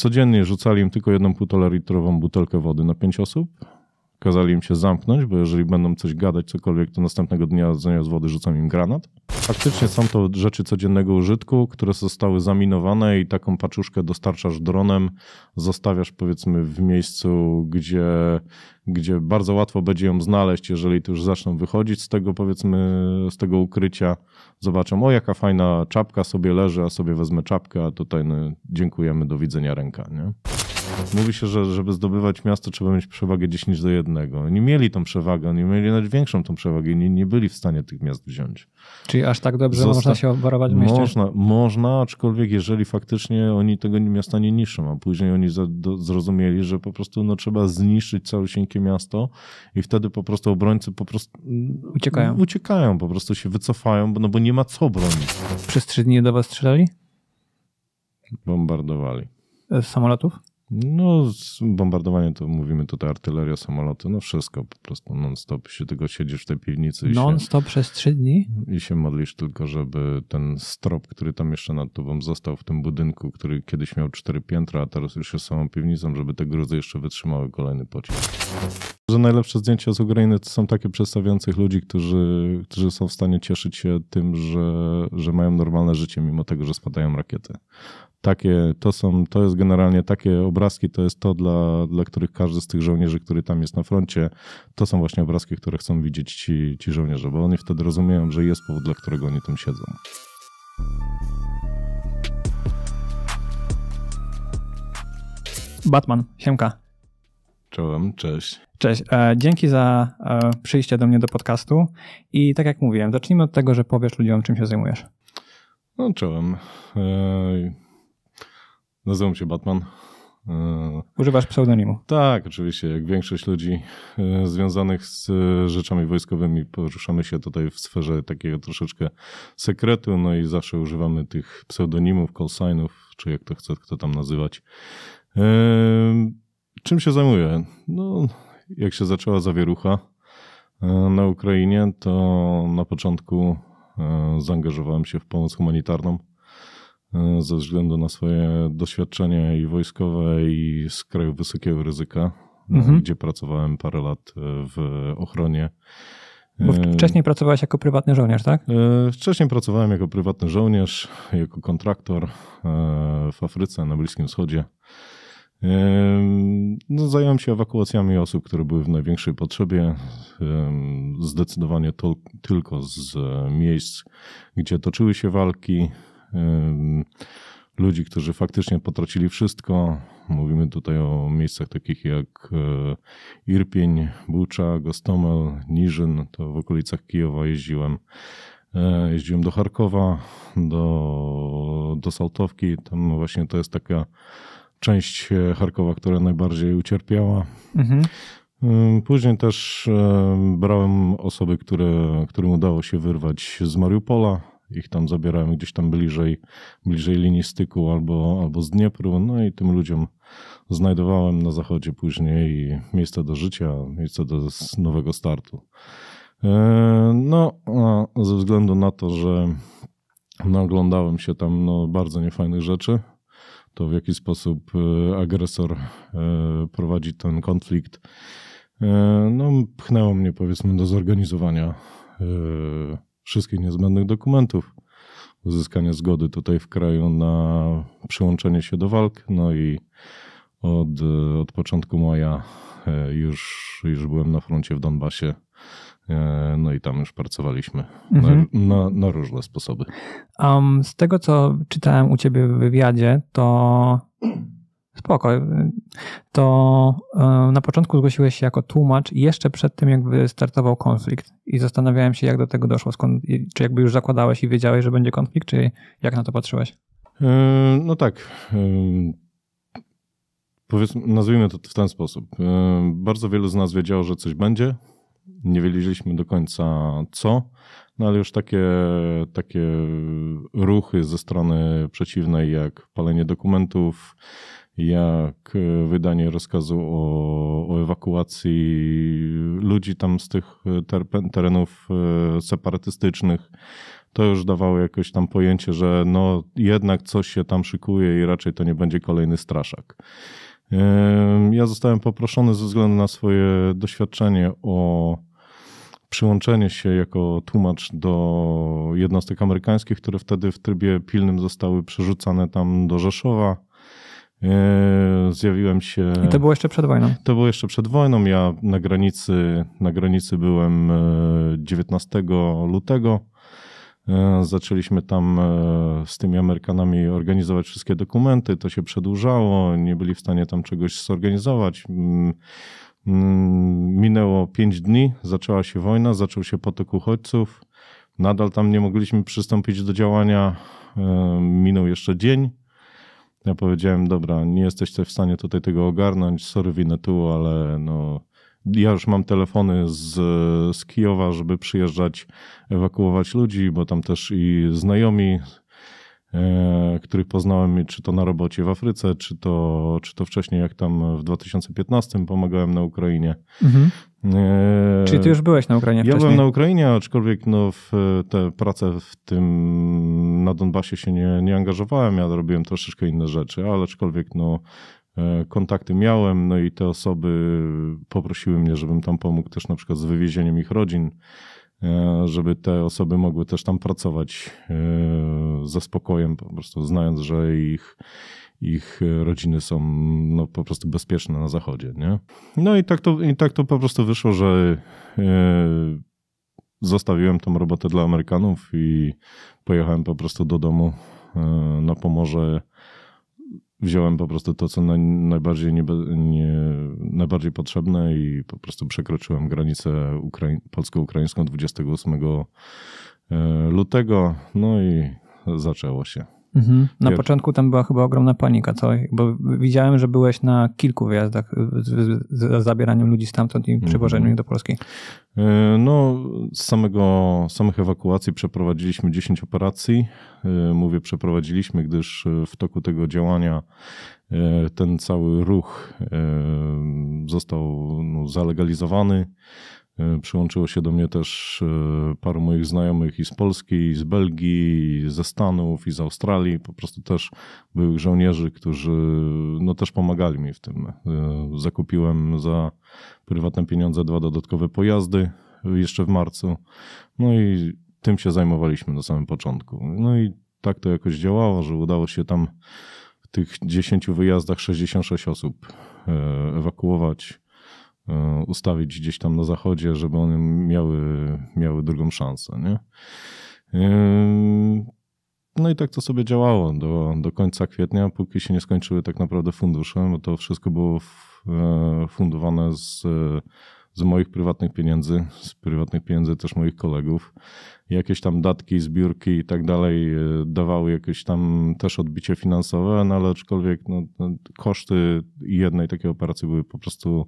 codziennie rzucali im tylko jedną półtora litrową butelkę wody na pięć osób Kazali im się zamknąć, bo jeżeli będą coś gadać, cokolwiek, to następnego dnia z wody rzucam im granat. Faktycznie są to rzeczy codziennego użytku, które zostały zaminowane i taką paczuszkę dostarczasz dronem, zostawiasz powiedzmy w miejscu, gdzie, gdzie bardzo łatwo będzie ją znaleźć, jeżeli tu już zaczną wychodzić z tego powiedzmy, z tego ukrycia. Zobaczą, o jaka fajna czapka sobie leży, a sobie wezmę czapkę, a tutaj no, dziękujemy, do widzenia ręka. Nie? Mówi się, że żeby zdobywać miasto, trzeba mieć przewagę 10 do 1. Oni mieli tą przewagę, oni mieli nawet większą tą przewagę i nie, nie byli w stanie tych miast wziąć. Czyli aż tak dobrze Zosta można się obwarować w mieście? Można, można, aczkolwiek jeżeli faktycznie oni tego miasta nie niszczą, a później oni zrozumieli, że po prostu no, trzeba zniszczyć całe całusieńkie miasto i wtedy po prostu obrońcy po prostu mm, uciekają. Uciekają, po prostu się wycofają, no bo nie ma co bronić. Przez trzy dni do was strzelali? Bombardowali. E, z samolotów? No, z to mówimy tutaj artyleria, samoloty, no wszystko po prostu non-stop się tylko siedzisz w tej piwnicy. Non-stop przez trzy dni? I się modlisz tylko, żeby ten strop, który tam jeszcze nad tobą został w tym budynku, który kiedyś miał cztery piętra, a teraz już jest samą piwnicą, żeby te gruzy jeszcze wytrzymały kolejny pocisk. Że najlepsze zdjęcia z Ukrainy to są takie przedstawiających ludzi, którzy, którzy są w stanie cieszyć się tym, że, że mają normalne życie, mimo tego, że spadają rakiety takie, to są, to jest generalnie takie obrazki, to jest to, dla, dla których każdy z tych żołnierzy, który tam jest na froncie, to są właśnie obrazki, które chcą widzieć ci, ci żołnierze, bo oni wtedy rozumieją, że jest powód, dla którego oni tam siedzą. Batman, Siemka. Czołem, cześć. Cześć, e, dzięki za e, przyjście do mnie do podcastu i tak jak mówiłem, zacznijmy od tego, że powiesz ludziom, czym się zajmujesz. No, czołem. E, Nazywam się Batman. E, Używasz pseudonimu? Tak, oczywiście. Jak większość ludzi e, związanych z e, rzeczami wojskowymi, poruszamy się tutaj w sferze takiego troszeczkę sekretu, no i zawsze używamy tych pseudonimów, call signów, czy jak to chce kto tam nazywać. Czym się zajmuję? No, jak się zaczęła zawierucha na Ukrainie, to na początku zaangażowałem się w pomoc humanitarną E, ze względu na swoje doświadczenie i wojskowe, i z kraju wysokiego ryzyka, e, mhm. gdzie pracowałem parę lat e, w ochronie. Bo wcześniej pracowałeś jako prywatny żołnierz, tak? Wcześniej pracowałem jako prywatny żołnierz, jako kontraktor w Afryce, na Bliskim Wschodzie. No, zająłem się ewakuacjami osób, które były w największej potrzebie. Zdecydowanie to, tylko z miejsc, gdzie toczyły się walki, ludzi, którzy faktycznie potracili wszystko. Mówimy tutaj o miejscach takich jak e, Irpień, Bucza, Gostomel, Niżyn, to w okolicach Kijowa jeździłem. E, jeździłem do Charkowa, do, do Saltowki. Tam właśnie to jest taka część e, Charkowa, która najbardziej ucierpiała. Mhm. Później też brałem osoby, które, którym udało się wyrwać z Mariupola ich tam zabierałem gdzieś tam bliżej, bliżej linii styku albo, albo z Dniepru. No i tym ludziom znajdowałem na zachodzie później miejsce do życia, miejsce do nowego startu. E, no, a ze względu na to, że naglądałem się tam no, bardzo niefajnych rzeczy, to w jaki sposób e, agresor e, prowadzi ten konflikt, no, pchnęło mnie powiedzmy do zorganizowania wszystkich niezbędnych dokumentów, uzyskania zgody tutaj w kraju na przyłączenie się do walk. No i od, e, od początku maja e, już, już byłem na froncie w Donbasie. E, no i tam już pracowaliśmy mhm. na, na, na, różne sposoby. Um, z tego, co czytałem u ciebie w wywiadzie, to Spoko. To e, na początku zgłosiłeś się jako tłumacz jeszcze przed tym, jakby startował konflikt. I zastanawiałem się, jak do tego doszło. Skąd, czy jakby już zakładałeś i wiedziałeś, że będzie konflikt, czy jak na to patrzyłeś? E, no tak. E, Powiedzmy, nazwijmy to w ten sposób. Bardzo wielu z nas wiedziało, że coś będzie. Nie wiedzieliśmy do końca co. No ale już takie, takie ruchy ze strony przeciwnej, jak palenie dokumentów, jak e, wydanie rozkazu o, o ewakuacji ludzi tam z tych e, terenów e, separatystycznych, to już dawało jakoś tam pojęcie, że no jednak coś się tam szykuje i raczej to nie będzie kolejny straszak. Ja zostałem poproszony ze względu na swoje doświadczenie o przyłączenie się jako tłumacz do jednostek amerykańskich, które wtedy w trybie pilnym zostały przerzucane tam do Rzeszowa. E, zjawiłem się. I to było jeszcze przed wojną? To było jeszcze przed wojną. Ja na granicy, na granicy byłem 19 e, lutego. E, zaczęliśmy tam z tymi Amerykanami organizować wszystkie dokumenty, to się przedłużało, nie byli w stanie tam czegoś zorganizować. Mm, Minęło pięć dni, zaczęła się wojna, zaczął się potok uchodźców. Nadal tam nie mogliśmy przystąpić do działania. E, minął jeszcze dzień. Ja powiedziałem, dobra, nie jesteście w stanie tutaj tego ogarnąć, sorry tu, ale no, ja już mam telefony z, z Kijowa, żeby przyjeżdżać, ewakuować ludzi, bo tam też i znajomi E, których poznałem, czy to na robocie w Afryce, czy to, czy to wcześniej, jak tam w 2015 pomagałem na Ukrainie. Mhm. E... Czyli ty już byłeś na Ukrainie ja wcześniej? Ja byłem na Ukrainie, aczkolwiek no, w te prace w tym na Donbasie się nie, nie angażowałem, ja robiłem troszeczkę inne rzeczy, ale aczkolwiek no, e, kontakty miałem, no i te osoby poprosiły mnie, żebym tam pomógł też na przykład z wywiezieniem ich rodzin E, żeby te osoby mogły też tam pracować e, ze spokojem, po prostu znając, że ich, ich rodziny są no, po prostu bezpieczne na zachodzie. Nie? No i tak, to, i tak to po prostu wyszło, że e, zostawiłem tą robotę dla Amerykanów i pojechałem po prostu do domu na Pomorze wziąłem po prostu to, co naj, najbardziej, nie, nie, najbardziej potrzebne i po prostu przekroczyłem granicę Ukrai polsko-ukraińską 28 e, lutego. No i zaczęło się. Mhm. Na początku tam była chyba ogromna panika, co? Bo widziałem, że byłeś na kilku wyjazdach z, z zabieraniem ludzi stamtąd i mhm. przywożeniem mhm. ich do Polski. E, no, z samego, samych ewakuacji przeprowadziliśmy 10 operacji. E, mówię przeprowadziliśmy, gdyż e, w toku tego działania ten cały ruch został no, zalegalizowany. E, przyłączyło się do mnie też e, paru moich znajomych i z Polski, i z Belgii, i ze Stanów, i z Australii, po prostu też byłych żołnierzy, którzy no też pomagali mi w tym. E, zakupiłem za prywatne pieniądze dwa dodatkowe pojazdy jeszcze w marcu. No i tym się zajmowaliśmy na samym początku. No i tak to jakoś działało, że udało się tam w tych 10 wyjazdach 66 osób ewakuować. E, ustawić gdzieś tam na zachodzie, żeby one miały, miały drugą szansę. Nie? E, no i tak to sobie działało do, do końca kwietnia, póki się nie skończyły tak naprawdę fundusze, bo to wszystko było e, fundowane z, z moich prywatnych pieniędzy, z prywatnych pieniędzy też moich kolegów. Jakieś tam datki, zbiórki i tak dalej dawały jakieś tam też odbicie finansowe, no ale aczkolwiek no, no koszty jednej takiej operacji były po prostu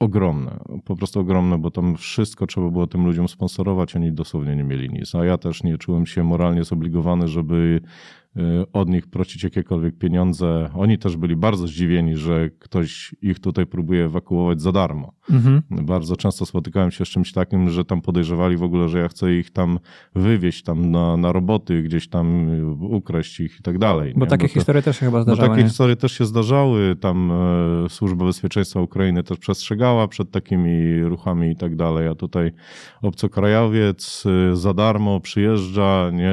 ogromne, po prostu ogromne, bo tam wszystko trzeba było tym ludziom sponsorować, oni dosłownie nie mieli nic. A ja też nie czułem się moralnie zobligowany, żeby Y, od nich prosić jakiekolwiek pieniądze. Oni też byli bardzo zdziwieni, że ktoś ich tutaj próbuje ewakuować za darmo. Mhm. Bardzo często spotykałem się z czymś takim, że tam podejrzewali w ogóle, że ja chcę ich tam wywieźć tam na, na roboty, gdzieś tam y, ukraść ich i tak dalej. Bo nie? takie bo historie też się chyba zdarzały. Bo takie nie? historie też się zdarzały. Tam e, Służba Bezpieczeństwa Ukrainy też przestrzegała przed takimi ruchami i tak dalej, a tutaj obcokrajowiec y, za darmo przyjeżdża, nie,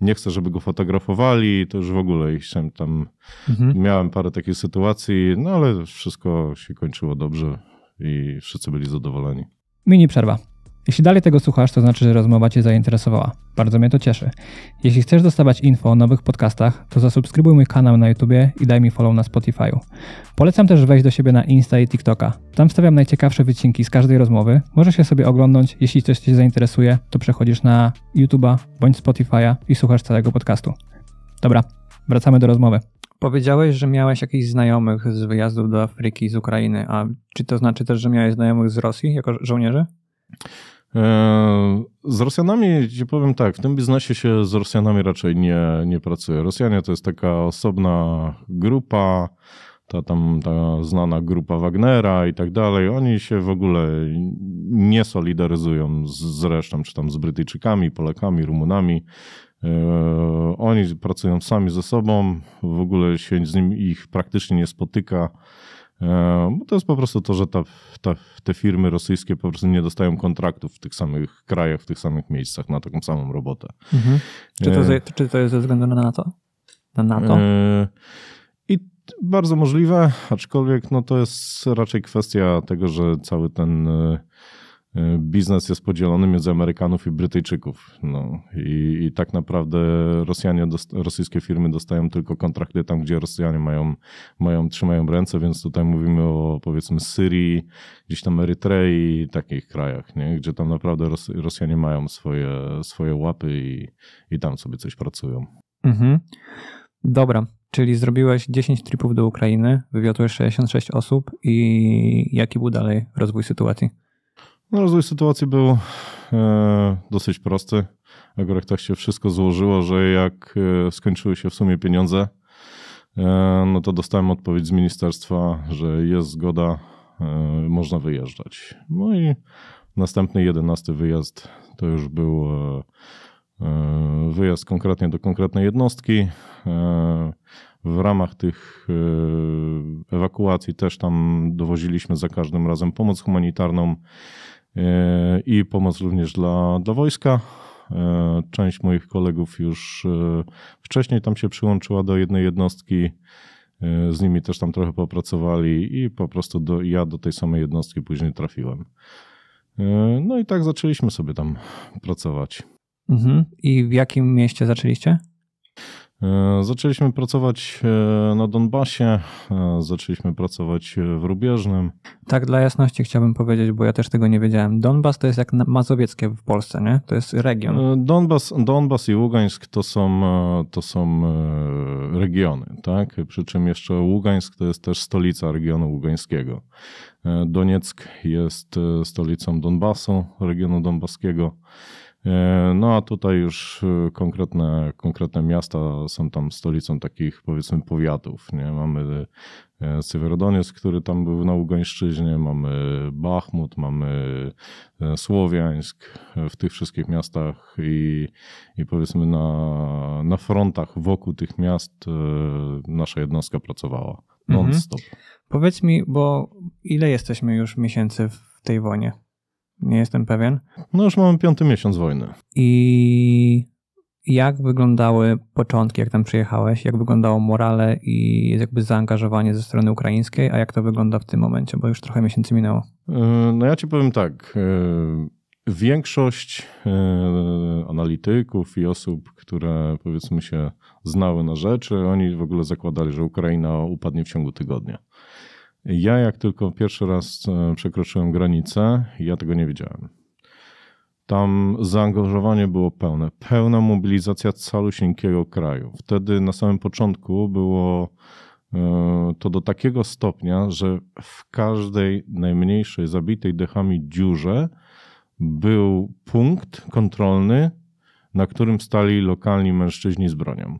nie chce, żeby go fotografowali, i to już w ogóle ich się tam. Mhm. Miałem parę takich sytuacji, no ale wszystko się kończyło dobrze i wszyscy byli zadowoleni. Mini przerwa. Jeśli dalej tego słuchasz, to znaczy, że rozmowa Cię zainteresowała. Bardzo mnie to cieszy. Jeśli chcesz dostawać info o nowych podcastach, to zasubskrybuj mój kanał na YouTube i daj mi follow na Spotify'u. Polecam też wejść do siebie na Insta i TikToka. Tam wstawiam najciekawsze wycinki z każdej rozmowy. Możesz je sobie oglądnąć. Jeśli coś Cię zainteresuje, to przechodzisz na YouTube'a bądź Spotify'a i słuchasz całego podcastu. Dobra, wracamy do rozmowy. Powiedziałeś, że miałeś jakichś znajomych z wyjazdów do Afryki, z Ukrainy, a czy to znaczy też, że miałeś znajomych z Rosji jako żołnierzy? E, z Rosjanami, ci powiem tak, w tym biznesie się z Rosjanami raczej nie, nie pracuje. Rosjanie to jest taka osobna grupa, ta tam ta znana grupa Wagnera i tak dalej. Oni się w ogóle nie solidaryzują z, z resztą, czy tam z Brytyjczykami, Polakami, Rumunami. E, oni pracują sami ze sobą, w ogóle się z nim ich praktycznie nie spotyka. E, bo to jest po prostu to, że ta, ta, te firmy rosyjskie po prostu nie dostają kontraktów w tych samych krajach, w tych samych miejscach na taką samą robotę. Mhm. Czy, to, e, czy to jest ze względu na NATO? Na NATO? I bardzo możliwe, aczkolwiek no, to jest raczej kwestia tego, że cały ten E, biznes jest podzielony między Amerykanów i Brytyjczyków. No, i, i tak naprawdę Rosjanie, rosyjskie firmy dostają tylko kontrakty tam, gdzie Rosjanie mają, mają, trzymają ręce, więc tutaj mówimy o powiedzmy Syrii, gdzieś tam Erytrei, takich krajach, nie? gdzie tam naprawdę Ros Rosjanie mają swoje, swoje łapy i, i tam sobie coś pracują. Mhm. Dobra, czyli zrobiłeś 10 tripów do Ukrainy, wywiotłeś 66 osób i jaki był dalej rozwój sytuacji? No, rozwój sytuacji był e, dosyć prosty. Akurat tak się wszystko złożyło, że jak e, skończyły się w sumie pieniądze, e, no to dostałem odpowiedź z ministerstwa, że jest zgoda, e, można wyjeżdżać. No i następny, jedenasty wyjazd to już był e, e, wyjazd konkretnie do konkretnej jednostki. W ramach tych ewakuacji też tam dowoziliśmy za każdym razem pomoc humanitarną i pomoc również dla, dla wojska. E, część moich kolegów już e, wcześniej tam się przyłączyła do jednej jednostki. E, z nimi też tam trochę popracowali i po prostu do, ja do tej samej jednostki później trafiłem. No i tak zaczęliśmy sobie tam pracować. Mhm. I w jakim mieście zaczęliście? E, zaczęliśmy pracować e, na Donbasie, e, zaczęliśmy pracować w Rubieżnym. Tak, dla jasności chciałbym powiedzieć, bo ja też tego nie wiedziałem. Donbas to jest jak mazowieckie w Polsce, nie? To jest region. Donbas, Donbas i Ługańsk to są, to są regiony, tak? Przy czym jeszcze Ługańsk to jest też stolica regionu ługańskiego. Donieck jest stolicą Donbasu, regionu donbaskiego. E, no a tutaj już e, konkretne, konkretne miasta są tam stolicą takich powiedzmy powiatów. Nie? Mamy e, Sywerdoniec, który tam był na Ugańszczyźnie, mamy Bachmut, mamy Słowiańsk w tych wszystkich miastach i, i powiedzmy na, na frontach wokół tych miast nasza jednostka pracowała mhm. non-stop. Mhm. Powiedz mi, bo ile jesteśmy już miesięcy w tej wojnie? nie jestem pewien. No już mamy piąty miesiąc wojny. I jak wyglądały początki, jak tam przyjechałeś, jak wyglądało morale i jakby zaangażowanie ze strony ukraińskiej, a jak to wygląda w tym momencie, bo już trochę miesięcy minęło? Yy, no ja ci powiem tak. Yy, większość yy, analityków i osób, które powiedzmy się znały na rzeczy, oni w ogóle zakładali, że Ukraina upadnie w ciągu tygodnia. Ja jak tylko pierwszy raz e, przekroczyłem granicę, ja tego nie wiedziałem. Tam zaangażowanie było pełne, pełna mobilizacja calusieńkiego kraju. Wtedy na samym początku było e, to do takiego stopnia, że w każdej najmniejszej zabitej dechami dziurze był punkt kontrolny, na którym stali lokalni mężczyźni z bronią.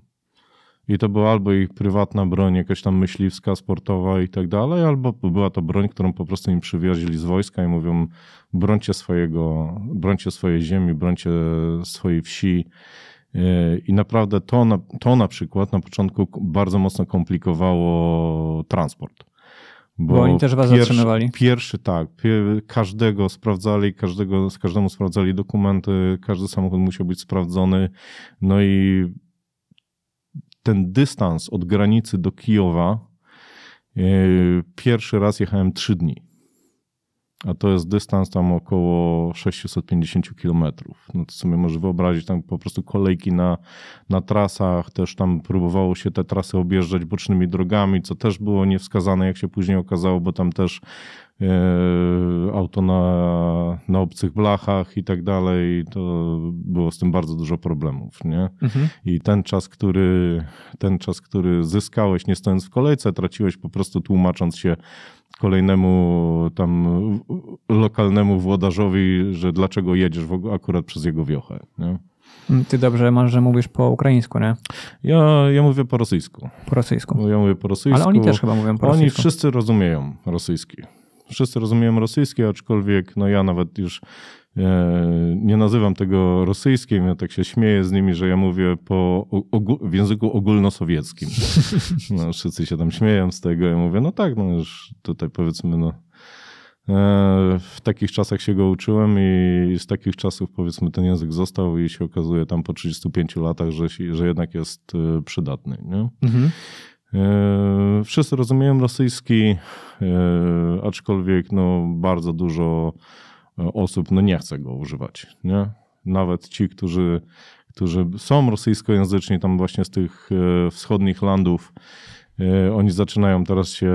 I to była albo ich prywatna broń, jakaś tam myśliwska, sportowa i tak dalej, albo była to broń, którą po prostu im przywieźli z wojska i mówią: brońcie swojego, brońcie swojej ziemi, brońcie swojej wsi. E, I naprawdę to na, to na przykład na początku bardzo mocno komplikowało transport. Bo, bo oni też was pierwszy, zatrzymywali? Pierwszy tak. Każdego sprawdzali, każdego, każdemu sprawdzali dokumenty, każdy samochód musiał być sprawdzony. No i ten dystans od granicy do Kijowa, e, Pierwszy raz jechałem trzy dni a to jest dystans tam około 650 km. No to sobie może wyobrazić tam po prostu kolejki na, na trasach, też tam próbowało się te trasy objeżdżać bocznymi drogami, co też było niewskazane, jak się później okazało, bo tam też yy, auto na, na obcych blachach i tak dalej, to było z tym bardzo dużo problemów, nie? Mhm. I ten czas, który, ten czas, który zyskałeś nie stojąc w kolejce, traciłeś po prostu tłumacząc się kolejnemu tam lokalnemu włodarzowi, że dlaczego jedziesz w ogóle akurat przez jego wiochę. Nie? Ty dobrze masz, że mówisz po ukraińsku, nie? Ja, ja mówię po rosyjsku. Po rosyjsku. Ja mówię po rosyjsku. Ale oni też chyba mówią po oni rosyjsku. Oni wszyscy rozumieją rosyjski. Wszyscy rozumieją rosyjski, aczkolwiek no ja nawet już E, nie nazywam tego rosyjskim, ja tak się śmieję z nimi, że ja mówię po, w języku ogólnosowieckim. No, wszyscy się tam śmieją z tego, ja mówię, no tak, no już tutaj powiedzmy, no e, w takich czasach się go uczyłem i z takich czasów powiedzmy ten język został i się okazuje tam po 35 latach, że, że jednak jest e, przydatny. Nie? Mhm. Wszyscy rozumieją rosyjski, aczkolwiek no bardzo dużo E, osób no nie chce go używać. Nie? Nawet ci, którzy, którzy są rosyjskojęzyczni, tam właśnie z tych e, wschodnich landów, e, oni zaczynają teraz się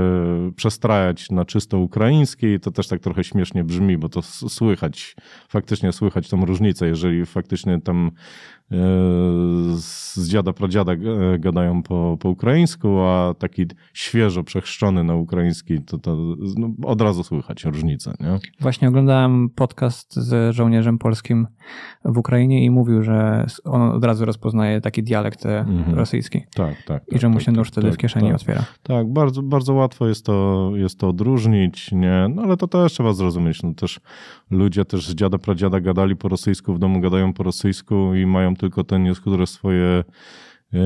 przestrajać na czysto ukraińskie i to też tak trochę śmiesznie brzmi, bo to słychać, faktycznie słychać tą różnicę, jeżeli faktycznie tam E, z dziada pradziada e, gadają po, po ukraińsku, a taki świeżo przechrzczony na ukraiński, to, to no, od razu słychać różnicę. Nie? Właśnie oglądałem podcast z żołnierzem polskim w Ukrainie i mówił, że on od razu rozpoznaje taki dialekt e, mhm. rosyjski. Tak, tak. I tak, że mu tak, się tak, nóż wtedy tak, w kieszeni tak, otwiera. Tak, bardzo, bardzo łatwo jest to, jest to odróżnić, nie? No ale to też trzeba zrozumieć. No, też ludzie też z dziada pradziada gadali po rosyjsku, w domu gadają po rosyjsku i mają tylko ten niósł które swoje e,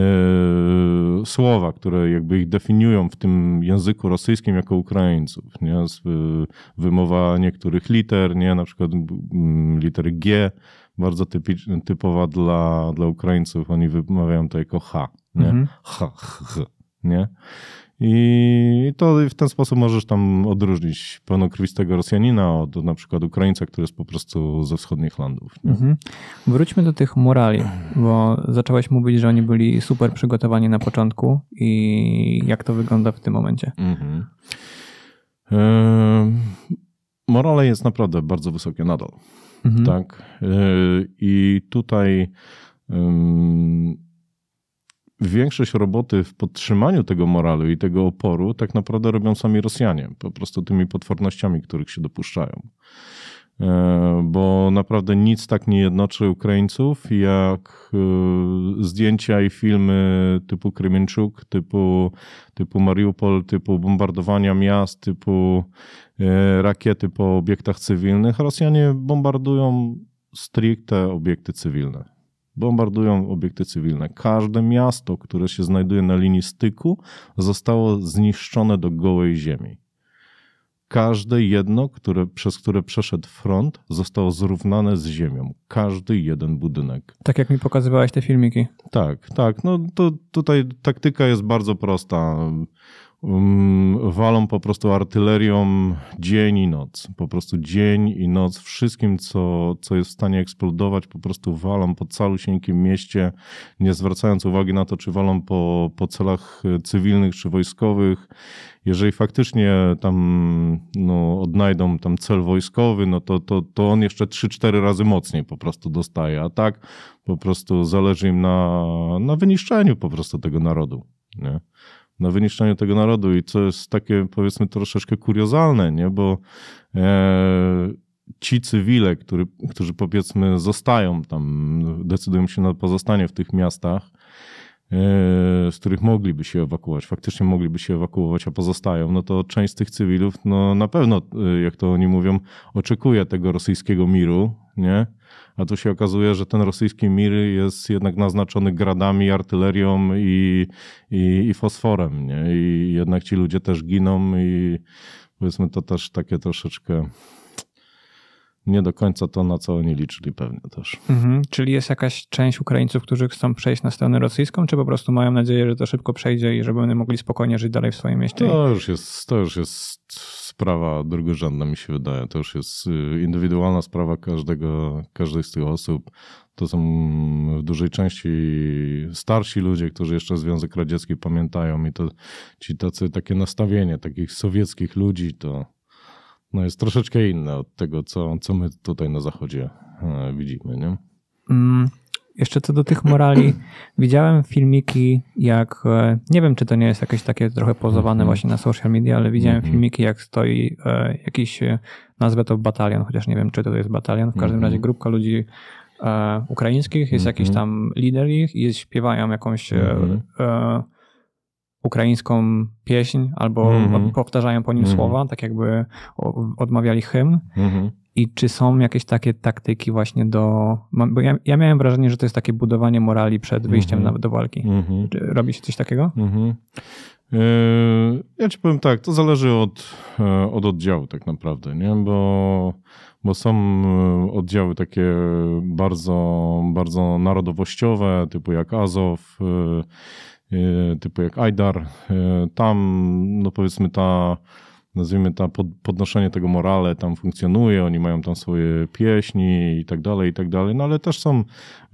słowa, które jakby ich definiują w tym języku rosyjskim jako Ukraińców. Nie? E, wymowa niektórych liter, nie? na przykład litery G, bardzo typicz, typowa dla, dla Ukraińców. Oni wymawiają to jako H. Nie? Mm -hmm. H, H, H, nie? I to w ten sposób możesz tam odróżnić pełnokrwistego Rosjanina od na przykład Ukraińca, który jest po prostu ze wschodnich landów. Mhm. Wróćmy do tych murali, bo zacząłeś mówić, że oni byli super przygotowani na początku i jak to wygląda w tym momencie? Mhm. morale jest naprawdę bardzo wysokie nadal. Mhm. Tak. E, I tutaj większość roboty w podtrzymaniu tego moralu i tego oporu tak naprawdę robią sami Rosjanie, po prostu tymi potwornościami, których się dopuszczają. E, bo naprawdę nic tak nie jednoczy Ukraińców jak e, zdjęcia i filmy typu Krymińczuk, typu, typu Mariupol, typu bombardowania miast, typu e, rakiety po obiektach cywilnych. Rosjanie bombardują stricte obiekty cywilne bombardują obiekty cywilne. Każde miasto, które się znajduje na linii styku, zostało zniszczone do gołej ziemi. Każde jedno, które, przez które przeszedł front, zostało zrównane z ziemią. Każdy jeden budynek. Tak jak mi pokazywałeś te filmiki. Tak, tak. No to tutaj taktyka jest bardzo prosta um, walą po prostu artylerią dzień i noc. Po prostu dzień i noc wszystkim, co, co jest w stanie eksplodować, po prostu walą po całusieńkim mieście, nie zwracając uwagi na to, czy walą po, po celach e, cywilnych czy wojskowych. Jeżeli faktycznie tam no, odnajdą tam cel wojskowy, no to, to, to on jeszcze 3-4 razy mocniej po prostu dostaje. A tak po prostu zależy im na, na wyniszczeniu po prostu tego narodu. Nie? na wyniszczeniu tego narodu i co jest takie powiedzmy troszeczkę kuriozalne, nie? bo e, ci cywile, który, którzy powiedzmy zostają tam, decydują się na pozostanie w tych miastach, e, z których mogliby się ewakuować, faktycznie mogliby się ewakuować, a pozostają, no to część z tych cywilów no, na pewno, e, jak to oni mówią, oczekuje tego rosyjskiego miru, nie? A tu się okazuje, że ten rosyjski mir jest jednak naznaczony gradami, artylerią i, i, i fosforem, nie? I jednak ci ludzie też giną i powiedzmy to też takie troszeczkę nie do końca to, na co oni liczyli pewnie też. Mhm. Czyli jest jakaś część Ukraińców, którzy chcą przejść na stronę rosyjską, czy po prostu mają nadzieję, że to szybko przejdzie i że będą mogli spokojnie żyć dalej w swoim mieście? To już jest, to już jest sprawa drugorzędna, mi się wydaje. To już jest y, indywidualna sprawa każdego, każdej z tych osób. To są w dużej części starsi ludzie, którzy jeszcze Związek Radziecki pamiętają i to ci tacy, takie nastawienie takich sowieckich ludzi to no jest troszeczkę inne od tego, co, co my tutaj na zachodzie e, widzimy, nie? Mm, jeszcze co do tych morali, widziałem filmiki, jak e, nie wiem, czy to nie jest jakieś takie trochę pozowane mhm. właśnie na social media, ale widziałem mhm. filmiki, jak stoi e, jakiś, nazwę to batalion, chociaż nie wiem, czy to jest batalion, w każdym mhm. razie grupka ludzi ukraińskich, jest jakiś tam lider ich i śpiewają jakąś ukraińską pieśń albo mm -hmm. powtarzają po nim mm -hmm. słowa, tak jakby odmawiali hymn. Mm -hmm. I czy są jakieś takie taktyki właśnie do. Bo ja, ja, miałem wrażenie, że to jest takie budowanie morali przed mhm. wyjściem nawet do walki. Mhm. Czy robi się coś takiego? Mhm. E, ja ci powiem tak, to zależy od, e, od oddziału tak naprawdę, nie? Bo, bo są e, oddziały takie bardzo, bardzo narodowościowe, typu jak Azow, E, typu jak IDAR, e, tam no powiedzmy ta nazwijmy to podnoszenie tego morale tam funkcjonuje, oni mają tam swoje pieśni i tak dalej, i tak dalej, no ale też są,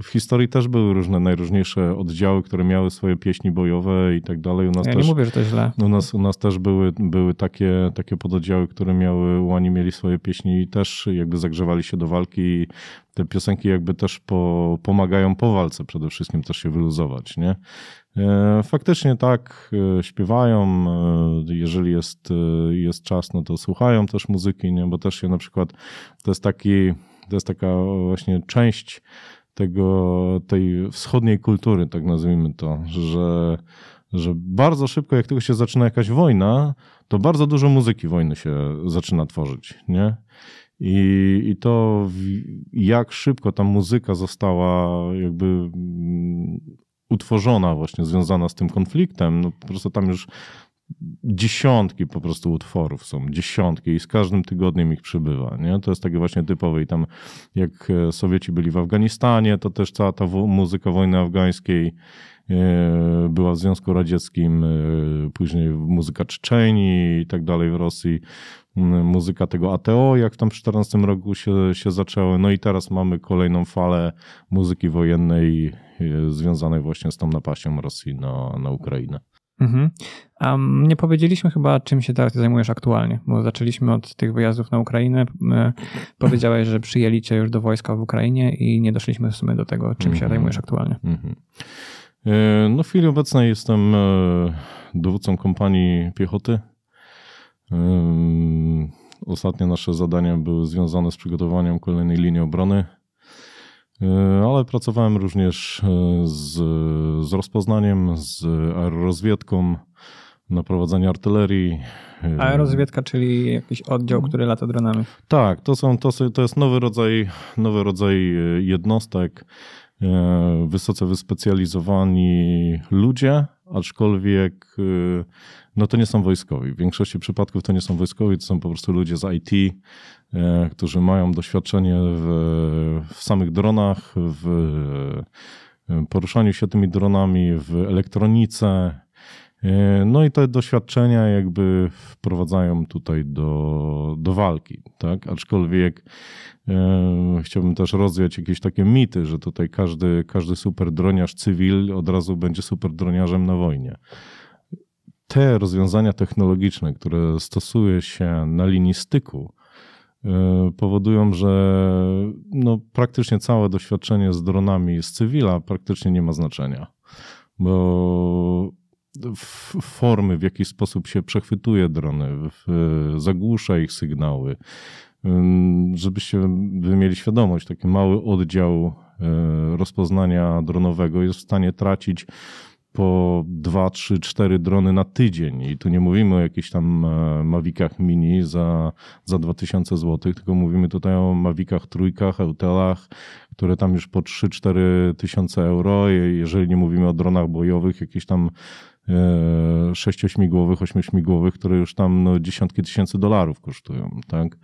w historii też były różne najróżniejsze oddziały, które miały swoje pieśni bojowe i tak dalej. U nas ja też, nie mówię, że to źle. U nas, u nas też były, były takie, takie pododdziały, które miały, u oni mieli swoje pieśni i też jakby zagrzewali się do walki i te piosenki jakby też po, pomagają po walce przede wszystkim też się wyluzować, nie? E, faktycznie tak, e, śpiewają, e, jeżeli jest, jest czas, no to słuchają też muzyki, nie? bo też się na przykład, to jest taki, to jest taka właśnie część tego, tej wschodniej kultury, tak nazwijmy to, że, że bardzo szybko, jak tylko się zaczyna jakaś wojna, to bardzo dużo muzyki wojny się zaczyna tworzyć, nie? I, i to, jak szybko ta muzyka została jakby mm, utworzona właśnie związana z tym konfliktem, no po prostu tam już dziesiątki po prostu utworów są, dziesiątki i z każdym tygodniem ich przybywa. Nie? To jest takie właśnie typowe i tam jak e, Sowieci byli w Afganistanie, to też cała ta muzyka wojny afgańskiej e, była w Związku Radzieckim, e, później muzyka Czeczeni i tak dalej w Rosji, muzyka tego ATO, jak tam w 2014 roku się, się zaczęły. No i teraz mamy kolejną falę muzyki wojennej Y, związanej właśnie z tą napaścią Rosji na, na Ukrainę. Mhm. nie powiedzieliśmy chyba, czym się teraz zajmujesz aktualnie, bo zaczęliśmy od tych wyjazdów na Ukrainę. Y, powiedziałeś, że przyjęli cię już do wojska w Ukrainie i nie doszliśmy w sumie do tego, czym się mhm. zajmujesz aktualnie. Mhm. Y, no w chwili obecnej jestem dowódcą kompanii piechoty. Ostatnie nasze zadania były związane z przygotowaniem kolejnej linii obrony E, ale pracowałem również e, z, z rozpoznaniem, z aerorozwiedką, na prowadzenie artylerii. E, Aerozwiedka, czyli jakiś oddział, który lata dronami. Tak, to, są, to, to jest nowy rodzaj, nowy rodzaj jednostek. Wysoce wyspecjalizowani ludzie, aczkolwiek no to nie są wojskowi. W większości przypadków to nie są wojskowi, to są po prostu ludzie z IT, E, którzy mają doświadczenie w, w samych dronach, w e, poruszaniu się tymi dronami, w elektronice. E, no i te doświadczenia jakby wprowadzają tutaj do, do walki, tak? Aczkolwiek e, chciałbym też rozwiać jakieś takie mity, że tutaj każdy, każdy super droniarz cywil od razu będzie super droniarzem na wojnie. Te rozwiązania technologiczne, które stosuje się na linii styku, E, powodują, że no, praktycznie całe doświadczenie z dronami z cywila praktycznie nie ma znaczenia, bo formy, w jaki sposób się przechwytuje drony, zagłusza ich sygnały. Żebyście byli mieli świadomość, taki mały oddział e, rozpoznania dronowego jest w stanie tracić po 2, 3, 4 drony na tydzień. I tu nie mówimy o jakichś tam e, Mavicach Mini za, za 2000 zł, tylko mówimy tutaj o Mavicach trójkach, Eutelach, które tam już po 3-4 tysiące euro, jeżeli nie mówimy o dronach bojowych, jakieś tam e, sześciośmigłowych, ośmiośmigłowych, które już tam no, dziesiątki tysięcy dolarów kosztują, tak?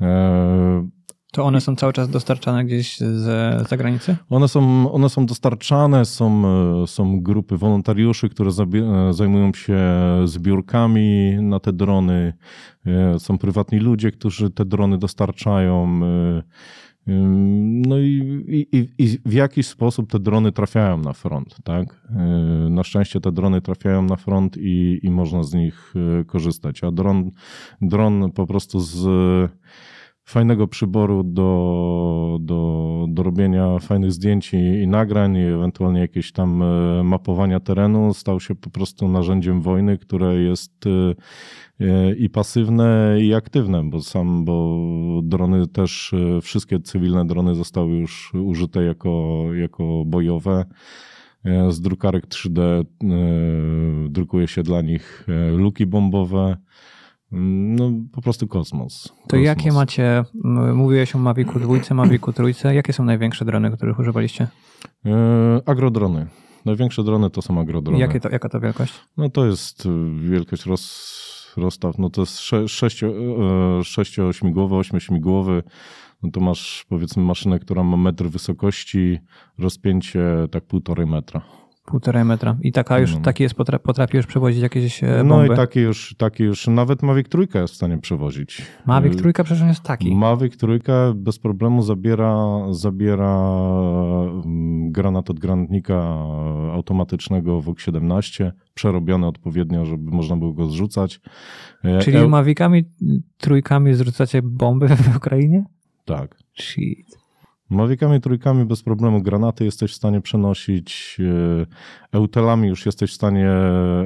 E, to one są cały czas dostarczane gdzieś z zagranicy? One są, one są dostarczane, są, e, są grupy wolontariuszy, które e, zajmują się zbiórkami na te drony. E, są prywatni ludzie, którzy te drony dostarczają. No i, i, i, w jaki sposób te drony trafiają na front, tak? Na szczęście te drony trafiają na front i, i można z nich korzystać. A dron, dron po prostu z fajnego przyboru do, do, do robienia fajnych zdjęć i, i nagrań, i ewentualnie jakieś tam e, mapowania terenu, stał się po prostu narzędziem wojny, które jest e, e, i pasywne, i aktywne, bo sam, bo drony też, wszystkie cywilne drony zostały już użyte jako, jako bojowe. Z drukarek 3D drukuje się dla nich luki bombowe. Mm, no po prostu kosmos. To jakie macie, mówiłeś o Mavicu dwójce, Mavicu trójce, jakie są największe drony, których używaliście? Yy, agrodrony. Największe drony to są agrodrony. Jakie to, jaka to wielkość? No to jest e, wielkość roz, rozstaw, no to jest 6-8-głowy, e, 8-śmigłowy. No to masz powiedzmy maszynę, która ma metr wysokości, rozpięcie tak półtorej metra. Półtorej metra. I taka już, no, no. taki jest, potra potrafi już przewozić jakieś bomby. E, no i taki już, taki już, nawet Mavic trójka jest w stanie przewozić. Mavic y, trójka przecież jest taki. Mavic trójka bez problemu zabiera, zabiera mm, granat od granatnika automatycznego WOG-17, przerobiony odpowiednio, żeby można było go zrzucać. E, Czyli e Mavicami trójkami zrzucacie bomby w Ukrainie? Tak. Shit. Mawikami trójkami bez problemu granaty jesteś w stanie przenosić, e, eutelami już jesteś w stanie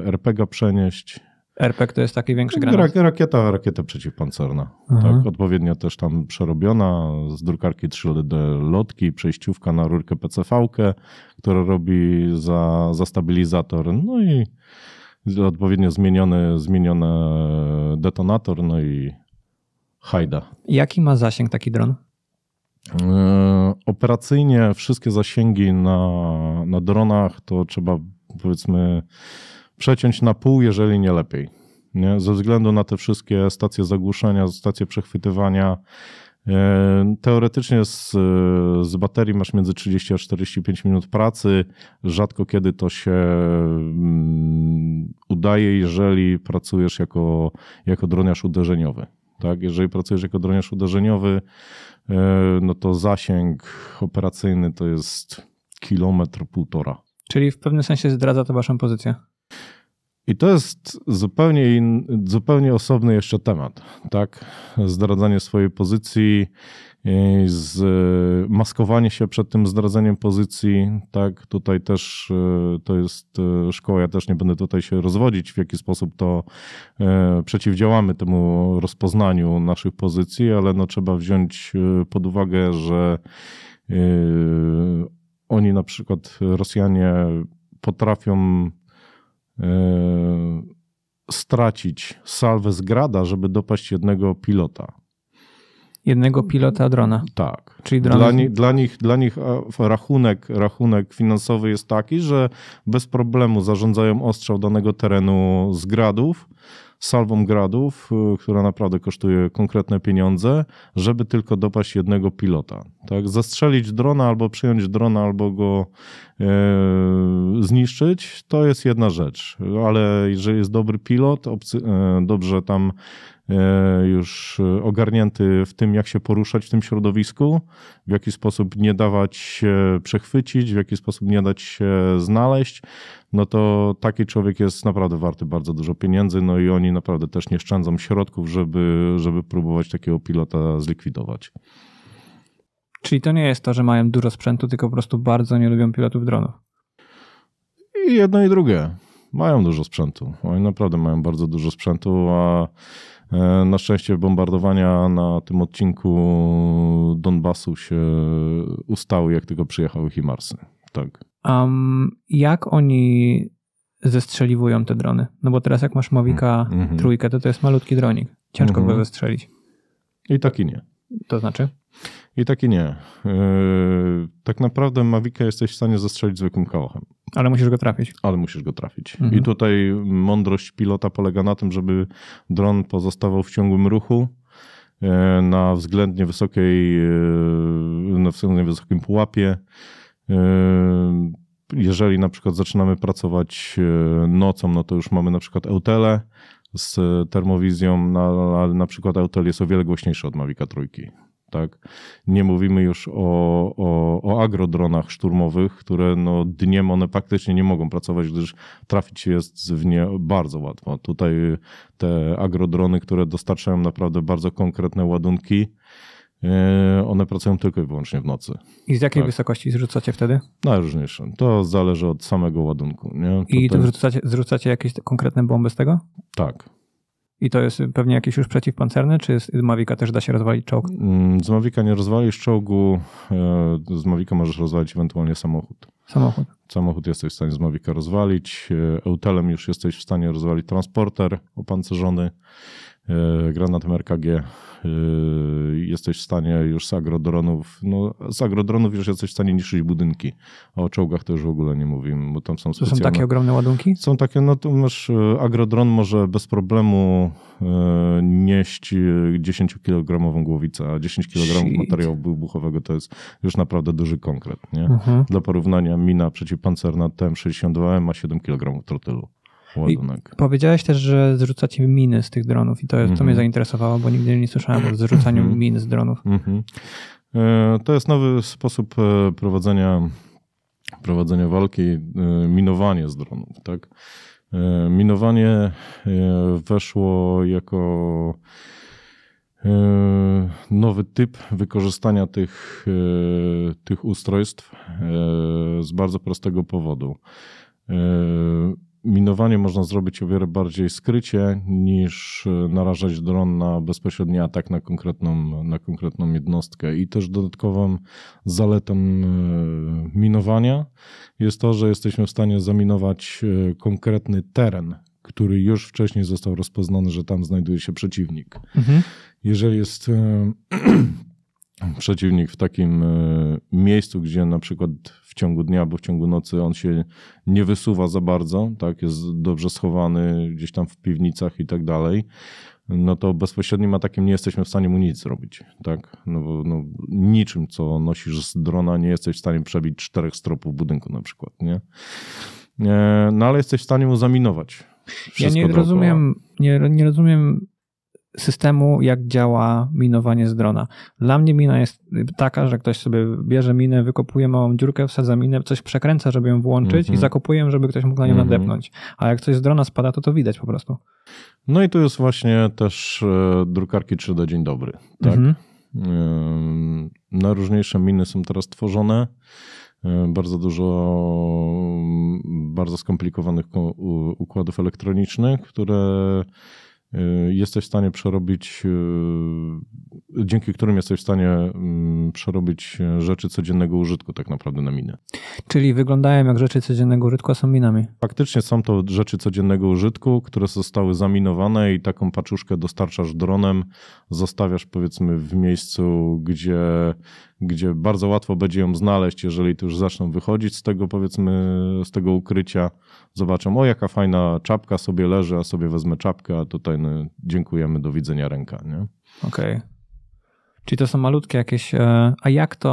RPG przenieść. RPG to jest taki większy granat? Rakieta, rakieta przeciwpancerna. Tak, odpowiednio też tam przerobiona z drukarki 3D lotki, przejściówka na rurkę PCV, która robi za, za stabilizator. No i odpowiednio zmieniony, zmieniony detonator, no i hajda. Jaki ma zasięg taki dron? E, operacyjnie wszystkie zasięgi na, na dronach to trzeba powiedzmy przeciąć na pół, jeżeli nie lepiej. Nie? Ze względu na te wszystkie stacje zagłuszenia, stacje przechwytywania, e, Teoretycznie z, z, baterii masz między 30 a 45 minut pracy. Rzadko kiedy to się mm, udaje, jeżeli pracujesz jako, jako droniarz uderzeniowy. Tak? Jeżeli pracujesz jako droniarz uderzeniowy, e, no to zasięg operacyjny to jest kilometr, półtora. Czyli w pewnym sensie zdradza to waszą pozycję? I to jest zupełnie, in, zupełnie osobny jeszcze temat, tak? Zdradzanie swojej pozycji, e, z, maskowanie się przed tym zdradzeniem pozycji, tak? Tutaj też e, to jest e, szkoła, ja też nie będę tutaj się rozwodzić, w jaki sposób to przeciwdziałamy temu rozpoznaniu naszych pozycji, ale no trzeba wziąć pod uwagę, że oni na przykład Rosjanie potrafią Y, stracić salwę z grada, żeby dopaść jednego pilota. Jednego pilota drona. Tak. Czyli drona... Dla, nie, dla, nich, dla nich rachunek, rachunek finansowy jest taki, że bez problemu zarządzają ostrzał danego terenu z gradów salwą gradów, y, która naprawdę kosztuje konkretne pieniądze, żeby tylko dopaść jednego pilota. Tak? Zastrzelić drona albo przyjąć drona, albo go e, zniszczyć, to jest jedna rzecz, ale jeżeli jest dobry pilot, obcy, e, dobrze tam E, już e, ogarnięty w tym, jak się poruszać w tym środowisku, w jaki sposób nie dawać się przechwycić, w jaki sposób nie dać się znaleźć, no to taki człowiek jest naprawdę warty bardzo dużo pieniędzy, no i oni naprawdę też nie szczędzą środków, żeby, żeby próbować takiego pilota zlikwidować. Czyli to nie jest to, że mają dużo sprzętu, tylko po prostu bardzo nie lubią pilotów dronów. I jedno i drugie. Mają dużo sprzętu. Oni naprawdę mają bardzo dużo sprzętu, a E, na szczęście bombardowania na tym odcinku Donbasu się ustały, jak tylko przyjechały Himarsy. Tak. Um, jak oni zestrzeliwują te drony? No bo teraz jak masz Mawika, mm -hmm. trójkę, to to jest malutki dronik. Ciężko mm -hmm. go mhm. zestrzelić. I taki nie. To znaczy? I taki nie. Yy, tak naprawdę Mawika jesteś w stanie zestrzelić zwykłym kałachem. Ale musisz go trafić. Ale musisz go trafić. Mhm. I tutaj mądrość pilota polega na tym, żeby dron pozostawał w ciągłym ruchu e, na względnie wysokiej, e, na względnie wysokim pułapie. E, jeżeli na przykład zaczynamy pracować nocą, no to już mamy na przykład eutele z termowizją, no, ale na, przykład eutel jest o wiele głośniejszy od Mavica trójki. Tak? Nie mówimy już o, o, o agrodronach szturmowych, które no dniem one praktycznie nie mogą pracować, gdyż trafić jest w nie bardzo łatwo. Tutaj te agrodrony, które dostarczają naprawdę bardzo konkretne ładunki, e, one pracują tylko i wyłącznie w nocy. I z jakiej tak. wysokości zrzucacie wtedy? Najróżniejsze. To zależy od samego ładunku. Nie? I to zrzucacie, zrzucacie jakieś konkretne bomby z tego? Tak, i to jest pewnie jakiś już przeciwpancerny, czy z Mawika też da się rozwalić czołg? Mm, z Mawika nie rozwalisz czołgu, e, z Mawika możesz rozwalić ewentualnie samochód. Samochód. Samochód jesteś w stanie z Mawika rozwalić, e, Eutelem już jesteś w stanie rozwalić transporter opancerzony, E, granatem RKG e, jesteś w stanie już z agrodronów, no z agrodronów już jesteś w stanie niszczyć budynki, a o czołgach to już w ogóle nie mówimy, bo tam są To są takie ogromne ładunki? Są takie, no to masz, e, agrodron może bez problemu nieść 10 kg głowicę, a 10 kg materiału wybuchowego to jest już naprawdę duży konkret, nie? Mhm. Dla porównania mina przeciwpancerna TM62 ma 7 kg trotylu ładunek. I powiedziałeś też, że zrzucacie miny z tych dronów i to, to mnie mhm. zainteresowało, bo nigdy nie słyszałem o zrzucaniu mhm. min z dronów. Mhm. E, to jest nowy sposób e, prowadzenia, prowadzenia walki, e, minowanie z dronów. Tak? Minowanie weszło jako nowy typ wykorzystania tych, tych ustrojstw z bardzo prostego powodu minowanie można zrobić o wiele bardziej skrycie niż e, narażać dron na bezpośredni atak na konkretną, na konkretną jednostkę. I też dodatkową zaletą e, minowania jest to, że jesteśmy w stanie zaminować e, konkretny teren, który już wcześniej został rozpoznany, że tam znajduje się przeciwnik. Mhm. Jeżeli jest przeciwnik w takim e, miejscu, gdzie na przykład w ciągu dnia albo w ciągu nocy on się nie wysuwa za bardzo, tak, jest dobrze schowany gdzieś tam w piwnicach i tak dalej, no to bezpośrednim atakiem nie jesteśmy w stanie mu nic zrobić, tak, no, bo, no, niczym, co nosisz z drona, nie jesteś w stanie przebić czterech stropów budynku na przykład, nie? E, no ale jesteś w stanie mu zaminować. Ja nie dookoła. rozumiem, nie, nie rozumiem systemu, jak działa minowanie z drona. Dla mnie mina jest taka, że ktoś sobie bierze minę, wykopuje małą dziurkę, wsadza minę, coś przekręca, żeby ją włączyć mm -hmm. i mhm. zakopuje żeby ktoś mógł na nią mm -hmm. nadepnąć. A jak coś z drona spada, to to widać po prostu. No i tu jest właśnie też e, drukarki 3D Dzień Dobry. Tak? Mm -hmm. Najróżniejsze miny są teraz tworzone. E, bardzo dużo bardzo skomplikowanych układów elektronicznych, które Y, jesteś w stanie przerobić, y, dzięki którym jesteś w stanie mm, przerobić y, rzeczy codziennego użytku tak naprawdę na miny. Czyli wyglądają jak rzeczy codziennego użytku, a są minami. Faktycznie są to rzeczy codziennego użytku, które zostały zaminowane i taką paczuszkę dostarczasz dronem, zostawiasz powiedzmy w miejscu, gdzie gdzie bardzo łatwo będzie ją znaleźć, jeżeli tu już zaczną wychodzić z tego, powiedzmy, z tego ukrycia. Zobaczą, o jaka fajna czapka sobie leży, a sobie wezmę czapkę, a tutaj no, dziękujemy, do widzenia ręka. Okej. Okay. Czyli to są malutkie jakieś. E, a jak to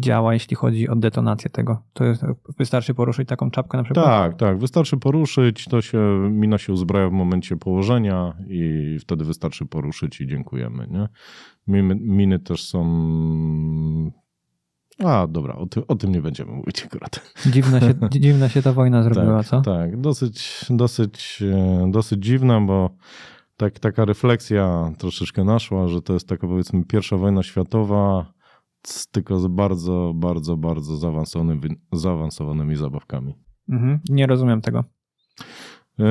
działa, jeśli chodzi o detonację tego? To jest, e, wystarczy poruszyć taką czapkę na przykład? Tak, tak. Wystarczy poruszyć, to się mina się uzbraja w momencie położenia i wtedy wystarczy poruszyć i dziękujemy. Nie? Miny, miny też są a, dobra, o, ty, o, tym nie będziemy mówić akurat. Dziwna się, dziwna się ta wojna zrobiła, tak, co? Tak, dosyć, dosyć, e, dosyć dziwna, bo tak, taka refleksja troszeczkę naszła, że to jest taka powiedzmy pierwsza wojna światowa, tylko z bardzo, bardzo, bardzo zaawansowanymi, zaawansowanymi zabawkami. Mhm, nie rozumiem tego. E,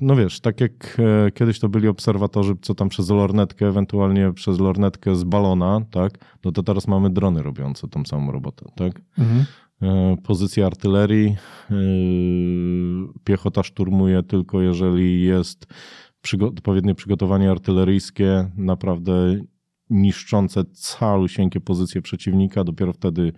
no wiesz, tak jak e, kiedyś to byli obserwatorzy, co tam przez lornetkę, ewentualnie przez lornetkę z balona, tak? No to teraz mamy drony robiące tą samą robotę, tak? Mhm. E, Pozycja artylerii, piechota szturmuje tylko jeżeli jest przygo odpowiednie przygotowanie artyleryjskie, naprawdę niszczące calusieńkie pozycje przeciwnika, dopiero wtedy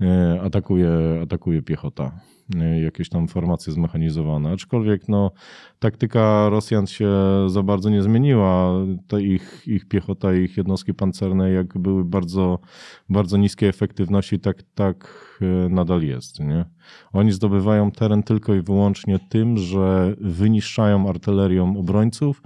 e, atakuje, atakuje piechota. Y, jakieś tam formacje zmechanizowane. Aczkolwiek no, taktyka Rosjan się za bardzo nie zmieniła. ich, ich piechota, ich jednostki pancerne jak były bardzo, bardzo niskiej efektywności, tak, tak y, nadal jest. Nie? Oni zdobywają teren tylko i wyłącznie tym, że wyniszczają artylerią obrońców,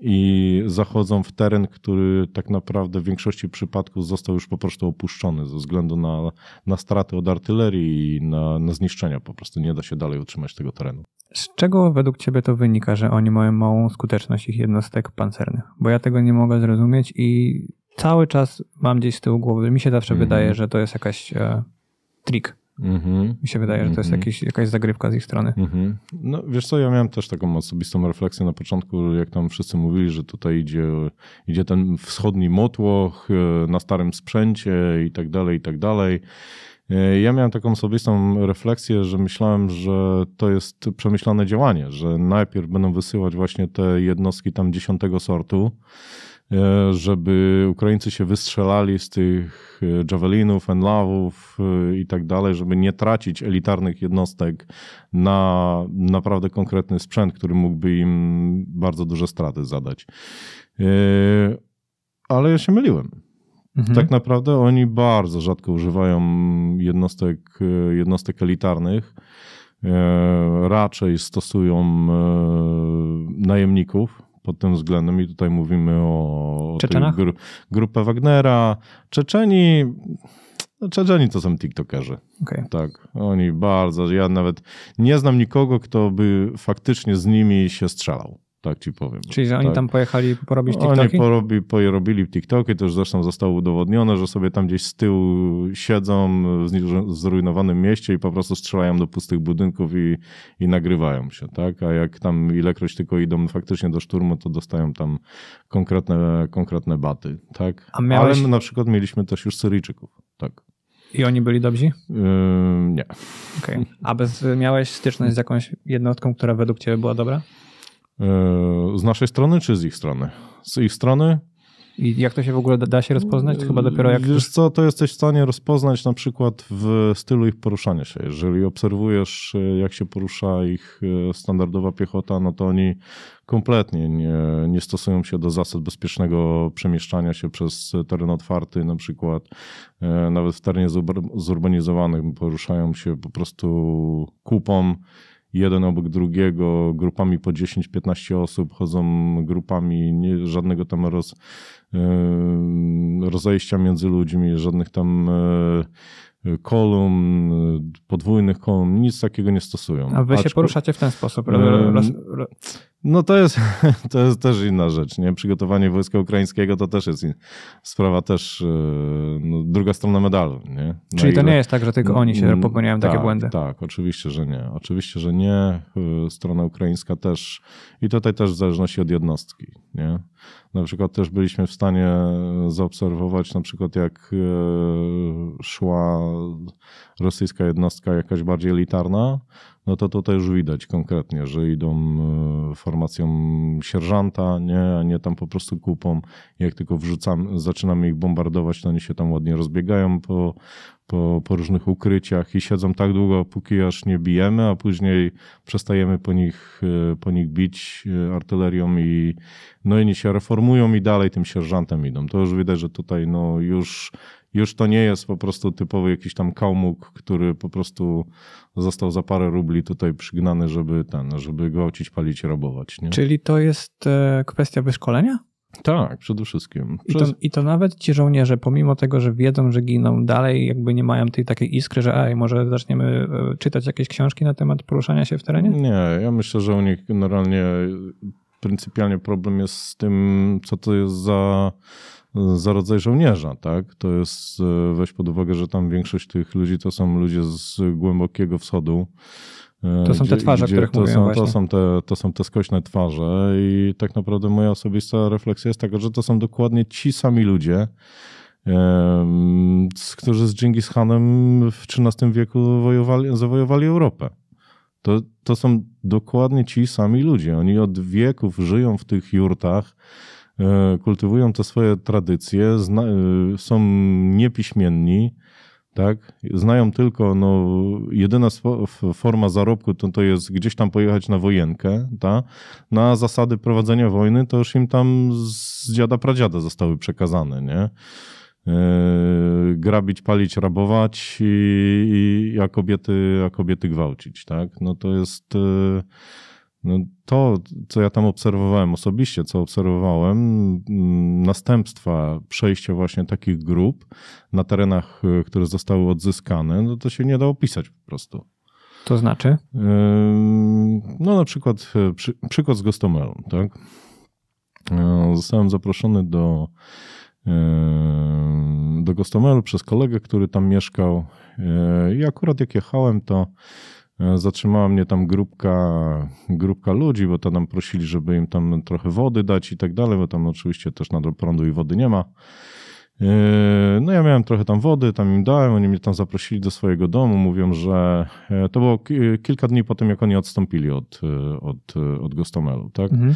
i zachodzą w teren, który tak naprawdę w większości przypadków został już po prostu opuszczony ze względu na, na straty od artylerii i na, na zniszczenia. Po prostu nie da się dalej utrzymać tego terenu. Z czego według Ciebie to wynika, że oni mają małą skuteczność ich jednostek pancernych? Bo ja tego nie mogę zrozumieć i cały czas mam gdzieś z tyłu głowy, mi się zawsze mm. wydaje, że to jest jakaś e, trik Mm-hmm. Mi się wydaje, że to jest mhm. jakiś, jakaś zagrywka z ich strony. Mm-hmm. No wiesz co, ja miałem też taką osobistą refleksję na początku, jak tam wszyscy mówili, że tutaj idzie, idzie ten wschodni motłoch e, na starym sprzęcie i tak dalej, i tak dalej. E, ja miałem taką osobistą refleksję, że myślałem, że to jest przemyślane działanie, że najpierw będą wysyłać właśnie te jednostki tam dziesiątego sortu, E, żeby Ukraińcy się wystrzelali z tych e, javelinów, enlawów e, i tak dalej, żeby nie tracić elitarnych jednostek na naprawdę konkretny sprzęt, który mógłby im bardzo duże straty zadać. Ale ja się myliłem. Mhm. Tak naprawdę oni bardzo rzadko używają jednostek, jednostek elitarnych. Raczej stosują najemników, pod tym względem i tutaj mówimy o gru, grupę Wagnera, Czeczeni. No, czeczeni to są TikTokerzy. Okay. Tak, oni bardzo. Ja nawet nie znam nikogo, kto by faktycznie z nimi się strzelał tak ci powiem. Czyli że oni tak. tam pojechali porobić TikToki? Oni porobi, porobili TikToki, to już zresztą zostało udowodnione, że sobie tam gdzieś z tyłu siedzą w zrujnowanym mieście i po prostu strzelają do pustych budynków i, i nagrywają się, tak? A jak tam ilekroć tylko idą faktycznie do szturmu, to dostają tam konkretne, konkretne baty, tak? A miałeś... Ale na przykład mieliśmy też już Syryjczyków, tak. I oni byli dobrzy? Yy, nie. Okay. A bez, miałeś styczność z jakąś jednostką, która według ciebie była dobra? E, z naszej strony czy z ich strony? Z ich strony. I jak to się w ogóle da się rozpoznać? chyba dopiero jak. Wiesz co, to jesteś w stanie rozpoznać na przykład w stylu ich poruszania się. Jeżeli obserwujesz, e, jak się porusza ich e, standardowa piechota, no to oni kompletnie nie, nie stosują się do zasad bezpiecznego przemieszczania się przez teren otwarty, na przykład nawet w terenie zurbanizowanym poruszają się po prostu kupą jeden obok drugiego, grupami po 10-15 osób, chodzą grupami, nie, żadnego tam roz, e, rozejścia między ludźmi, żadnych tam e, kolumn, podwójnych kolumn, nic takiego nie stosują. A wy Aczkol... się poruszacie w ten sposób? No to jest, to jest też inna rzecz, nie? Przygotowanie wojska ukraińskiego to też jest sprawa też, e, no, druga strona medalu, nie? Czyli ile... to nie jest tak, że tylko oni się mm, popełniają tak, takie błędy? Tak, oczywiście, że nie. Oczywiście, że nie. E, strona ukraińska też i tutaj też w zależności od jednostki, nie? Na przykład też byliśmy w stanie zaobserwować na przykład jak e, szła rosyjska jednostka jakaś bardziej elitarna, no to tutaj już widać konkretnie, że idą e, formacją sierżanta, nie, a nie tam po prostu kupą. Jak tylko wrzucam, zaczynamy ich bombardować, to oni się tam ładnie rozbiegają po, po, po różnych ukryciach i siedzą tak długo, póki aż nie bijemy, a później przestajemy po nich, e, po nich bić e, artylerią i no i oni się reformują i dalej tym sierżantem idą. To już widać, że tutaj no już już to nie jest po prostu typowy jakiś tam kałmuk, który po prostu został za parę rubli tutaj przygnany, żeby ten, żeby gwałcić, palić, robować. Nie? Czyli to jest e, kwestia wyszkolenia? Tak, przede wszystkim. Przez... I, to, I, to, nawet ci żołnierze, pomimo tego, że wiedzą, że giną, dalej jakby nie mają tej takiej iskry, że ej, może zaczniemy e, czytać jakieś książki na temat poruszania się w terenie? Nie, ja myślę, że u nich generalnie e, pryncypialnie problem jest z tym, co to jest za za rodzaj żołnierza, tak? To jest, e, weź pod uwagę, że tam większość tych ludzi to są ludzie z głębokiego wschodu. E, to są gdzie, te twarze, których to są, to są, te, to są te skośne twarze i tak naprawdę moja osobista refleksja jest taka, że to są dokładnie ci sami ludzie, e, którzy z Genghis Hanem w XIII wieku wojowali, zawojowali Europę. To, to są dokładnie ci sami ludzie. Oni od wieków żyją w tych jurtach, E, kultywują te swoje tradycje, zna, e, są niepiśmienni, tak? Znają tylko, no, jedyna forma zarobku to, to jest gdzieś tam pojechać na wojenkę, ta? na no, zasady prowadzenia wojny to już im tam z dziada pradziada zostały przekazane, nie? E, grabić, palić, rabować i, i, a, kobiety, a kobiety gwałcić, tak? No to jest... Yy, no, to, co ja tam obserwowałem osobiście, co obserwowałem, mm, następstwa przejścia właśnie takich grup na terenach, y, które zostały odzyskane, no to się nie da opisać po prostu. To znaczy? Y, no na przykład y, przy, przykład z Gostomelu, tak? Zostałem zaproszony do, do Gostomelu przez kolegę, który tam mieszkał i akurat jak jechałem, to Zatrzymała mnie tam grupka, grupka ludzi, bo to nam prosili, żeby im tam trochę wody dać i tak dalej, bo tam oczywiście też nadal prądu i wody nie ma. E, no ja miałem trochę tam wody, tam im dałem, oni mnie tam zaprosili do swojego domu, mówią, że e, to było kilka dni po tym, jak oni odstąpili od, e, od, od Gostomelu, tak? Mhm.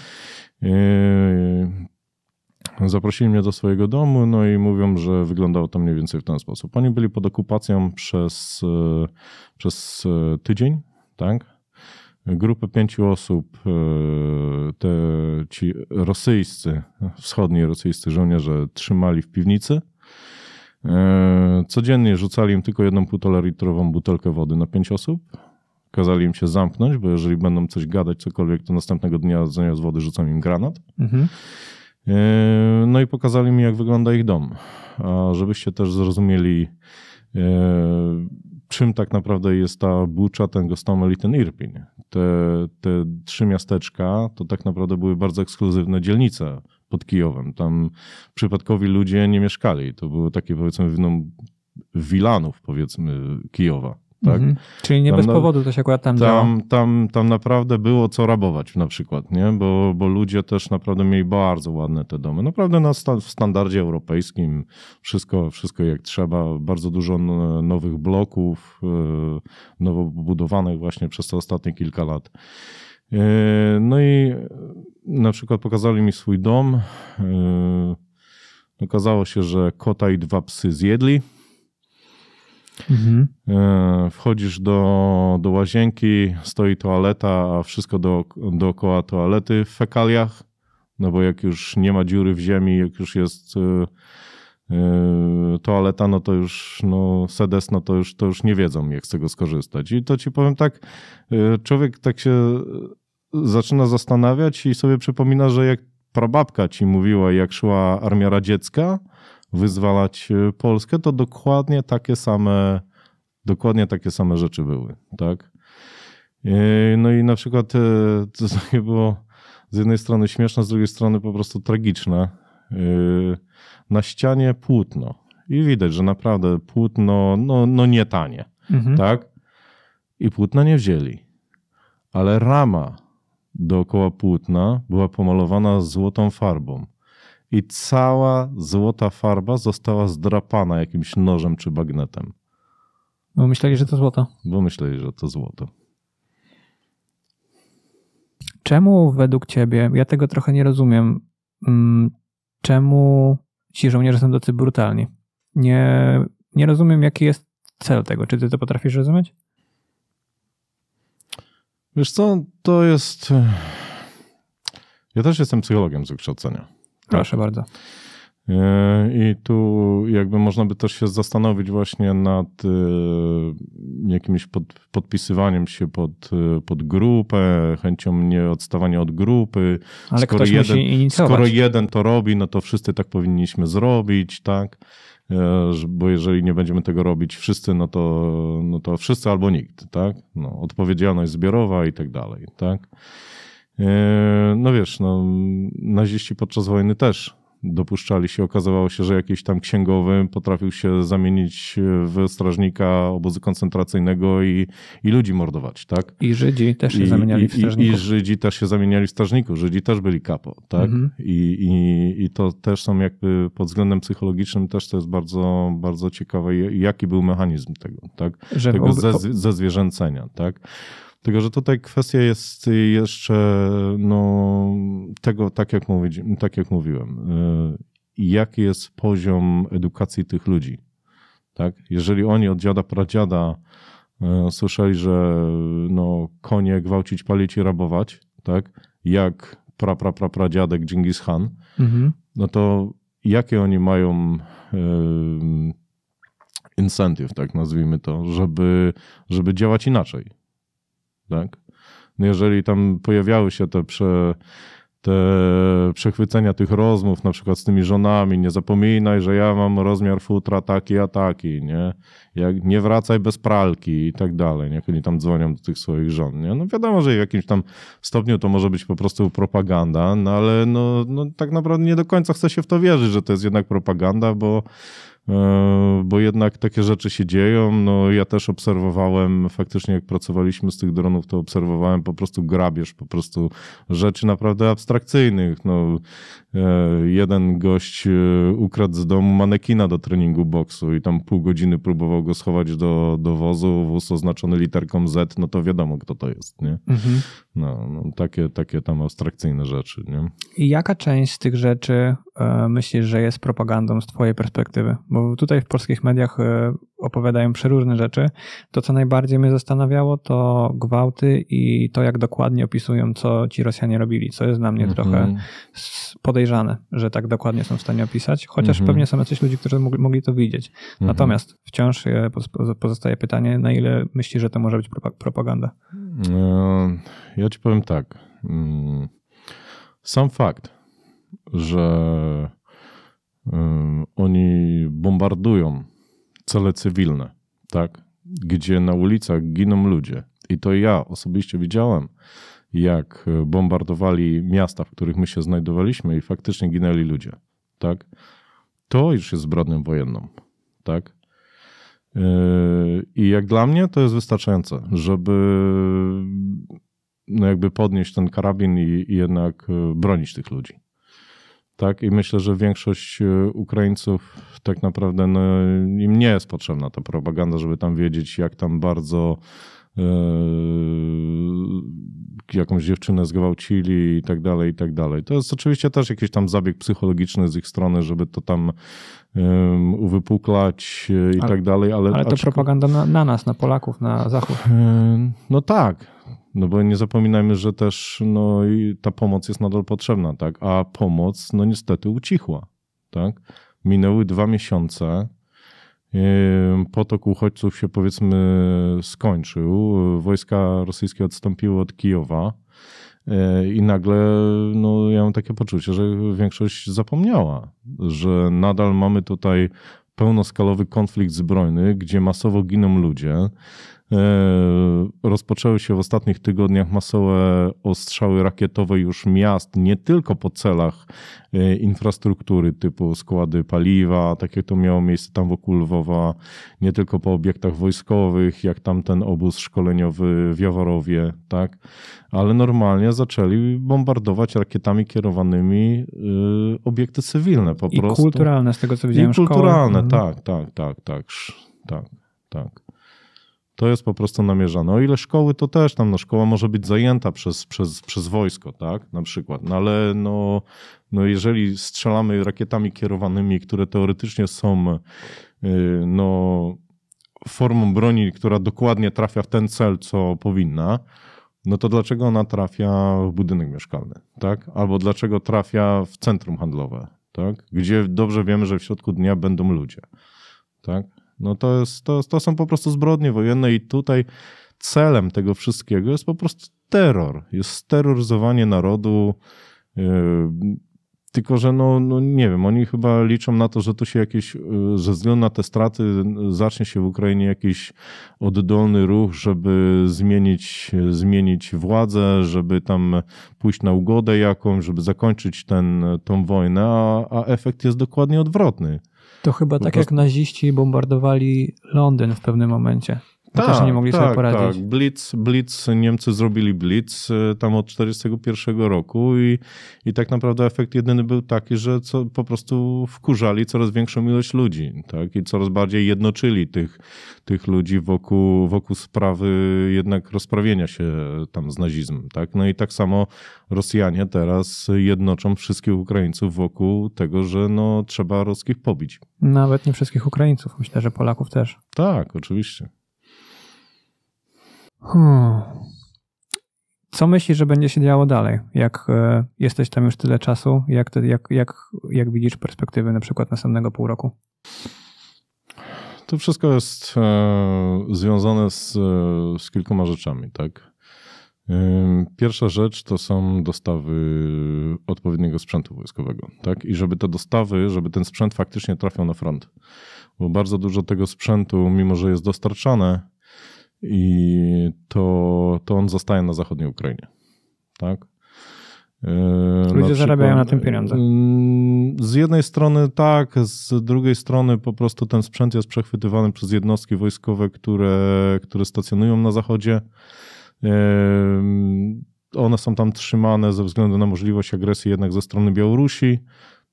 Zaprosili mnie do swojego domu, no i mówią, że wyglądało to mniej więcej w ten sposób. Oni byli pod okupacją przez, e, przez e, tydzień, tak? Grupę pięciu osób, e, te, ci rosyjscy, wschodni rosyjscy żołnierze trzymali w piwnicy. Codziennie rzucali im tylko jedną półtora butelkę wody na pięć osób. Kazali im się zamknąć, bo jeżeli będą coś gadać, cokolwiek, to następnego dnia zamiast wody rzucam im granat. Mhm. E, no i pokazali mi, jak wygląda ich dom. A żebyście też zrozumieli, e, czym tak naprawdę jest ta Bucza, ten Gostomel i ten Irpin. Te, te trzy miasteczka to tak naprawdę były bardzo ekskluzywne dzielnice pod Kijowem. Tam przypadkowi ludzie nie mieszkali. To były takie powiedzmy no, wilanów powiedzmy Kijowa tak? Mhm. Czyli nie tam bez na, powodu to się akurat tam tam, tam tam naprawdę było co rabować na przykład, nie? Bo, bo ludzie też naprawdę mieli bardzo ładne te domy. Naprawdę na sta w standardzie europejskim wszystko, wszystko jak trzeba. Bardzo dużo nowych bloków, e, nowo budowanych właśnie przez te ostatnie kilka lat. E, no i na przykład pokazali mi swój dom. E, okazało się, że kota i dwa psy zjedli. Mhm. E, wchodzisz do, do łazienki, stoi toaleta, a wszystko do, dookoła toalety w fekaliach, no bo jak już nie ma dziury w ziemi, jak już jest e, e, toaleta, no to już no, sedes, no to już, to już nie wiedzą, jak z tego skorzystać. I to ci powiem tak, człowiek tak się zaczyna zastanawiać i sobie przypomina, że jak prababka ci mówiła, jak szła armia radziecka, wyzwalać e, Polskę, to dokładnie takie same, dokładnie takie same rzeczy były, tak? E, no i na przykład to e, sobie było z jednej strony śmieszne, z drugiej strony po prostu tragiczne. Na ścianie płótno i widać, że naprawdę płótno, no, no nie tanie, mhm. tak? I płótna nie wzięli, ale rama dookoła płótna była pomalowana złotą farbą i cała złota farba została zdrapana jakimś nożem czy bagnetem. Bo myśleli, że to złoto. Bo myśleli, że to złoto. Czemu według ciebie, ja tego trochę nie rozumiem, mm, czemu ci żołnierze są tacy brutalni? Nie, nie rozumiem, jaki jest cel tego. Czy ty to potrafisz rozumieć? Wiesz co, to jest... Ja też jestem psychologiem z wykształcenia. Tak. Proszę bardzo. E, I tu jakby można by też się zastanowić właśnie nad e, jakimś pod, podpisywaniem się pod, e, pod grupę, chęcią nieodstawania od grupy. Ale skoro ktoś jeden, musi inicjować. Skoro jeden to robi, no to wszyscy tak powinniśmy zrobić, tak? Bo jeżeli nie będziemy tego robić wszyscy, no to, no to wszyscy albo nikt, tak? No, odpowiedzialność zbiorowa i tak dalej, tak? E, no wiesz, no, naziści podczas wojny też dopuszczali się. Okazywało się, że jakiś tam księgowy potrafił się zamienić w strażnika obozu koncentracyjnego i, i ludzi mordować, tak? I Żydzi też się I, zamieniali w strażników. I, I, Żydzi też się zamieniali w strażników. Żydzi też byli kapo, tak? Mhm. I, i, I to też są jakby pod względem psychologicznym też to jest bardzo, bardzo ciekawe, jaki był mechanizm tego, tak? Że tego ze zwierzęcenia, tak? Tylko, że tutaj kwestia jest jeszcze no, tego, tak jak, mówić, tak jak mówiłem, y, jaki jest poziom edukacji tych ludzi. Tak? Jeżeli oni od dziada pradziada y, słyszeli, że no, konie gwałcić, palić i rabować, tak? jak pra, pra, pra, pradziadek Genghis Khan, mhm. no to jakie oni mają y, incentyw, tak nazwijmy to, żeby, żeby działać inaczej tak? No jeżeli tam pojawiały się te, prze, te przechwycenia tych rozmów, na przykład z tymi żonami, nie zapominaj, że ja mam rozmiar futra taki, a taki, nie? Jak, nie wracaj bez pralki i tak dalej, nie? Jak oni tam dzwonią do tych swoich żon, nie? No wiadomo, że w jakimś tam stopniu to może być po prostu propaganda, no ale no, no tak naprawdę nie do końca chce się w to wierzyć, że to jest jednak propaganda, bo E, bo jednak takie rzeczy się dzieją. No, ja też obserwowałem, faktycznie jak pracowaliśmy z tych dronów, to obserwowałem po prostu grabież, po prostu rzeczy naprawdę abstrakcyjnych. No, E, jeden gość e, ukradł z domu manekina do treningu boksu i tam pół godziny próbował go schować do, do wozu, wóz oznaczony literką Z, no to wiadomo kto to jest, nie? Mhm. No, no, takie, takie tam abstrakcyjne rzeczy, nie? I jaka część z tych rzeczy e, myślisz, że jest propagandą z twojej perspektywy? Bo tutaj w polskich mediach opowiadają przeróżne rzeczy. To, co najbardziej mnie zastanawiało, to gwałty i to, jak dokładnie opisują, co ci Rosjanie robili, co jest dla mnie mhm. trochę podejrzane, że tak dokładnie są w stanie opisać, chociaż mhm. pewnie są jacyś ludzie, którzy mogli to widzieć. Mhm. Natomiast wciąż e, pozostaje pytanie, na ile myślisz, że to może być propaganda? No, ja ci powiem tak. Mm, sam fakt, że mm, oni bombardują cele cywilne, tak? gdzie na ulicach giną ludzie. I to ja osobiście widziałem, jak e, bombardowali miasta, w których my się znajdowaliśmy i faktycznie ginęli ludzie. Tak? To już jest zbrodnią wojenną. Tak? E, I jak dla mnie to jest wystarczające, żeby no jakby podnieść ten karabin i, i jednak e, bronić tych ludzi. Tak, i myślę, że większość e, Ukraińców tak naprawdę no, im nie jest potrzebna ta propaganda, żeby tam wiedzieć, jak tam bardzo Yy, jakąś dziewczynę zgwałcili i tak dalej, i tak dalej. To jest oczywiście też jakiś tam zabieg psychologiczny z ich strony, żeby to tam um, uwypuklać yy, i ale, tak dalej. Ale, ale to aczko... propaganda na, na, nas, na Polaków, na yy, Zachód. No tak, no bo nie zapominajmy, że też no, i ta pomoc jest nadal potrzebna, tak? A pomoc no niestety ucichła, tak? Minęły dwa miesiące, potok uchodźców się powiedzmy skończył. Wojska rosyjskie odstąpiły od Kijowa. E, I nagle no, ja mam takie poczucie, że większość zapomniała, że nadal mamy tutaj pełnoskalowy konflikt zbrojny, gdzie masowo giną ludzie, E, rozpoczęły się w ostatnich tygodniach masowe ostrzały rakietowe już miast, nie tylko po celach e, infrastruktury typu składy paliwa, takie to miało miejsce tam wokół Lwowa, nie tylko po obiektach wojskowych, jak tam ten obóz szkoleniowy w Jaworowie, tak? ale normalnie zaczęli bombardować rakietami kierowanymi y, obiekty cywilne po I prostu. I kulturalne, z tego co widziałem. I kulturalne, szkoły. Mhm. tak, tak, tak, tak, tak, tak. To jest po prostu namierzane. O ile szkoły, to też tam, no szkoła może być zajęta przez, przez, przez wojsko, tak, na przykład. No ale no, no jeżeli strzelamy rakietami kierowanymi, które teoretycznie są yy, no, formą broni, która dokładnie trafia w ten cel, co powinna, no to dlaczego ona trafia w budynek mieszkalny, tak? Albo dlaczego trafia w centrum handlowe, tak? Gdzie dobrze wiemy, że w środku dnia będą ludzie, tak? No to, jest, to, to są po prostu zbrodnie wojenne i tutaj celem tego wszystkiego jest po prostu terror. Jest steroryzowanie narodu. Yy, tylko, że no, no, nie wiem, oni chyba liczą na to, że tu się jakieś, yy, ze względu na te straty yy, zacznie się w Ukrainie jakiś oddolny ruch, żeby zmienić, zmienić władzę, żeby tam pójść na ugodę jakąś, żeby zakończyć ten, tą wojnę, a, a efekt jest dokładnie odwrotny. To chyba no tak jak naziści bombardowali Londyn w pewnym momencie tak, nie mogli tak, sobie poradzić. Tak, Blitz, Blitz, Niemcy zrobili Blitz y, tam od 1941 roku i, i tak naprawdę efekt jedyny był taki, że co, po prostu wkurzali coraz większą ilość ludzi tak? i coraz bardziej jednoczyli tych, tych ludzi wokół, wokół sprawy jednak rozprawienia się tam z nazizmem. Tak? No i tak samo Rosjanie teraz jednoczą wszystkich Ukraińców wokół tego, że no, trzeba ruskich pobić. Nawet nie wszystkich Ukraińców, myślę, że Polaków też. Tak, oczywiście. Hmm. Co myślisz, że będzie się działo dalej? Jak e, jesteś tam już tyle czasu? Jak, jak, jak, jak widzisz perspektywy na przykład następnego pół roku? To wszystko jest e, związane z, e, z kilkoma rzeczami, tak? E, pierwsza rzecz to są dostawy odpowiedniego sprzętu wojskowego, tak? I żeby te dostawy, żeby ten sprzęt faktycznie trafiał na front. Bo bardzo dużo tego sprzętu, mimo że jest dostarczane, i to, to on zostaje na zachodniej Ukrainie. Tak? E, Ludzie przykład, zarabiają na tym pieniądze. Mm, z jednej strony tak, z drugiej strony po prostu ten sprzęt jest przechwytywany przez jednostki wojskowe, które, które stacjonują na zachodzie. One są tam trzymane ze względu na możliwość agresji jednak ze strony Białorusi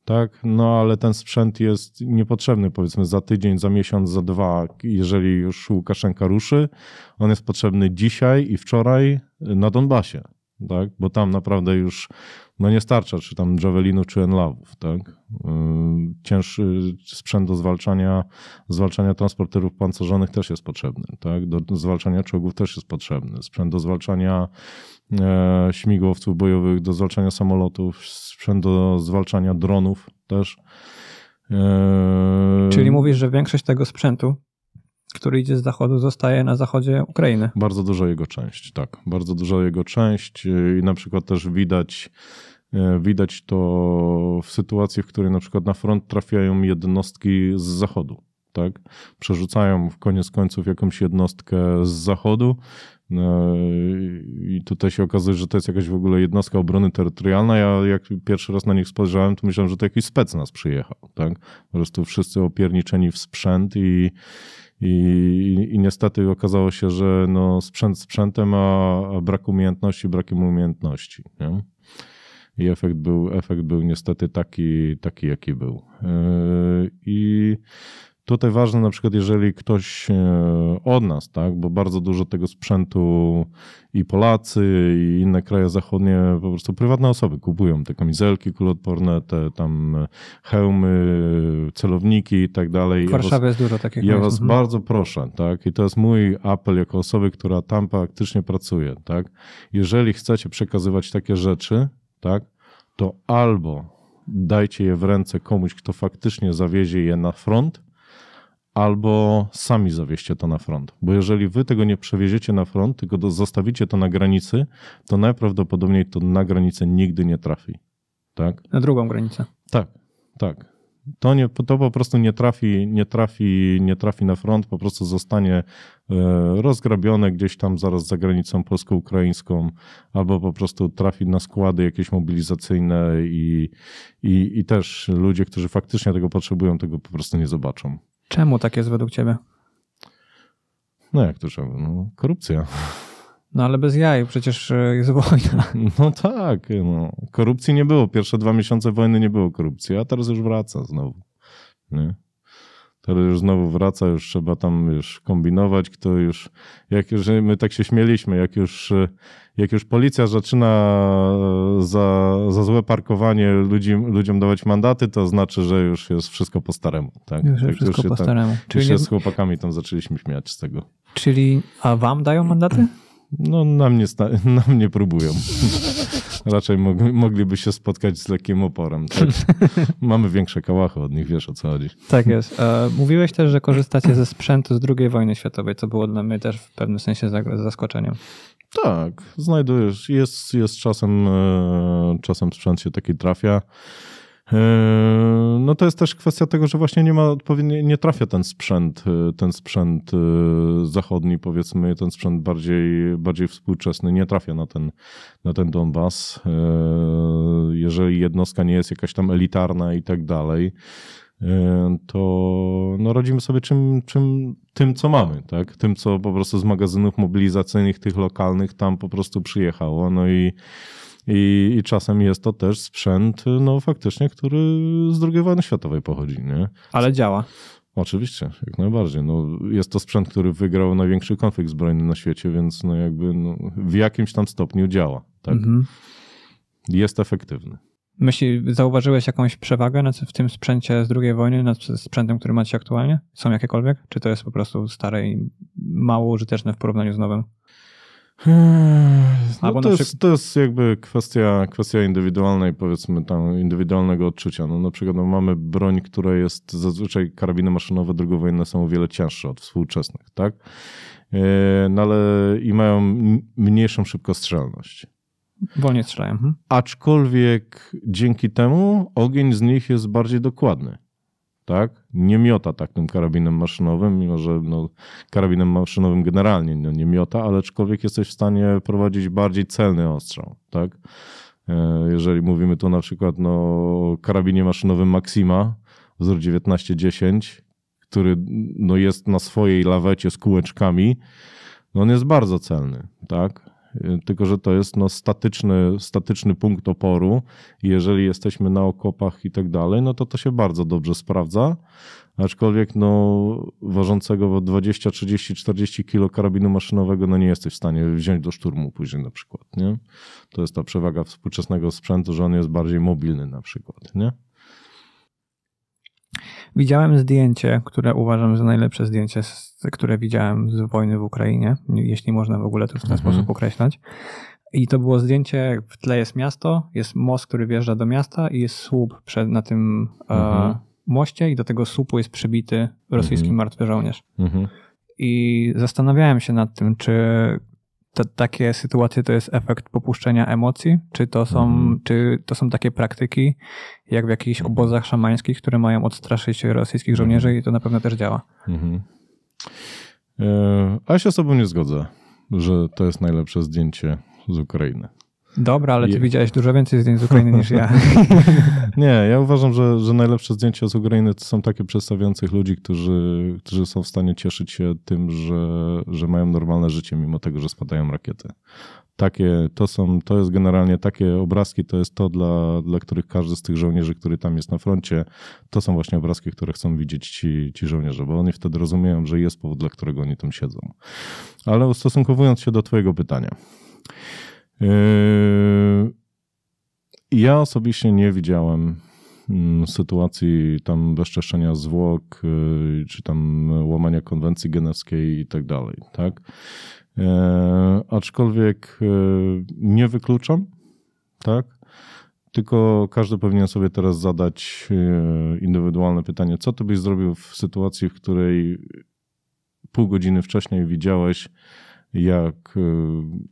tak? No ale ten sprzęt jest niepotrzebny powiedzmy za tydzień, za miesiąc, za dwa, jeżeli już Łukaszenka ruszy. On jest potrzebny dzisiaj i wczoraj na Donbasie tak? bo tam naprawdę już no nie starcza, czy tam javelinów, czy enlawów. Tak? Yy, cięższy sprzęt do zwalczania, zwalczania transporterów pancerzonych też jest potrzebny. Tak? Do zwalczania czołgów też jest potrzebny. Sprzęt do zwalczania e, śmigłowców bojowych, do zwalczania samolotów, sprzęt do zwalczania dronów też. E, Czyli mówisz, że większość tego sprzętu który idzie z zachodu, zostaje na zachodzie Ukrainy. Bardzo dużo jego część, tak. Bardzo dużo jego część y, i na przykład też widać, y, widać to w sytuacji, w której na przykład na front trafiają jednostki z zachodu. Tak? Przerzucają w koniec końców jakąś jednostkę z zachodu, no, i tutaj się okazuje, że to jest jakaś w ogóle jednostka obrony terytorialna. Ja jak pierwszy raz na nich spojrzałem, to myślałem, że to jakiś spec nas przyjechał. Tak? Po prostu wszyscy opierniczeni w sprzęt i, i, I, niestety okazało się, że no sprzęt sprzętem, a, brak umiejętności brakiem umiejętności. Nie? I efekt był, efekt był niestety taki, taki jaki był. Yy, I Tutaj ważne na przykład, jeżeli ktoś e, od nas, tak, bo bardzo dużo tego sprzętu i Polacy, i inne kraje zachodnie, po prostu prywatne osoby kupują te kamizelki kuloodporne, te tam hełmy, celowniki i tak dalej. W Warszawie ja was, jest dużo takich. Ja was mhm. bardzo proszę, tak, i to jest mój apel jako osoby, która tam praktycznie pracuje, tak. Jeżeli chcecie przekazywać takie rzeczy, tak, to albo dajcie je w ręce komuś, kto faktycznie zawiezie je na front, albo sami zawieźcie to na front. Bo jeżeli wy tego nie przewieziecie na front, tylko zostawicie to na granicy, to najprawdopodobniej to na granicę nigdy nie trafi. Tak? Na drugą granicę. Tak, tak. To, nie, to po prostu nie trafi, nie, trafi, nie trafi na front, po prostu zostanie e, rozgrabione gdzieś tam zaraz za granicą polsko-ukraińską, albo po prostu trafi na składy jakieś mobilizacyjne i, i, i też ludzie, którzy faktycznie tego potrzebują, tego po prostu nie zobaczą. Czemu tak jest według ciebie? No jak to czemu? No, korupcja. No ale bez jaj, przecież y, jest wojna. No tak, no. korupcji nie było. Pierwsze dwa miesiące wojny nie było korupcji, a teraz już wraca znowu. Nie? które już znowu wraca, już trzeba tam już kombinować, kto już, jak już my tak się śmieliśmy, jak już, jak już policja zaczyna e, za, za złe parkowanie ludzi, ludziom dawać mandaty, to znaczy, że już jest wszystko po staremu. Tak? Już, jest wszystko już po tak, staremu. Tam, Czyli... się z chłopakami tam zaczęliśmy śmiać z tego. Czyli, a wam dają mandaty? No na mnie, sta- na mnie próbują. raczej mogliby się spotkać z lekkim oporem. Tak? Mamy większe kałachy od nich, wiesz o co chodzi. Tak jest. E, mówiłeś też, że korzystacie ze sprzętu z II wojny światowej, co było dla mnie też w pewnym sensie zaskoczeniem. Tak, znajdujesz. Jest, jest czasem, e, czasem sprzęt się taki trafia. Yy, no to jest też kwestia tego, że właśnie nie ma odpowiednie, nie trafia ten sprzęt, yy, ten sprzęt yy, zachodni, powiedzmy, ten sprzęt bardziej, bardziej współczesny, nie trafia na ten, na ten Donbas. Jeżeli jednostka nie jest jakaś tam elitarna i tak dalej, to no, rodzimy sobie czym, czym, tym, co mamy, tak? Tym, co po prostu z magazynów mobilizacyjnych, tych lokalnych, tam po prostu przyjechało. No i i, I, czasem jest to też sprzęt, no faktycznie, który z II wojny światowej pochodzi. Nie? Ale działa. Oczywiście, jak najbardziej. No, jest to sprzęt, który wygrał największy konflikt zbrojny na świecie, więc no jakby no, w jakimś tam stopniu działa. Tak? Mhm. Jest efektywny. Myśli, zauważyłeś jakąś przewagę w tym sprzęcie z drugiej wojny nad sprzętem, który macie aktualnie? Są jakiekolwiek? Czy to jest po prostu stare i mało użyteczne w porównaniu z nowym? Hmm, no to, przykład... jest, to, jest, jakby kwestia, kwestia indywidualnej, powiedzmy tam, indywidualnego odczucia. No, na przykład no, mamy broń, która jest zazwyczaj karabiny maszynowe drugowojenne są o wiele cięższe od współczesnych, tak? E, no ale i mają mniejszą szybkostrzelność. Wolnie strzelają. Mhm. Aczkolwiek dzięki temu ogień z nich jest bardziej dokładny tak? Nie miota tak tym karabinem maszynowym, mimo że no, karabinem maszynowym generalnie no, nie miota, ale aczkolwiek jesteś w stanie prowadzić bardziej celny ostrzał, tak? E, jeżeli mówimy tu na przykład no, o karabinie maszynowym Maxima wzór 1910, który no, jest na swojej lawecie z kółeczkami, no, on jest bardzo celny, tak? tylko że to jest no, statyczny, statyczny punkt oporu. Jeżeli jesteśmy na okopach i tak dalej, no to to się bardzo dobrze sprawdza. Aczkolwiek no, ważącego 20, 30, 40 kilo karabinu maszynowego no, nie jesteś w stanie wziąć do szturmu później na przykład. Nie? To jest ta przewaga współczesnego sprzętu, że on jest bardziej mobilny na przykład. Nie? Widziałem zdjęcie, które uważam za najlepsze zdjęcie, które widziałem z wojny w Ukrainie, jeśli można w ogóle to w ten mhm. sposób określać. I to było zdjęcie, w tle jest miasto, jest most, który wjeżdża do miasta i jest słup przed, na tym e, mhm. e, moście i do tego słupu jest przybity rosyjski mhm. martwy żołnierz. Mhm. I zastanawiałem się nad tym, czy takie sytuacje to jest efekt popuszczenia emocji? Czy to, są, mhm. czy to są takie praktyki, jak w jakichś mhm. obozach szamańskich, które mają odstraszyć rosyjskich mhm. żołnierzy i to na pewno też działa? Mhm. E, a ja się z tobą nie zgodzę, że to jest najlepsze zdjęcie z Ukrainy. Dobra, ale ty widziałeś dużo więcej zdjęć z Ukrainy niż ja. nie, ja uważam, że, że najlepsze zdjęcia z Ukrainy to są takie przedstawiających ludzi, którzy, którzy są w stanie cieszyć się tym, że, że mają normalne życie, mimo tego, że spadają rakiety. Takie, to, są, to jest generalnie takie obrazki, to jest to, dla, dla których każdy z tych żołnierzy, który tam jest na froncie, to są właśnie obrazki, które chcą widzieć ci, ci żołnierze, bo oni wtedy rozumieją, że jest powód, dla którego oni tam siedzą. Ale ustosunkowując się do Twojego pytania. Yy, ja osobiście nie widziałem mm, sytuacji tam bezczeszczenia zwłok, yy, czy tam łamania konwencji genewskiej i tak dalej, tak? Yy, aczkolwiek nie wykluczam, tak? Tylko każdy powinien sobie teraz zadać indywidualne pytanie, co ty byś zrobił w sytuacji, w której pół godziny wcześniej widziałeś jak y,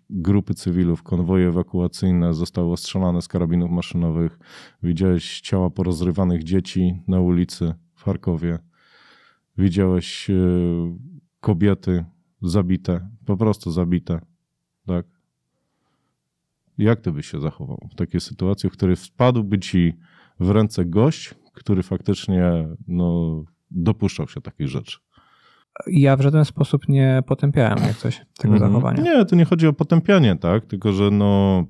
grupy cywilów, konwoje ewakuacyjne zostały ostrzelane z karabinów maszynowych. Widziałeś ciała porozrywanych dzieci na ulicy w Charkowie. Widziałeś y, kobiety zabite, po prostu zabite. Tak? Jak ty byś się zachował w takiej sytuacji, w której wpadłby ci w ręce gość, który faktycznie no, dopuszczał się takich rzeczy? ja w żaden sposób nie potępiałem jak coś tego mhm. zachowania. Nie, to nie chodzi o potępianie, tak? Tylko, że no,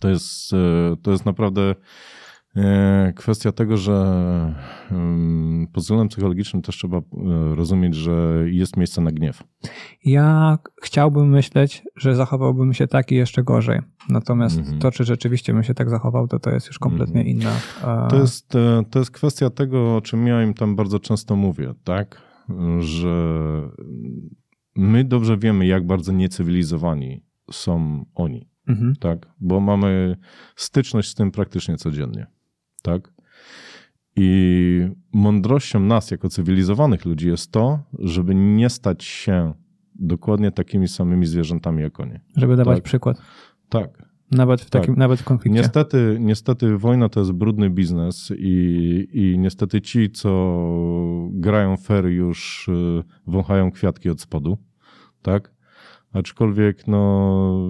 to jest, e, to jest naprawdę e, kwestia tego, że pod względem psychologicznym też trzeba e, rozumieć, że jest miejsce na gniew. Ja chciałbym myśleć, że zachowałbym się tak i jeszcze gorzej. Natomiast mm to, czy rzeczywiście bym się tak zachował, to to jest już kompletnie mhm. inna. To jest, to jest kwestia tego, o czym ja im tam bardzo często mówię, tak? że my dobrze wiemy, jak bardzo niecywilizowani są oni, mhm. tak? Bo mamy styczność z tym praktycznie codziennie, tak? I mądrością nas, jako cywilizowanych ludzi, jest to, żeby nie stać się dokładnie takimi samymi zwierzętami jak oni. Żeby dawać tak? przykład. Tak, nawet w, tak. takim, tak. nawet w konflikcie. Niestety, niestety wojna to jest brudny biznes i, i niestety ci, co grają fair, już y, wąchają kwiatki od spodu. Tak? Aczkolwiek no,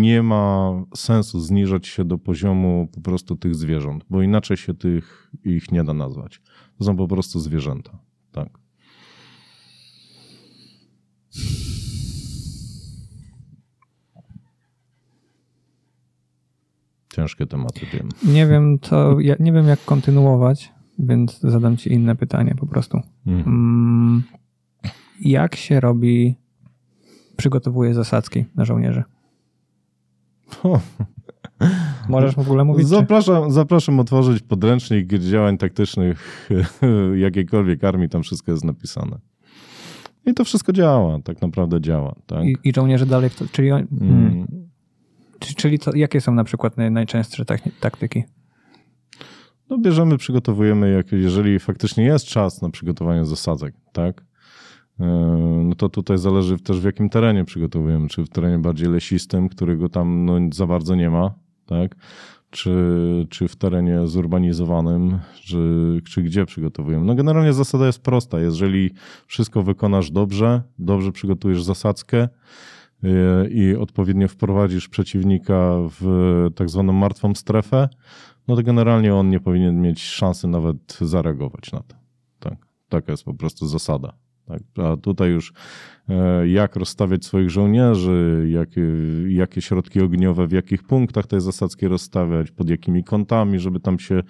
nie ma sensu zniżać się do poziomu po prostu tych zwierząt, bo inaczej się tych ich nie da nazwać. To są po prostu zwierzęta. Tak. ciężkie tematy wiem. Nie wiem, to ja nie wiem, jak kontynuować, więc zadam ci inne pytanie po prostu. Mhm. Mm, jak się robi, przygotowuje zasadzki na żołnierzy? Możesz w ogóle mówić? Zapraszam, zapraszam otworzyć podręcznik działań taktycznych jakiejkolwiek armii, tam wszystko jest napisane. I to wszystko działa, tak naprawdę działa. Tak? I, i żołnierze dalej, w to, czyli oni... mm. Hmm. Czyli to, jakie są na przykład najczęstsze taktyki? No bierzemy, przygotowujemy, jak, jeżeli faktycznie jest czas na przygotowanie zasadzek, tak? E, no to tutaj zależy też w jakim terenie przygotowujemy, czy w terenie bardziej lesistym, którego tam no, za bardzo nie ma, tak? Czy, czy w terenie zurbanizowanym, czy, czy gdzie przygotowujemy. No generalnie zasada jest prosta. Jeżeli wszystko wykonasz dobrze, dobrze przygotujesz zasadzkę, Y, i odpowiednio wprowadzisz przeciwnika w tak zwaną martwą strefę, no to generalnie on nie powinien mieć szansy nawet zareagować na to. Tak, taka jest po prostu zasada. Tak? A tutaj już e, jak rozstawiać swoich żołnierzy, jakie, jakie środki ogniowe, w jakich punktach te zasadzki rozstawiać, pod jakimi kątami, żeby tam się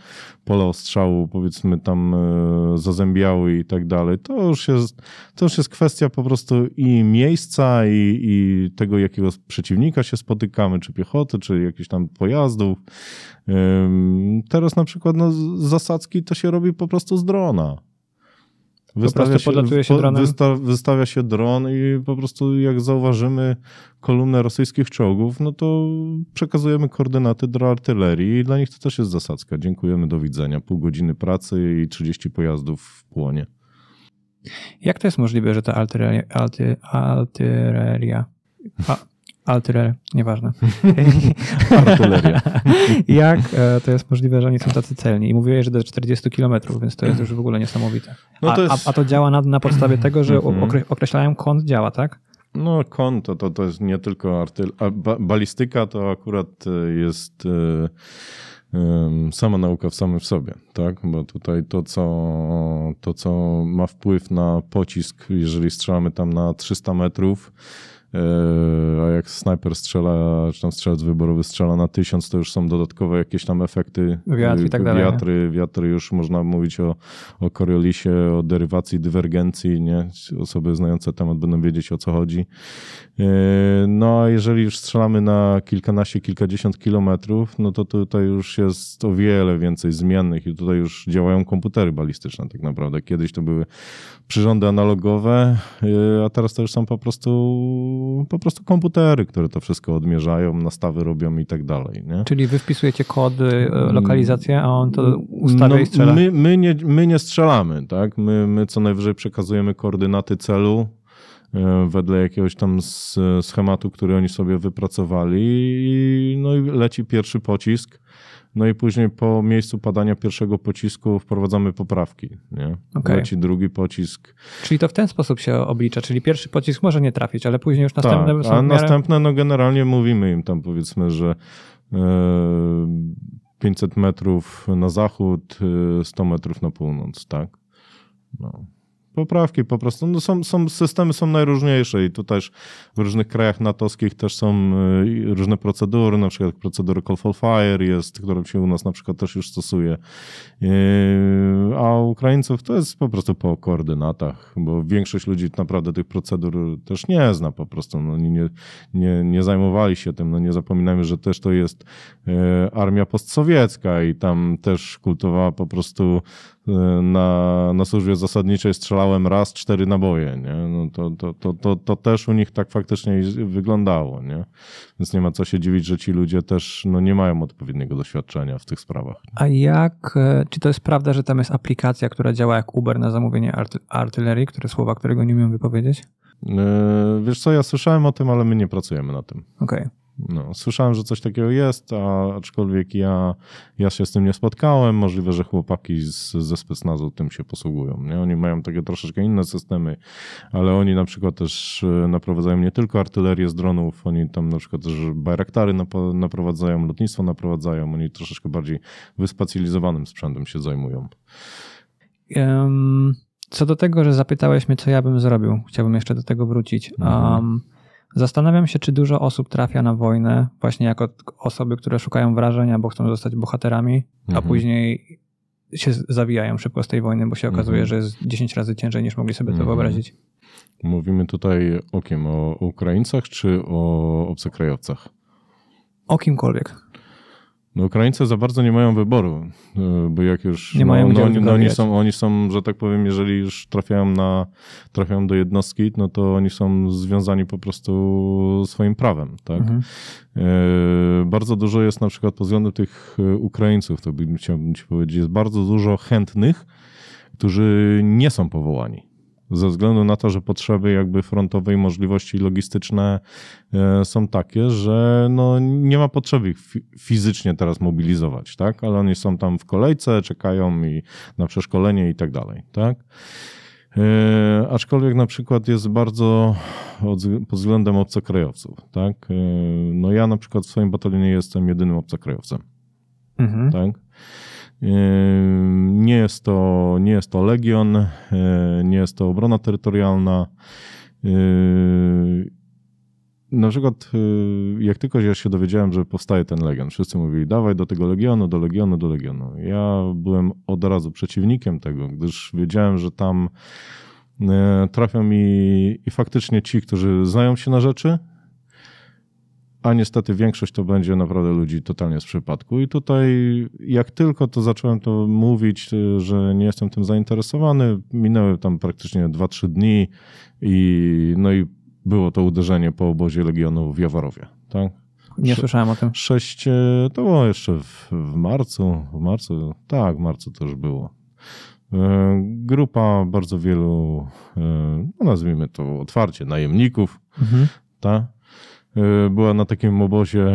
pola ostrzału powiedzmy tam e, zazębiały i tak dalej. To już jest, to już jest kwestia po prostu i miejsca i, i tego, jakiego przeciwnika się spotykamy, czy piechoty, czy jakichś tam pojazdów. Teraz na przykład no, zasadzki to się robi po prostu z drona. Wystawia się, się wysta wystawia się dron i po prostu jak zauważymy kolumnę rosyjskich czołgów, no to przekazujemy koordynaty do artylerii i dla nich to też jest zasadzka. Dziękujemy, do widzenia. Pół godziny pracy i 30 pojazdów w płonie. Jak to jest możliwe, że ta artyleria, artyleria a, Artyler, nieważne. Artyleria. Jak e, to jest możliwe, że oni są tacy celni? I mówiłeś, że do 40 km, więc to jest już w ogóle niesamowite. No to jest... a, a, to działa na, na podstawie mhm. tego, że mhm. określają kąt działa, tak? No kąt to, to, to jest nie tylko artyl... Ba, balistyka to akurat e, jest e, sama nauka w samym sobie, tak? Bo tutaj to co, to, co ma wpływ na pocisk, jeżeli strzelamy tam na 300 metrów, Yy, a jak snajper strzela, czy tam strzelec wyborowy strzela na tysiąc, to już są dodatkowe jakieś tam efekty, yy, wiatr i tak dalej. Wiatry, wiatry już można mówić o, o Coriolisie, o derywacji, dywergencji, nie? Osoby znające temat będą wiedzieć o co chodzi. Yy, no a jeżeli już strzelamy na kilkanaście, kilkadziesiąt kilometrów, no to tutaj już jest o wiele więcej zmiennych i tutaj już działają komputery balistyczne tak naprawdę. Kiedyś to były przyrządy analogowe, a teraz to już są po prostu po prostu komputery, które to wszystko odmierzają, nastawy robią i tak dalej. Nie? Czyli wy wpisujecie kody, mm. lokalizację, a on to mm. ustawia no, i strzela? My, my, nie, my nie strzelamy, tak? My, my co najwyżej przekazujemy koordynaty celu, y, wedle jakiegoś tam schematu, który oni sobie wypracowali. No i leci pierwszy pocisk. No i później po miejscu padania pierwszego pocisku wprowadzamy poprawki. Nie? Okay. Leci drugi pocisk. Czyli to w ten sposób się oblicza, czyli pierwszy pocisk może nie trafić, ale później już tak, następne tak, są a miarę... następne no generalnie mówimy im tam powiedzmy, że yy, e, 500 metrów na zachód, 100 e, metrów na północ, tak? No poprawki po prostu. No są, są, systemy są najróżniejsze i tu też w różnych krajach natowskich też są y, różne procedury, na przykład procedura call for fire jest, którą się u nas na przykład też już stosuje. Yy, a Ukraińców to jest po prostu po koordynatach, bo większość ludzi naprawdę tych procedur też nie zna po prostu. No, nie, nie, nie zajmowali się tym. No, nie zapominajmy, że też to jest yy, armia postsowiecka i tam też kultowała po prostu yy, na, na służbie zasadniczej strzelałem raz cztery naboje. Nie? No to, to, to, to, to też u nich tak faktycznie wyglądało. Nie? Więc nie ma co się dziwić, że ci ludzie też no, nie mają odpowiedniego doświadczenia w tych sprawach. Nie? A jak e, czy to jest prawda, że tam jest aplikacja, która działa jak Uber na zamówienie arty artylerii, które słowa, którego nie umiem wypowiedzieć? Yy, wiesz co, ja słyszałem o tym, ale my nie pracujemy na tym. Okej. Okay. No, słyszałem, że coś takiego jest, a, aczkolwiek ja, ja się z tym nie spotkałem. Możliwe, że chłopaki z, ze specnazu tym się posługują. Nie? Oni mają takie troszeczkę inne systemy, ale oni na przykład też e, naprowadzają nie tylko artylerię z dronów, oni tam na przykład też bajraktary naprowadzają, lotnictwo naprowadzają. Oni troszeczkę bardziej wyspecjalizowanym sprzętem się zajmują. Um, co do tego, że zapytałeś mnie, co ja bym zrobił, chciałbym jeszcze do tego wrócić. Um, Zastanawiam się, czy dużo osób trafia na wojnę właśnie jako osoby, które szukają wrażenia, bo chcą zostać bohaterami, mhm. a później się zawijają szybko z tej wojny, bo się mhm. okazuje, mhm. że jest 10 razy ciężej niż mogli sobie to mhm. wyobrazić. Mówimy tutaj o kim? O Ukraińcach czy o obcokrajowcach? O kimkolwiek. No Ukraińcy za bardzo nie mają wyboru, e, bo jak już... Nie no, mają no, no, no oni, są, oni są, że tak powiem, jeżeli już trafiają, na, trafiają do jednostki, no to oni są związani po prostu swoim prawem, tak? Mhm. E, bardzo dużo jest na przykład pod względem tych e, Ukraińców, to bym chciał ci powiedzieć, jest bardzo dużo chętnych, którzy nie są powołani ze względu na to, że potrzeby jakby frontowej możliwości logistyczne e, są takie, że no nie ma potrzeby ich fizycznie teraz mobilizować, tak? Ale oni są tam w kolejce, czekają i na przeszkolenie i tak dalej, tak? E, aczkolwiek na przykład jest bardzo od, pod względem obcokrajowców, tak? E, no ja na przykład w swoim batalionie jestem jedynym obcokrajowcem, mhm. tak? Yy, nie jest to, nie jest to legion, yy, nie jest to obrona terytorialna. Yy, na przykład, jak tylko ja się dowiedziałem, że powstaje ten legion, wszyscy mówili: dawaj do tego legionu, do legionu, do legionu. Ja byłem od razu przeciwnikiem tego, gdyż wiedziałem, że tam trafią mi i faktycznie ci, którzy znają się na rzeczy, a niestety większość to będzie naprawdę ludzi totalnie z przypadku. I tutaj, jak tylko to zacząłem to mówić, y, że nie jestem tym zainteresowany, minęły tam praktycznie 2-3 dni, i, no i było to uderzenie po obozie Legionu w Jaworowie. Tak? Nie słyszałem o tym. Sześć, y, to było jeszcze w, w marcu, w marcu, tak, w marcu to już było. Y, grupa bardzo wielu, no nazwijmy to otwarcie, najemników, mhm. ta, E, była na takim obozie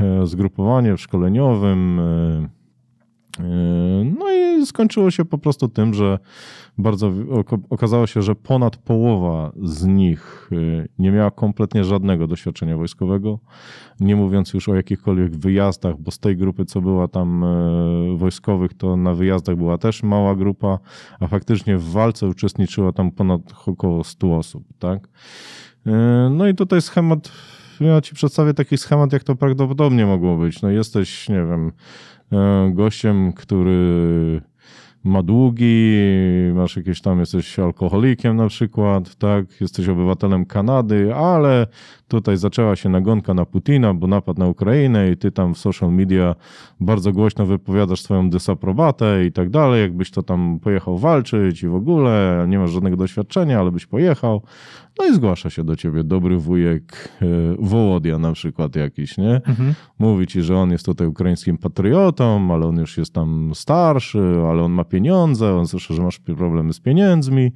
e, zgrupowanie szkoleniowym. E, no i skończyło się po prostu tym, że bardzo okazało się, że ponad połowa z nich nie miała kompletnie żadnego doświadczenia wojskowego, nie mówiąc już o jakichkolwiek wyjazdach, bo z tej grupy, co była tam wojskowych, to na wyjazdach była też mała grupa, a faktycznie w walce uczestniczyła tam ponad około 100 osób, tak? No i tutaj schemat ja ci przedstawię taki schemat, jak to prawdopodobnie mogło być. No jesteś, nie wiem, e, gościem, który ma długi, masz jakieś tam, jesteś alkoholikiem na przykład, tak, jesteś obywatelem Kanady, ale tutaj zaczęła się nagonka na Putina, bo napadł na Ukrainę i ty tam w social media bardzo głośno wypowiadasz swoją dysaprobatę i tak dalej, jakbyś to tam pojechał walczyć i w ogóle, nie masz żadnego doświadczenia, ale byś pojechał, no i zgłasza się do ciebie dobry wujek e, Wołodia na przykład jakiś, nie? Mhm. Mówi ci, że on jest tutaj ukraińskim patriotą, ale on już jest tam starszy, ale on ma pieniądze, pieniądze, on słyszy, że masz problemy z pieniędzmi,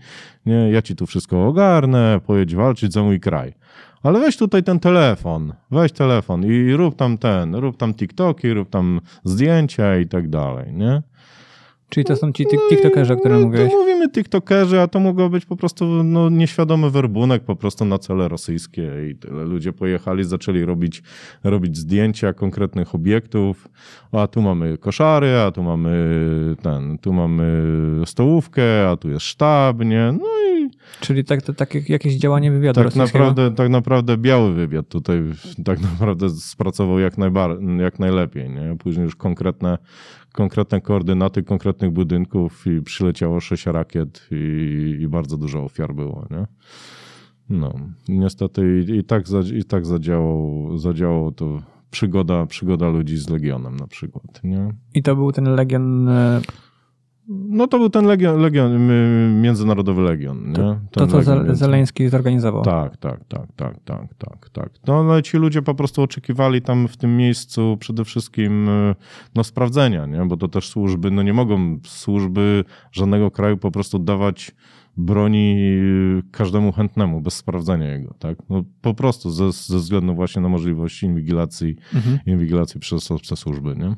nie, ja ci tu wszystko ogarnę, pojedź walczyć za mój kraj. Ale weź tutaj ten telefon, weź telefon i rób tam ten, rób tam TikToki, rób tam zdjęcia i tak dalej, nie? Czyli to są ci no tiktokerzy, o których no, mówiłeś? To mówimy tiktokerzy, a to mogło być po prostu no, nieświadomy werbunek po prostu na cele rosyjskie i tyle. Ludzie pojechali, zaczęli robić, robić zdjęcia konkretnych obiektów. A tu mamy koszary, a tu mamy ten, tu mamy stołówkę, a tu jest sztab, nie? No i Czyli tak, to, tak jakieś działanie wywiadu tak naprawdę, tak naprawdę biały wywiad tutaj tak naprawdę spracował jak, jak najlepiej. Nie? Później już konkretne, konkretne koordynaty konkretnych budynków i przyleciało sześć rakiet i, i bardzo dużo ofiar było. Nie? No, niestety i, i tak, i tak zadziałało, to przygoda, przygoda ludzi z Legionem na przykład. Nie? I to był ten Legion e, no to był ten legion, legion międzynarodowy legion. nie? to, to legion, Zeleński zorganizował. Tak, tak, tak, tak, tak, tak, tak. No, ale no ci ludzie po prostu oczekiwali tam w tym miejscu przede wszystkim e, no, sprawdzenia, nie? bo to też służby, no nie mogą służby żadnego kraju po prostu dawać broni e, każdemu chętnemu bez sprawdzenia jego, tak? No, po prostu ze, ze względu właśnie na możliwości inwigilacji, mhm. inwigilacji przez obce służby, nie?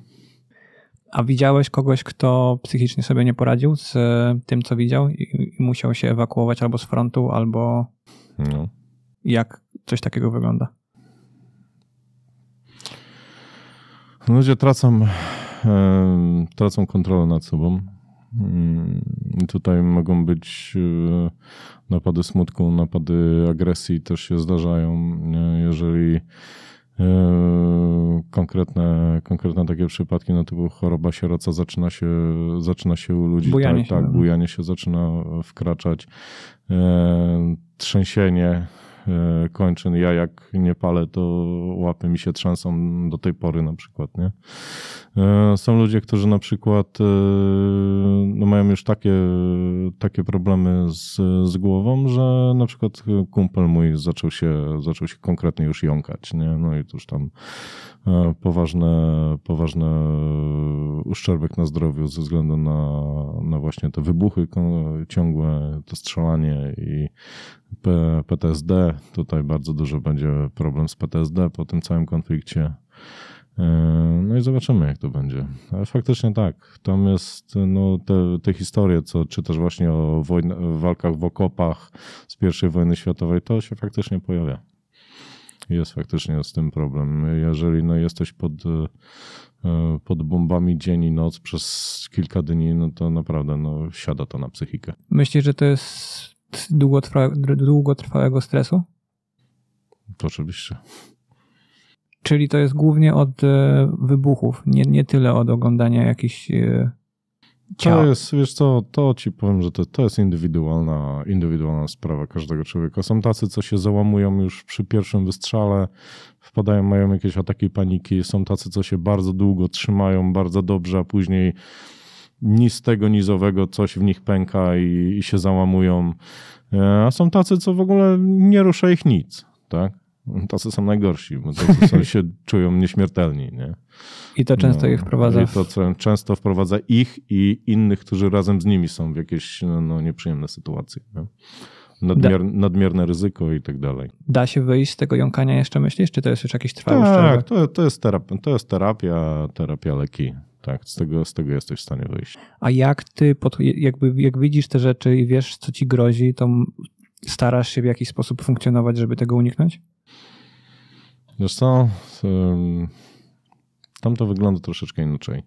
A widziałeś kogoś, kto psychicznie sobie nie poradził z e, tym, co widział i, i musiał się ewakuować albo z frontu, albo. No. Jak coś takiego wygląda? Ludzie tracą, e, tracą kontrolę nad sobą. Mm, I tutaj mogą być e, napady smutku, napady agresji też się zdarzają, jeżeli Yy, konkretne, konkretne takie przypadki, no typu choroba sieroca zaczyna się, zaczyna się u ludzi. Tak? Bujanie tak, się, tak, no. bujanie się zaczyna wkraczać. Yy, trzęsienie E, kończyn. Ja jak nie palę, to łapy mi się trzęsą do tej pory na przykład. Nie? E, są ludzie, którzy na przykład e, no mają już takie, takie problemy z, z głową, że na przykład kumpel mój zaczął się, zaczął się konkretnie już jąkać. Nie? No i cóż już tam poważne, poważne uszczerbek na zdrowiu ze względu na, na właśnie te wybuchy ciągłe, to strzelanie i PTSD Tutaj bardzo dużo będzie problem z PTSD po tym całym konflikcie. E, no i zobaczymy, jak to będzie. Ale faktycznie tak, tam jest no, te, te historie, co czytasz właśnie o wojna, walkach w okopach z I wojny światowej, to się faktycznie pojawia. Jest faktycznie z tym problem. Jeżeli no, jesteś pod, e, pod bombami dzień i noc przez kilka dni, no to naprawdę no, siada to na psychikę. Myślisz, że to jest długotrwa, długotrwałego stresu? To oczywiście. Czyli to jest głównie od e, wybuchów, nie, nie tyle od oglądania jakichś e, ciał. To jest, wiesz co, to ci powiem, że to, to jest indywidualna, indywidualna sprawa każdego człowieka. Są tacy, co się załamują już przy pierwszym wystrzale, wpadają, mają jakieś ataki paniki. Są tacy, co się bardzo długo trzymają, bardzo dobrze, a później ni z tego, ni z owego coś w nich pęka i, i się załamują. E, a są tacy, co w ogóle nie rusza ich nic, tak? Tacy są najgorsi, bo tacy są, się czują nieśmiertelni. Nie? I to często no, ich wprowadza. I to często wprowadza ich i innych, którzy razem z nimi są w jakieś no, no nieprzyjemne sytuacje. Nie? Nadmier, nadmierne ryzyko i tak dalej. Da się wyjść z tego jąkania jeszcze myślisz? Czy to jest już jakiś trwały Tak, to, to, jest terapia, to jest terapia, terapia leki. Tak? Z tego, z tego jesteś w stanie wyjść. A jak ty, pod, jakby, jak widzisz te rzeczy i wiesz, co ci grozi, to starasz się w jakiś sposób funkcjonować, żeby tego uniknąć? Wiesz co, tam to wygląda troszeczkę inaczej.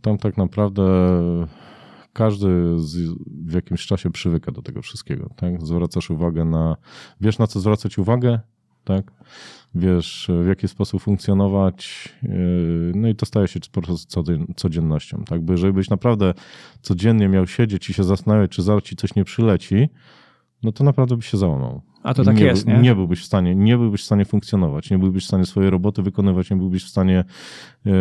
Tam tak naprawdę każdy z, w jakimś czasie przywyka do tego wszystkiego. Tak? Zwracasz uwagę na, wiesz na co zwracać uwagę, tak? Wiesz, w jaki sposób funkcjonować, yy, no i to staje się po prostu codziennością, tak? Bo jeżeli byś naprawdę codziennie miał siedzieć i się zastanawiać, czy zaraz ci coś nie przyleci, no to naprawdę byś się załamał. A to tak nie, jest, nie? Nie byłbyś w stanie, nie byłbyś w stanie funkcjonować, nie byłbyś w stanie swojej roboty wykonywać, nie byłbyś w stanie yy,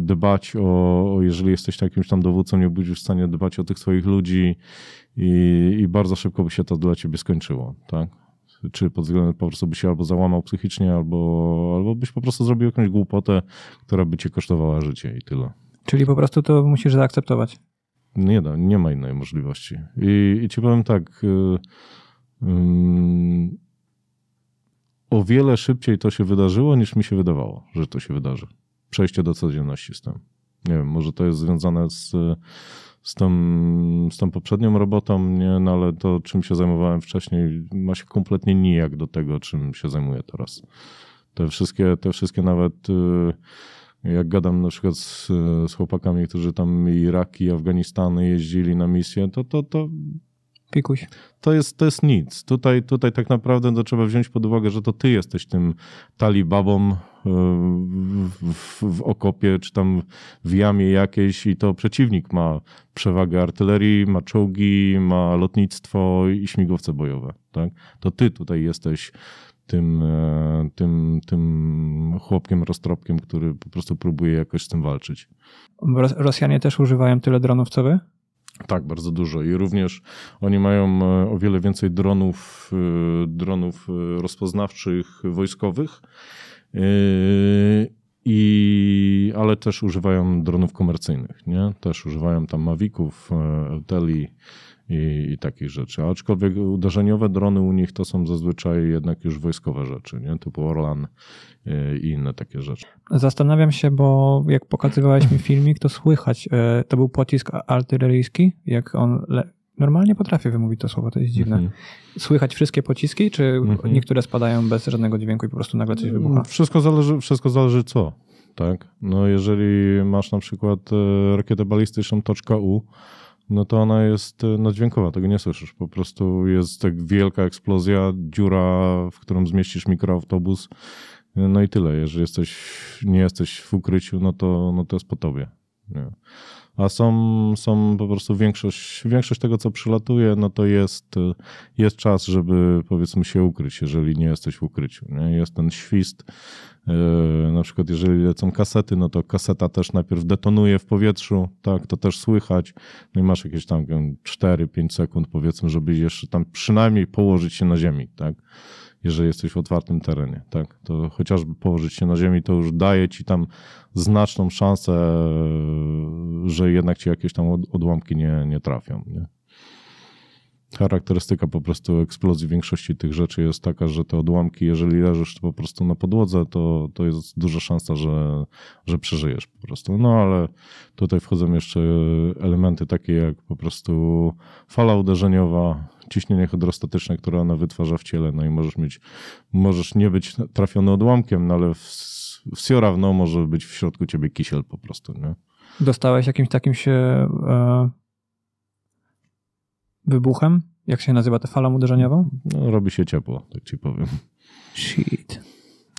dbać o, o, jeżeli jesteś jakimś tam dowódcą, nie byłbyś w stanie dbać o tych swoich ludzi i, i bardzo szybko by się to dla ciebie skończyło, tak? czy pod względem po prostu byś się albo załamał psychicznie, albo, albo byś po prostu zrobił jakąś głupotę, która by cię kosztowała życie i tyle. Czyli po prostu to musisz zaakceptować. Nie da, nie ma innej możliwości. I, i ci powiem tak. Yy, yy, o wiele szybciej to się wydarzyło, niż mi się wydawało, że to się wydarzy. Przejście do codzienności z tym. Nie wiem, może to jest związane z z tą, z tą poprzednią robotą, nie? No, ale to, czym się zajmowałem wcześniej, ma się kompletnie nijak do tego, czym się zajmuję teraz. Te wszystkie, te wszystkie nawet y, jak gadam na przykład z, z chłopakami, którzy tam Iraki, Afganistany jeździli na misję, to, to, to Pikuś. To jest, to jest nic. Tutaj, tutaj tak naprawdę to no, trzeba wziąć pod uwagę, że to ty jesteś tym talibabą e, w, w, w okopie, czy tam w jamie jakiejś i to przeciwnik ma przewagę artylerii, ma czołgi, ma lotnictwo i śmigłowce bojowe. Tak? To ty tutaj jesteś tym, e, tym, tym chłopkiem, roztropkiem, który po prostu próbuje jakoś z tym walczyć. Rosjanie też używają tyle dronów, co wy? Tak, bardzo dużo. I również oni mają e, o wiele więcej dronów, e, dronów e, rozpoznawczych, wojskowych. I, ale też używają dronów komercyjnych, nie? Też używają tam Mavików, Euteli, i, i takich rzeczy. Aczkolwiek uderzeniowe drony u nich to są zazwyczaj jednak już wojskowe rzeczy, nie? typu Orlan e, i inne takie rzeczy. Zastanawiam się, bo jak pokazywałeś mi filmik, to słychać, e, to był pocisk artyleryjski, jak on Normalnie potrafię wymówić to słowo, to jest dziwne. Mhm. Słychać wszystkie pociski, czy mhm. niektóre spadają bez żadnego dźwięku i po prostu nagle coś mm, wybucha? Wszystko zależy, wszystko zależy co, tak? No jeżeli masz na przykład e, rakietę balistyczną toczka U, no to ona jest e, naddźwiękowa, no tego nie słyszysz. Po prostu jest tak wielka eksplozja, dziura, w którą zmieścisz mikroautobus. No i tyle. Jeżeli jesteś, nie jesteś w ukryciu, no to, no to jest po tobie. Nie a są, są po prostu większość, większość tego, co przylatuje, no to jest, jest czas, żeby powiedzmy się ukryć, jeżeli nie jesteś w ukryciu. Nie? Jest ten świst, e, na przykład jeżeli lecą kasety, no to kaseta też najpierw detonuje w powietrzu, tak, to też słychać. No i masz jakieś tam 4-5 sekund powiedzmy, żeby jeszcze tam przynajmniej położyć się na ziemi, tak jeżeli jesteś w otwartym terenie, tak? To chociażby położyć się na ziemi, to już daje ci tam znaczną szansę, że jednak ci jakieś tam odłamki nie, nie trafią. Nie? charakterystyka po prostu eksplozji większości tych rzeczy jest taka, że te odłamki, jeżeli leżysz po prostu na podłodze, to, to jest duża szansa, że, że przeżyjesz po prostu. No ale tutaj wchodzą jeszcze elementy takie jak po prostu fala uderzeniowa, ciśnienie hydrostatyczne, które ona wytwarza w ciele, no i możesz mieć, możesz nie być trafiony odłamkiem, no ale w, w może być w środku ciebie kisiel po prostu, nie? Dostałeś jakimś takim się e, wybuchem? Jak się nazywa ta fala uderzeniową? No, robi się ciepło, tak ci powiem. Shit.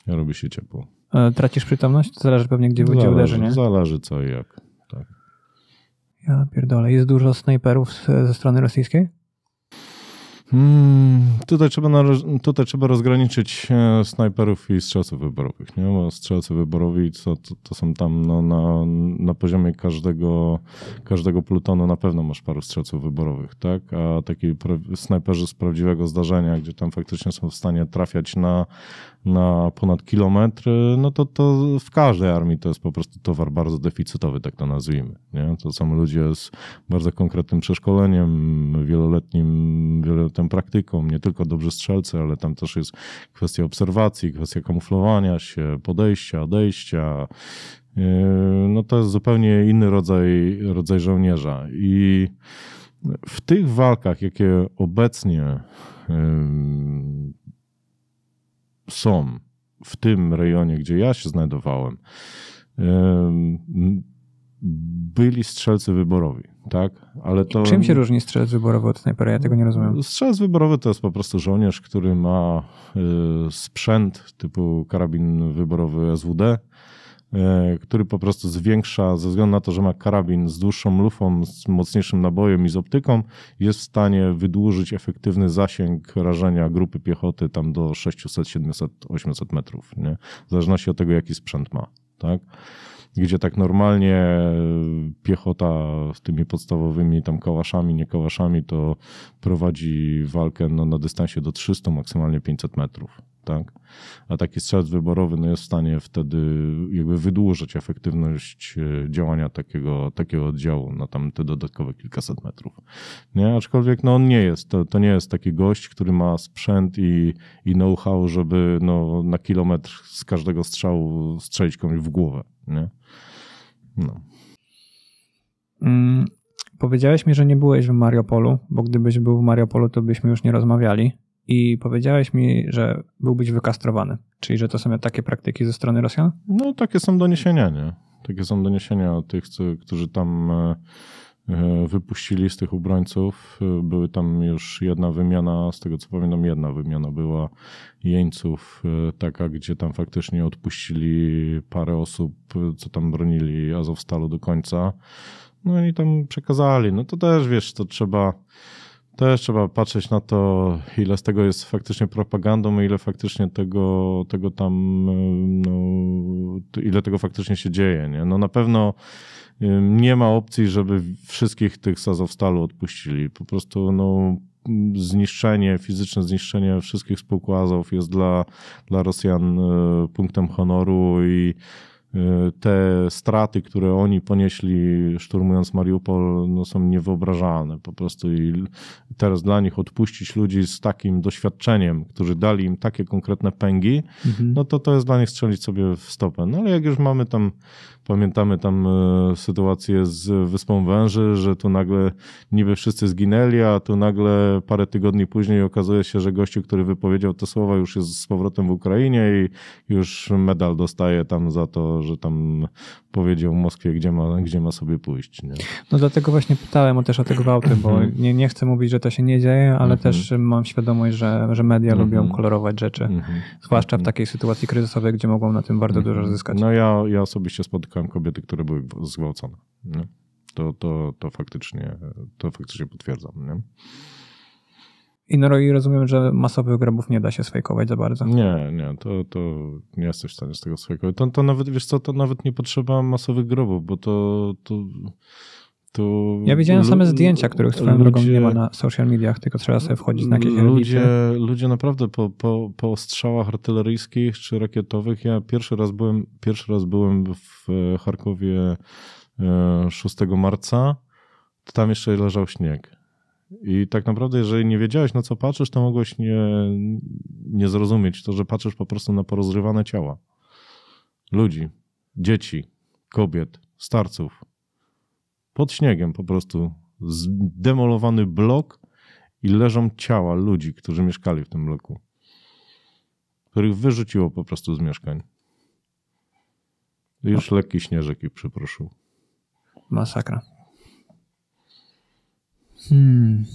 Robi się ciepło. E, tracisz przytomność? To zależy pewnie, gdzie, zależy, uderzenie. uderzy, nie? Zależy co i jak. Tak. Ja pierdolę. Jest dużo snajperów ze strony rosyjskiej? Hmm, tutaj, trzeba na, tutaj trzeba rozgraniczyć e, snajperów i strzelców wyborowych, nie? bo strzelcy wyborowi to, to, to są tam no, na, na poziomie każdego, każdego plutonu na pewno masz paru strzelców wyborowych, tak? a taki pra, snajperzy z prawdziwego zdarzenia, gdzie tam faktycznie są w stanie trafiać na na ponad kilometr, no to, to w każdej armii to jest po prostu towar bardzo deficytowy, tak to nazwijmy. Nie? To są ludzie z bardzo konkretnym przeszkoleniem, wieloletnim, wieloletnią praktyką, nie tylko dobrzy strzelcy, ale tam też jest kwestia obserwacji, kwestia kamuflowania się, podejścia, odejścia. Yy, no to jest zupełnie inny rodzaj, rodzaj żołnierza i w tych walkach, jakie obecnie są w tym rejonie, gdzie ja się znajdowałem, byli strzelcy wyborowi, tak? Ale to... czym się różni strzelcy wyborowy od snajpera? Ja tego nie rozumiem. Strzelcy wyborowy to jest po prostu żołnierz, który ma y, sprzęt typu karabin wyborowy SWD, E, który po prostu zwiększa, ze względu na to, że ma karabin z dłuższą lufą, z mocniejszym nabojem i z optyką, jest w stanie wydłużyć efektywny zasięg rażenia grupy piechoty tam do 600, 700, 800 metrów, nie? w zależności od tego, jaki sprzęt ma. Tak? Gdzie tak normalnie e, piechota z tymi podstawowymi tam kołaszami, nie kołaszami, to prowadzi walkę no, na dystansie do 300, maksymalnie 500 metrów tak? A taki strzelec wyborowy no, jest w stanie wtedy jakby wydłużyć efektywność e, działania takiego, takiego oddziału na tam te dodatkowe kilkaset metrów. Nie? Aczkolwiek no, on nie jest, to, to nie jest taki gość, który ma sprzęt i, i know-how, żeby no, na kilometr z każdego strzału strzelić komuś w głowę. Nie? No. Mm, powiedziałeś mi, że nie byłeś w Mariopolu, bo gdybyś był w Mariopolu, to byśmy już nie rozmawiali i powiedziałeś mi, że był być wykastrowany, czyli że to są takie praktyki ze strony Rosjan? No takie są doniesienia, nie? Takie są doniesienia o tych, co, którzy tam e, e, wypuścili z tych ubrońców. E, były tam już jedna wymiana, z tego co pamiętam, jedna wymiana była jeńców, taka, gdzie tam faktycznie odpuścili parę osób, co tam bronili Azowstalu do końca. No i tam przekazali. No to też wiesz, to trzeba też trzeba patrzeć na to, ile z tego jest faktycznie propagandą, ile faktycznie tego, tego tam, no, ile tego faktycznie się dzieje. Nie? No na pewno nie ma opcji, żeby wszystkich tych Sazowstalu odpuścili. Po prostu no, zniszczenie, fizyczne zniszczenie wszystkich spółkłazów jest dla, dla Rosjan y, punktem honoru i Y, te straty, które oni ponieśli szturmując Mariupol, no są niewyobrażalne po prostu. I teraz dla nich odpuścić ludzi z takim doświadczeniem, którzy dali im takie konkretne pęgi, mhm. no to to jest dla nich strzelić sobie w stopę. No ale jak już mamy tam Pamiętamy tam e, sytuację z Wyspą Węży, że tu nagle niby wszyscy zginęli, a tu nagle parę tygodni później okazuje się, że gościu, który wypowiedział te słowa, już jest z powrotem w Ukrainie i już medal dostaje tam za to, że tam powiedział Moskwie, gdzie ma, gdzie ma sobie pójść. Nie? No dlatego właśnie pytałem o też o te gwałty, bo mhm. nie, nie chcę mówić, że to się nie dzieje, ale mhm. też mam świadomość, że, że media mhm. lubią kolorować rzeczy, zwłaszcza w takiej sytuacji kryzysowej, gdzie mogą na tym bardzo dużo zyskać. No ja, ja osobiście spotykałem spotkałem kobiety, które były zgwałcone. Nie? To, to, to, faktycznie, to faktycznie potwierdzam. Nie? I, no, I rozumiem, że masowych grobów nie da się sfejkować za bardzo. Nie, nie, to, to nie jesteś w stanie z tego sfejkować. To, to nawet, wiesz co, to nawet nie potrzeba masowych grobów, bo to, to prostu. Ja widziałem same zdjęcia, których swoją ludzie, drogą nie ma na social mediach, tylko trzeba sobie wchodzić na jakieś ludzie, ludzie naprawdę po, po, po strzałach artyleryjskich czy rakietowych. Ja pierwszy raz byłem, pierwszy raz byłem w e, Charkowie 6 e, marca. To Tam jeszcze leżał śnieg. I tak naprawdę, jeżeli nie wiedziałeś, na co patrzysz, to mogłeś nie, nie zrozumieć to, że patrzysz po prostu na porozrywane ciała ludzi, dzieci, kobiet, starców pod śniegiem po prostu zdemolowany blok i leżą ciała ludzi, którzy mieszkali w tym bloku, których wyrzuciło po prostu z mieszkań. Już lekki śnieżek i przyproszył. Masakra. Hmm.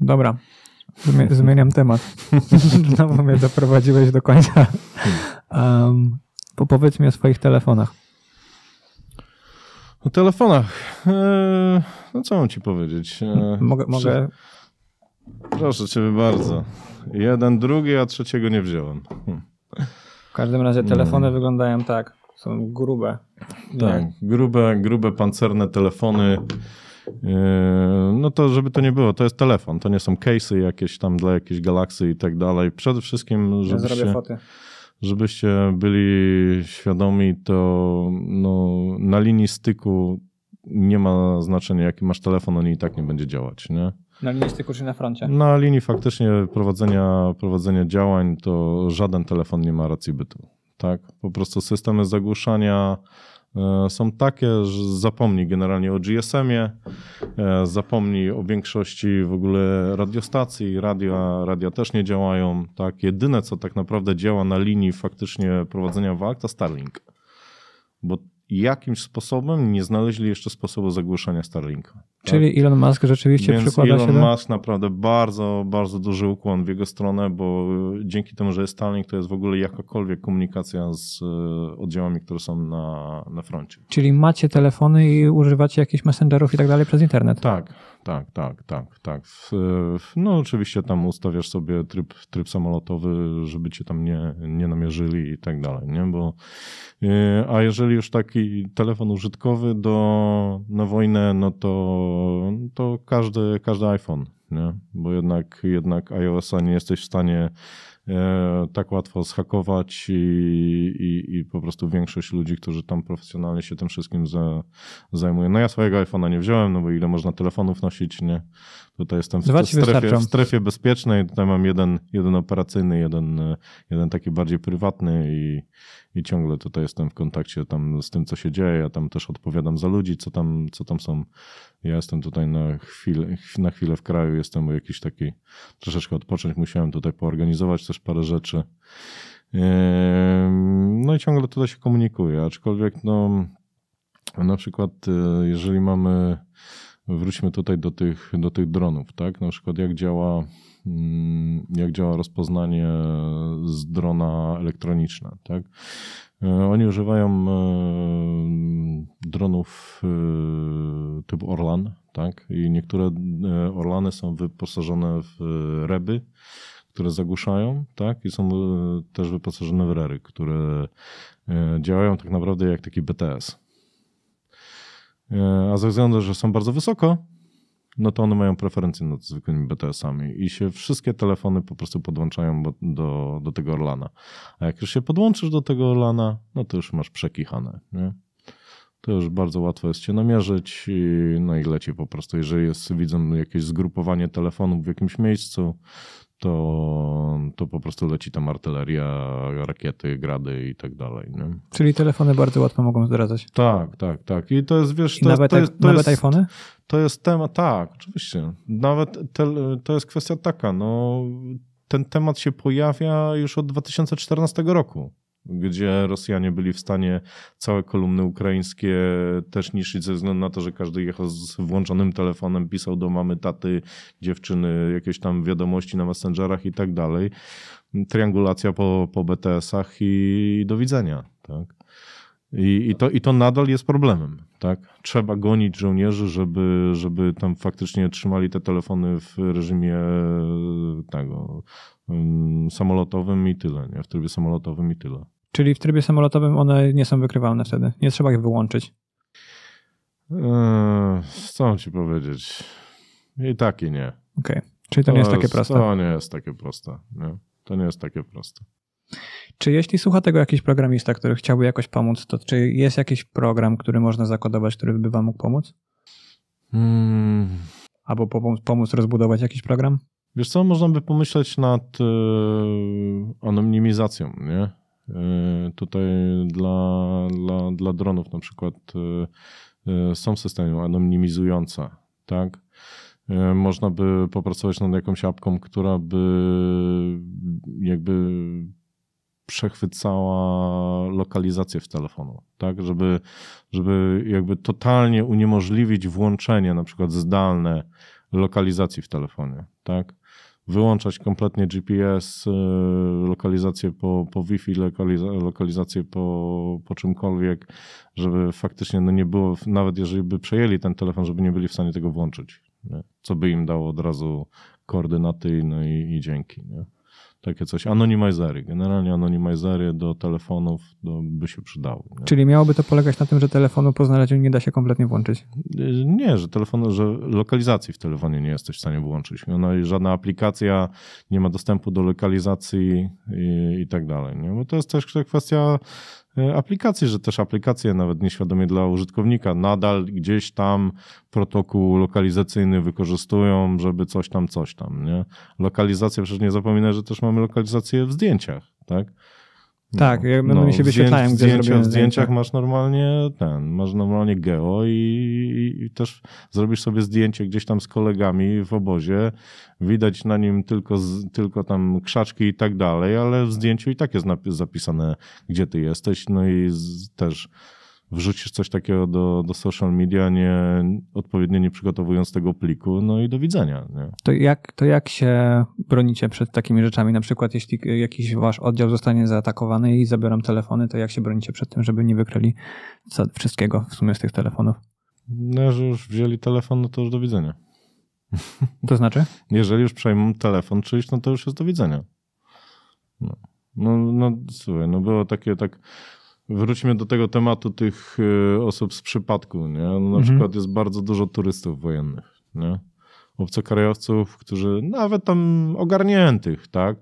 Dobra. Zmieniam temat. Znowu mnie doprowadziłeś do końca. Hmm. Um, Popowiedz mi o swoich telefonach. O telefonach. Eee, no co mam ci powiedzieć? Eee, mogę, mogę. Proszę ciebie bardzo. Jeden, drugi, a trzeciego nie wziąłem. Hm. W każdym razie telefony hmm. wyglądają tak. Są grube. Tak, grube, grube pancerne telefony. E, no to żeby to nie było, to jest telefon, to nie są case'y jakieś tam dla jakiejś galaksy i tak dalej. Przede wszystkim, żeby ja zrobię się... foty. Żebyście byli świadomi, to no, na linii styku nie ma znaczenia, jaki masz telefon, on i tak nie będzie działać. Nie? Na linii styku czy na froncie? Na linii faktycznie prowadzenia, prowadzenia działań to żaden telefon nie ma racji bytu. Tak? Po prostu systemy zagłuszania E, są takie, że zapomnij generalnie o GSM-ie, e, zapomnij o większości w ogóle radiostacji, radia, radia też nie działają. Tak? Jedyne, co tak naprawdę działa na linii faktycznie prowadzenia walk, to Starlink. Bo jakimś sposobem nie znaleźli jeszcze sposobu zagłuszenia Starlinka. Czyli tak. Elon Musk rzeczywiście Więc przykłada Elon się Elon Musk naprawdę bardzo, bardzo duży ukłon w jego stronę, bo e, dzięki temu, że jest Starlink, to jest w ogóle jakakolwiek komunikacja z e, oddziałami, które są na, na froncie. Czyli macie telefony i używacie jakichś messengerów i tak dalej przez internet. Tak, tak, tak, tak, tak. No oczywiście tam ustawiasz sobie tryb, tryb samolotowy, żeby cię tam nie, nie namierzyli i tak dalej, nie? Bo, y, a jeżeli już taki telefon użytkowy do, na wojnę, no to, to każdy, każdy iPhone, nie? Bo jednak, jednak iOS-a nie jesteś w stanie E, tak łatwo zhakować i, i, i, po prostu większość ludzi, którzy tam profesjonalnie się tym wszystkim za, No ja swojego iPhone'a nie wziąłem, no bo ile można telefonów nosić, nie? Tutaj jestem w, strefie, w strefie, bezpiecznej, tutaj mam jeden, jeden operacyjny, jeden, e, jeden taki bardziej prywatny i, i ciągle tutaj jestem w kontakcie tam z tym, co się dzieje. Ja tam też odpowiadam za ludzi, co tam, co tam są. Ja jestem tutaj na chwilę, na chwilę w kraju, jestem u jakiś taki, troszeczkę odpocząć musiałem tutaj poorganizować też parę rzeczy. No i ciągle tutaj się komunikuję, aczkolwiek no na przykład e, jeżeli mamy Wróćmy tutaj do tych, do tych dronów, tak? Na przykład jak działa, mm, jak działa rozpoznanie z drona elektroniczne, tak? E, oni używają e, dronów e, typu Orlan, tak? I niektóre Orlany są wyposażone w reby, które zagłuszają, tak? I są też wyposażone w rery, które działają tak naprawdę jak taki BTS, E, a ze względu, że są bardzo wysoko, no to one mają preferencję nad zwykłymi BTS-ami i się wszystkie telefony po prostu podłączają do, do tego Orlana. A jak już się podłączysz do tego Orlana, no to już masz przekichane. Nie? To już bardzo łatwo jest cię namierzyć, no i leci po prostu. Jeżeli jest, widzę jakieś zgrupowanie telefonów w jakimś miejscu, to, to po prostu leci tam artyleria, rakiety, grady i tak dalej. Nie? Czyli telefony bardzo łatwo mogą zdradzać. Tak, tak, tak. I to jest, wiesz... to nawet, jest, to jest, to nawet jest, iPhony? To jest temat, tak, oczywiście. Nawet te, to jest kwestia taka, no ten temat się pojawia już od 2014 roku gdzie Rosjanie byli w stanie całe kolumny ukraińskie też niszczyć ze względu na to, że każdy jechał z włączonym telefonem, pisał do mamy, taty, dziewczyny jakieś tam wiadomości na messengerach i tak dalej. Triangulacja po, po BTS-ach i do widzenia. Tak? I, i, to, I to nadal jest problemem. Tak? Trzeba gonić żołnierzy, żeby, żeby tam faktycznie trzymali te telefony w reżimie tego, mm, samolotowym i tyle, nie? w trybie samolotowym i tyle. Czyli w trybie samolotowym one nie są wykrywalne wtedy. Nie trzeba ich wyłączyć. Eee, co ci powiedzieć? I tak i nie. Okej. Okay. Czyli to, to, nie jest takie proste. To nie jest takie proste. Nie? To nie jest takie proste. Czy jeśli słucha tego jakiś programista, który chciałby jakoś pomóc, to czy jest jakiś program, który można zakodować, który by wam mógł pomóc? Hmm. Albo pomóc, pomóc rozbudować jakiś program? Wiesz co, można by pomyśleć nad e, anonimizacją, nie? Y, tutaj dla, dla, dla dronów na przykład y, y, są systemy anonimizujące, tak? Można by popracować nad jakąś apką, która by jakby przechwycała lokalizację w telefonu, tak? Żeby, żeby jakby totalnie uniemożliwić włączenie na przykład zdalne lokalizacji w telefonie, tak? wyłączać kompletnie GPS, y, lokalizację po, po Wi-Fi, lokalizację po, po czymkolwiek, żeby faktycznie no nie było, nawet jeżeli by przejęli ten telefon, żeby nie byli w stanie tego włączyć. Nie? Co by im dało od razu koordynaty no i, i dzięki. Nie? takie coś. Anonimizery, generalnie anonimizery do telefonów do, no, by się przydały. Nie? Czyli miałoby to polegać na tym, że telefonu po znalezieniu nie da się kompletnie włączyć? Yy, nie, że telefonu, że lokalizacji w telefonie nie jesteś w stanie włączyć. Ona, no, no żadna aplikacja nie ma dostępu do lokalizacji i, i tak dalej. Nie? Bo to jest też kwestia E, aplikacje, że też aplikacje nawet nieświadomie dla użytkownika nadal gdzieś tam protokół lokalizacyjny wykorzystują, żeby coś tam, coś tam. Nie? Lokalizacja, przecież nie zapominaj, że też mamy lokalizację w zdjęciach, tak? No, tak, no, no, mi się wyświetlają, gdzieś. zdjęcia, W zdjęciach masz normalnie ten, masz normalnie geo i, i, i, też zrobisz sobie zdjęcie gdzieś tam z kolegami w obozie. Widać na nim tylko, tylko tam krzaczki i tak dalej, ale w zdjęciu i tak jest zapisane, gdzie ty jesteś. No i z, też wrzucisz coś takiego do, do social media, nie, odpowiednio nie przygotowując tego pliku, no i do widzenia. Nie? To, jak, to jak się bronicie przed takimi rzeczami? Na przykład, jeśli jakiś wasz oddział zostanie zaatakowany i zabiorą telefony, to jak się bronicie przed tym, żeby nie wykryli wszystkiego w sumie z tych telefonów? No, że już wzięli telefon, no to już do widzenia. To znaczy? Jeżeli już przejmą telefon czyjś, no to już jest do widzenia. No, no, no słuchaj, no było takie tak Wróćmy do tego tematu tych e, osób z przypadku. Nie? No na mhm. przykład jest bardzo dużo turystów wojennych. Nie? obcokrajowców, którzy nawet tam ogarniętych, tak,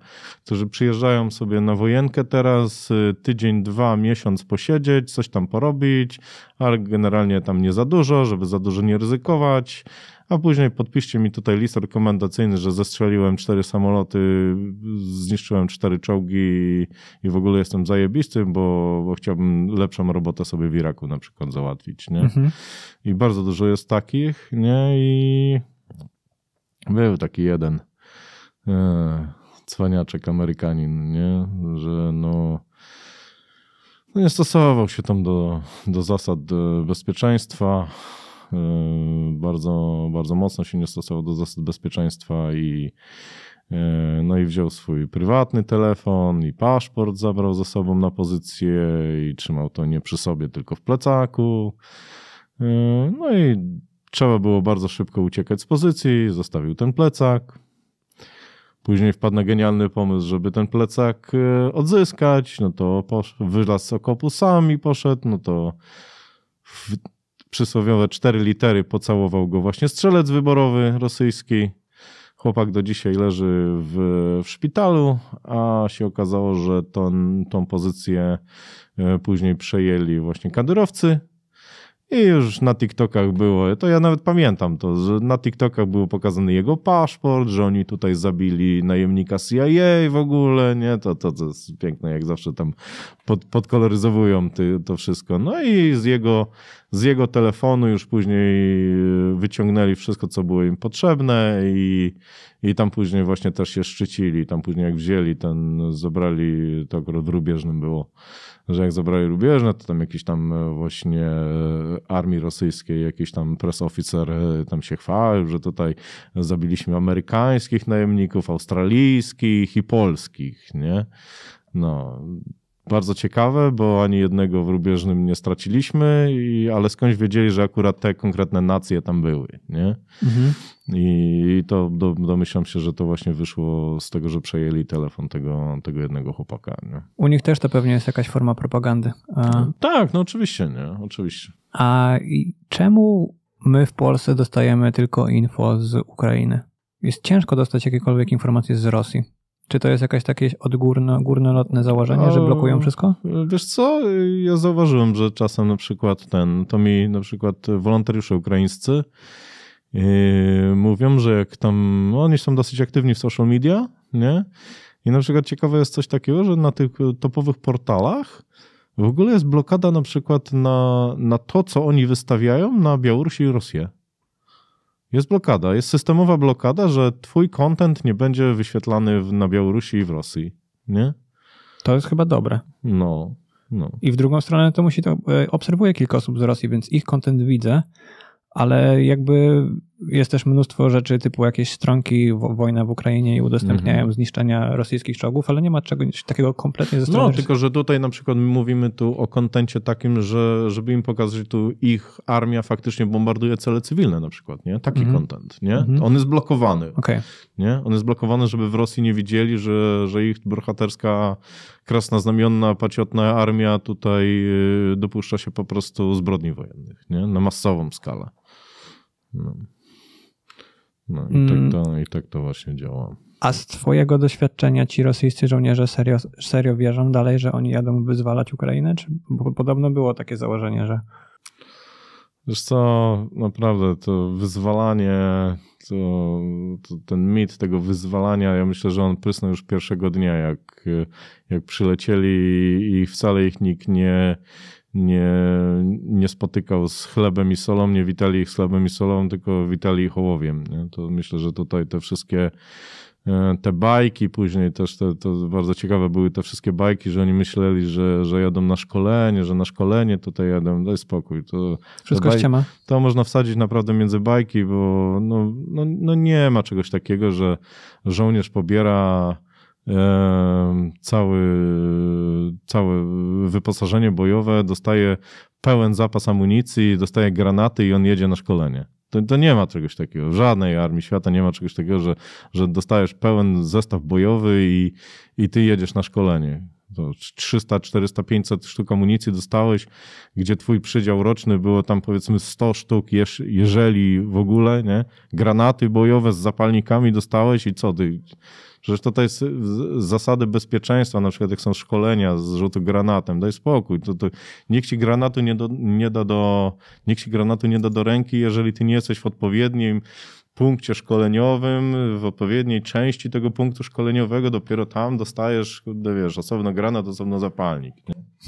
którzy przyjeżdżają sobie na wojenkę teraz, e, tydzień, dwa, miesiąc posiedzieć, coś tam porobić, ale generalnie tam nie za dużo, żeby za dużo nie ryzykować a później podpiszcie mi tutaj list rekomendacyjny, że zestrzeliłem cztery samoloty, zniszczyłem cztery czołgi i w ogóle jestem zajebistym, bo, bo chciałbym lepszą robotę sobie w Iraku na przykład załatwić. Nie? Mhm. I bardzo dużo jest takich, nie? I był taki jeden yy, cwaniaczek Amerykanin, nie? Że no, no nie stosował się tam do, do zasad e, bezpieczeństwa. E, bardzo, bardzo mocno się nie stosował do zasad bezpieczeństwa i e, no i wziął swój prywatny telefon i paszport zabrał ze sobą na pozycję i trzymał to nie przy sobie, tylko w plecaku. E, no i trzeba było bardzo szybko uciekać z pozycji, zostawił ten plecak. Później wpadł na genialny pomysł, żeby ten plecak odzyskać, no to posz- wylazł z okopu sam i poszedł, no to przysłowiowe cztery litery pocałował go właśnie strzelec wyborowy rosyjski. Chłopak do dzisiaj leży w, w szpitalu, a się okazało, że ton, tą pozycję e, później przejęli właśnie kadyrowcy. I już na TikTokach było, to ja nawet pamiętam to, że na TikTokach był pokazany jego paszport, że oni tutaj zabili najemnika CIA w ogóle, nie? To, to, to jest piękne, jak zawsze tam pod, podkoloryzowują ty, to wszystko. No i z jego z jego telefonu już później e, wyciągnęli wszystko, co było im potrzebne i, i tam później właśnie też się szczycili. Tam później jak wzięli ten, zabrali, to akurat rubieżnym było, że jak zabrali rubieżne, to tam jakiś tam e, właśnie e, armii rosyjskiej, jakiś tam press officer tam się chwalił, że tutaj zabiliśmy amerykańskich najemników, australijskich i polskich, nie? No, bardzo ciekawe, bo ani jednego w rubieżnym nie straciliśmy, i, ale skądś wiedzieli, że akurat te konkretne nacje tam były. Nie? Mhm. I to do, domyślam się, że to właśnie wyszło z tego, że przejęli telefon tego, tego jednego chłopaka. Nie? U nich też to pewnie jest jakaś forma propagandy. A... Tak, no oczywiście, nie, oczywiście. A czemu my w Polsce dostajemy tylko info z Ukrainy? Jest ciężko dostać jakiekolwiek informacje z Rosji. Czy to jest jakieś takie odgórne, górnolotne założenie, że blokują wszystko? Wiesz co, ja zauważyłem, że czasem na przykład ten, to mi na przykład wolontariusze ukraińscy yy, mówią, że jak tam, no, oni są dosyć aktywni w social media, nie? I na przykład ciekawe jest coś takiego, że na tych topowych portalach w ogóle jest blokada na przykład na, na to, co oni wystawiają na Białorusi i Rosję. Jest blokada, jest systemowa blokada, że twój content nie będzie wyświetlany w, na Białorusi i w Rosji, nie? To jest chyba dobre. No, no. I w drugą stronę to musi to, e, obserwuję kilka osób z Rosji, więc ich content widzę, ale jakby jest też mnóstwo rzeczy typu jakieś stronki, wojna w Ukrainie i udostępniają mhm. zniszczenia rosyjskich czołgów, ale nie ma czegoś takiego kompletnie ze no, strony... No, tylko że tutaj na przykład mówimy tu o kontencie takim, że żeby im pokazać, że tu ich armia faktycznie bombarduje cele cywilne na przykład, nie? Taki kontent, mhm. mhm. nie? on jest blokowany. Okay. Nie? On jest blokowany, żeby w Rosji nie widzieli, że, że ich bohaterska krasnoznamionna, paciotna armia tutaj y, dopuszcza się po prostu zbrodni wojennych, nie? Na masową skalę. No. No i tak mm. to, no i tak to właśnie działa. A z twojego doświadczenia ci rosyjscy żołnierze serio, serio wierzą dalej, że oni jadą wyzwalać Ukrainę? Czy, bo podobno było takie założenie, że... Wiesz co, naprawdę to wyzwalanie, to, to, ten mit tego wyzwalania, ja myślę, że on prysnął już pierwszego dnia, jak, jak przylecieli i wcale ich nikt nie, nie, nie spotykał z chlebem i solą, nie witali ich z chlebem i solą, tylko witali ich ołowiem. Nie? To myślę, że tutaj te wszystkie e, te bajki, później też te, to bardzo ciekawe były te wszystkie bajki, że oni myśleli, że, że jadą na szkolenie, że na szkolenie tutaj jadą, daj spokój. To, Wszystko baj... ściema. To można wsadzić naprawdę między bajki, bo no, no, no nie ma czegoś takiego, że żołnierz pobiera cały, całe wyposażenie bojowe, dostaje pełen zapas amunicji, dostaje granaty i on jedzie na szkolenie. To, to, nie ma czegoś takiego. W żadnej armii świata nie ma czegoś takiego, że, że dostajesz pełen zestaw bojowy i, i ty jedziesz na szkolenie. To 300, 400, 500 sztuk amunicji dostałeś, gdzie twój przydział roczny było tam powiedzmy 100 sztuk, jeżeli w ogóle, nie? Granaty bojowe z zapalnikami dostałeś i co ty? Przecież to, to jest z zasady bezpieczeństwa, na przykład jak są szkolenia z rzutu granatem, daj spokój. To, to, nikt ci granatu nie, do, nie da do, niech ci granatu nie da do ręki, jeżeli ty nie jesteś w odpowiednim punkcie szkoleniowym, w odpowiedniej części tego punktu szkoleniowego, dopiero tam dostajesz, wiesz, osobno granat, osobno zapalnik.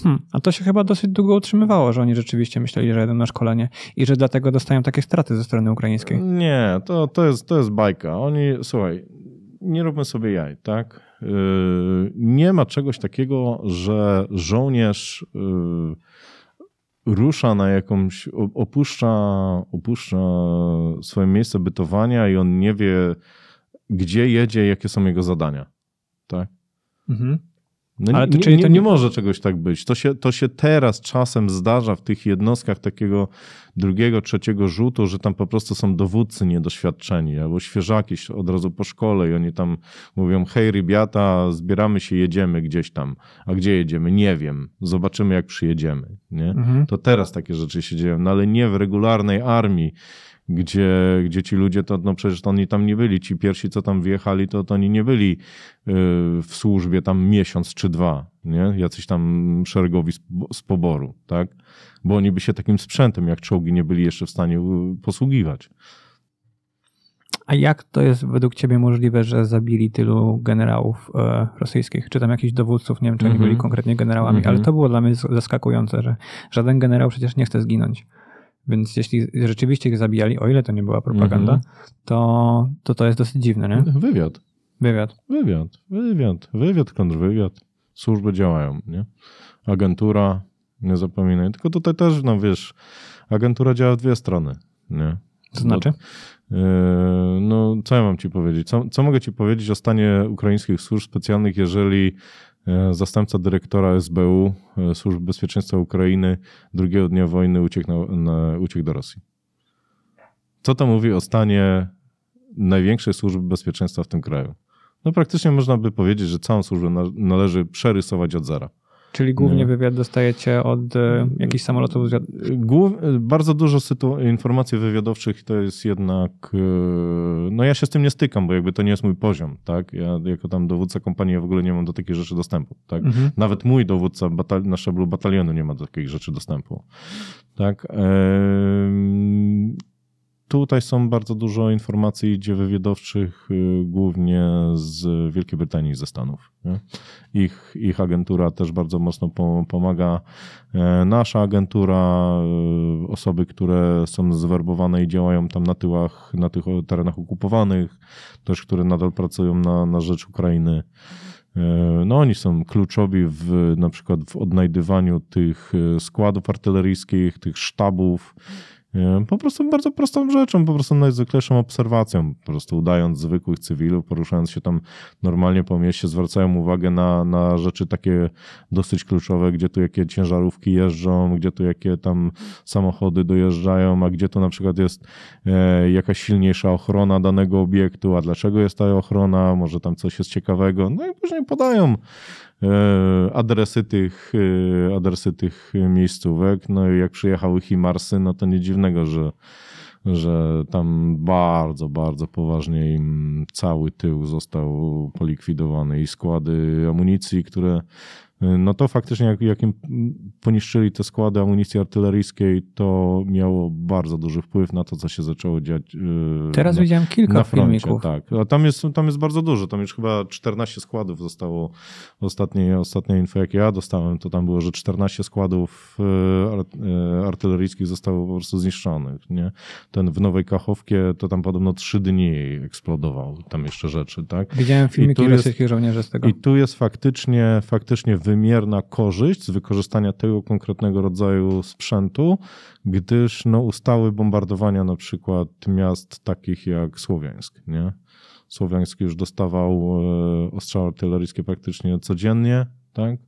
Hmm, a to się chyba dosyć długo utrzymywało, że oni rzeczywiście myśleli, że jedą na szkolenie i że dlatego dostają takie straty ze strony ukraińskiej. Nie, to, to, jest, to jest bajka. Oni, słuchaj, nie róbmy sobie jaj, tak? Y, nie ma czegoś takiego, że żołnierz y, rusza na jakąś, opuszcza, opuszcza swoje miejsce bytowania i on nie wie, gdzie jedzie, jakie są jego zadania, tak? Mhm. No Ale nie, to, czyli nie, to nie, może czegoś tak być. To się, to się teraz czasem zdarza w tych jednostkach takiego drugiego, trzeciego rzutu, że tam po prostu są dowódcy niedoświadczeni albo świeżaki od razu po szkole i oni tam mówią hej rybiata, zbieramy się, jedziemy gdzieś tam. A gdzie jedziemy? Nie wiem. Zobaczymy jak przyjedziemy. Nie? Mhm. To teraz takie rzeczy się dzieją, no ale nie w regularnej armii, gdzie, gdzie ci ludzie, to no przecież to oni tam nie byli, ci pierwsi, co tam wjechali, to, to oni nie byli y, w służbie tam miesiąc czy dwa, nie? jacyś tam szeregowi z, poboru, tak? Bo oni by się takim sprzętem jak czołgi nie byli jeszcze w stanie y, posługiwać. A jak to jest według ciebie możliwe, że zabili tylu generałów e, rosyjskich, czy tam jakichś dowódców, nie wiem, czy oni mm -hmm. byli mhm. konkretnie generałami, mm -hmm. ale mhm. to było dla mnie zaskakujące, że żaden generał przecież nie chce zginąć. Więc jeśli rzeczywiście ich zabijali, o ile to nie była propaganda, mm -hmm. to, to to jest dosyć dziwne, nie? Wywiad. Wywiad. Wywiad, wywiad, wywiad, kontrwywiad. Służby działają, nie? Agentura, nie zapominaj. Tylko tutaj też, no wiesz, agentura działa w dwie strony, nie? Co znaczy? E, no, co ja mam ci powiedzieć? Co, co mogę ci powiedzieć o stanie ukraińskich służb specjalnych, jeżeli E, zastępca dyrektora SBU e, Służby Bezpieczeństwa Ukrainy drugiego dnia wojny uciekł, na, na, uciekł do Rosji. Co to mówi o stanie największej służby bezpieczeństwa w tym kraju? No praktycznie można by powiedzieć, że całą służbę należy przerysować od zera. Czyli głównie wywiad dostajecie od e, jakichś samolotów bardzo dużo informacji wywiadowczych to jest jednak. E, no ja się z tym nie stykam, bo jakby to nie jest mój poziom, tak? Ja jako tam dowódca kompanii ja w ogóle nie mam do takich rzeczy dostępu, tak? Mhm. Nawet mój dowódca batal- na szczeblu batalionu nie ma do takich rzeczy dostępu, tak? Tutaj są bardzo dużo informacji wywiadowczych, y, głównie z Wielkiej Brytanii i ze Stanów. Ich, ich agentura też bardzo mocno pomaga. E, nasza agentura, y, osoby, które są zwerbowane i działają tam na tyłach, na tych terenach okupowanych, też które nadal pracują na, na rzecz Ukrainy. E, no, oni są kluczowi w, na przykład w odnajdywaniu tych y, składów artyleryjskich, tych sztabów po prostu bardzo prostą rzeczą, po prostu najzwyklejszą obserwacją, po prostu udając zwykłych cywilów, poruszając się tam normalnie po mieście, zwracają uwagę na, na rzeczy takie dosyć kluczowe, gdzie tu jakie ciężarówki jeżdżą, gdzie tu jakie tam samochody dojeżdżają, a gdzie tu na przykład jest e, jakaś silniejsza ochrona danego obiektu, a dlaczego jest ta ochrona, może tam coś jest ciekawego, no i później podają E, adresy tych, e, adresy tych miejscówek. No i jak przyjechały Himarsy, no to nie dziwnego, że, że tam bardzo, bardzo poważnie im cały tył został polikwidowany i składy amunicji, które no to faktycznie jak, jak im poniszczyli te składy amunicji artyleryjskiej, to miało bardzo duży wpływ na to, co się zaczęło dziać. Yy, Teraz na, widziałem kilka filmików. Tak. A tam jest, tam jest bardzo dużo, tam już chyba 14 składów zostało, ostatnie, ostatnie info jakie ja dostałem, to tam było, że 14 składów yy, yy, artyleryjskich zostało po prostu zniszczonych. Nie? Ten w Nowej Kachowkie to tam podobno 3 dni eksplodował tam jeszcze rzeczy. Tak? Widziałem filmiki rosyjskich żołnierzy z tego. I tu jest faktycznie, faktycznie wymierna korzyść z wykorzystania tego konkretnego rodzaju sprzętu, gdyż no, ustały bombardowania na przykład miast takich jak Słowiańsk. Nie? Słowiański już dostawał e, ostrzały artyleryjskie praktycznie codziennie, tak?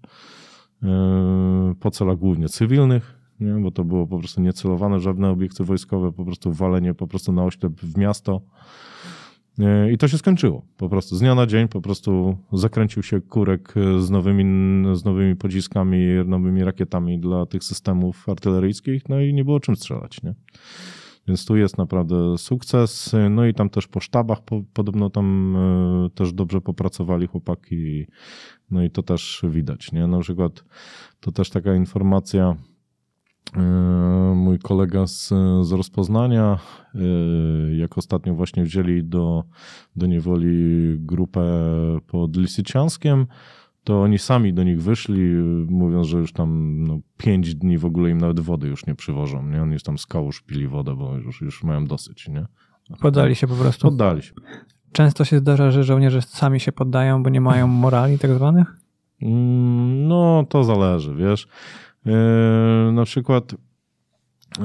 E, po celach głównie cywilnych, nie? bo to było po prostu niecelowane, żadne obiekty wojskowe, po prostu walenie po prostu na oślep w miasto. I to się skończyło po prostu. Z dnia na dzień po prostu zakręcił się kurek z nowymi, z nowymi pociskami, nowymi rakietami dla tych systemów artyleryjskich, no i nie było czym strzelać. Nie? Więc tu jest naprawdę sukces. No i tam też po sztabach po, podobno tam y, też dobrze popracowali chłopaki. No i to też widać. Nie? Na przykład to też taka informacja, E, mój kolega z, z rozpoznania, e, jak ostatnio właśnie wzięli do, do niewoli grupę pod Lisycianskiem, to oni sami do nich wyszli, mówiąc, że już tam no, pięć dni w ogóle im nawet wody już nie przywożą. Nie? Oni już tam z kałuż pili wodę, bo już, już mają dosyć. Nie? Poddali się po prostu. Poddali się. Często się zdarza, że żołnierze sami się poddają, bo nie mają morali tak zwanych? Mm, no, to zależy, wiesz. E, na przykład e,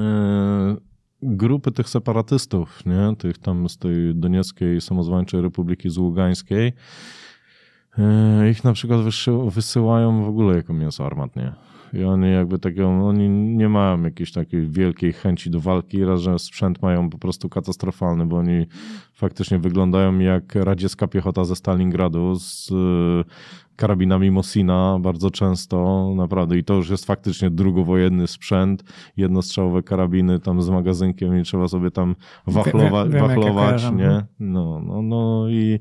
grupy tych separatystów, nie? tych tam z tej Donieckiej Samozwańczej Republiki z e, ich na przykład wysyłają w ogóle jako mięso armatnie. I oni jakby takiego, oni nie mają jakiejś takiej wielkiej chęci do walki, raz, że sprzęt mają po prostu katastrofalny, bo oni faktycznie wyglądają jak radziecka piechota ze Stalingradu z karabinami Mosina bardzo często, naprawdę. I to już jest faktycznie drugowojenny sprzęt, jednostrzałowe karabiny tam z magazynkiem i trzeba sobie tam wachlowa wiem, wachlować, wiem, nie? No. no, no, no i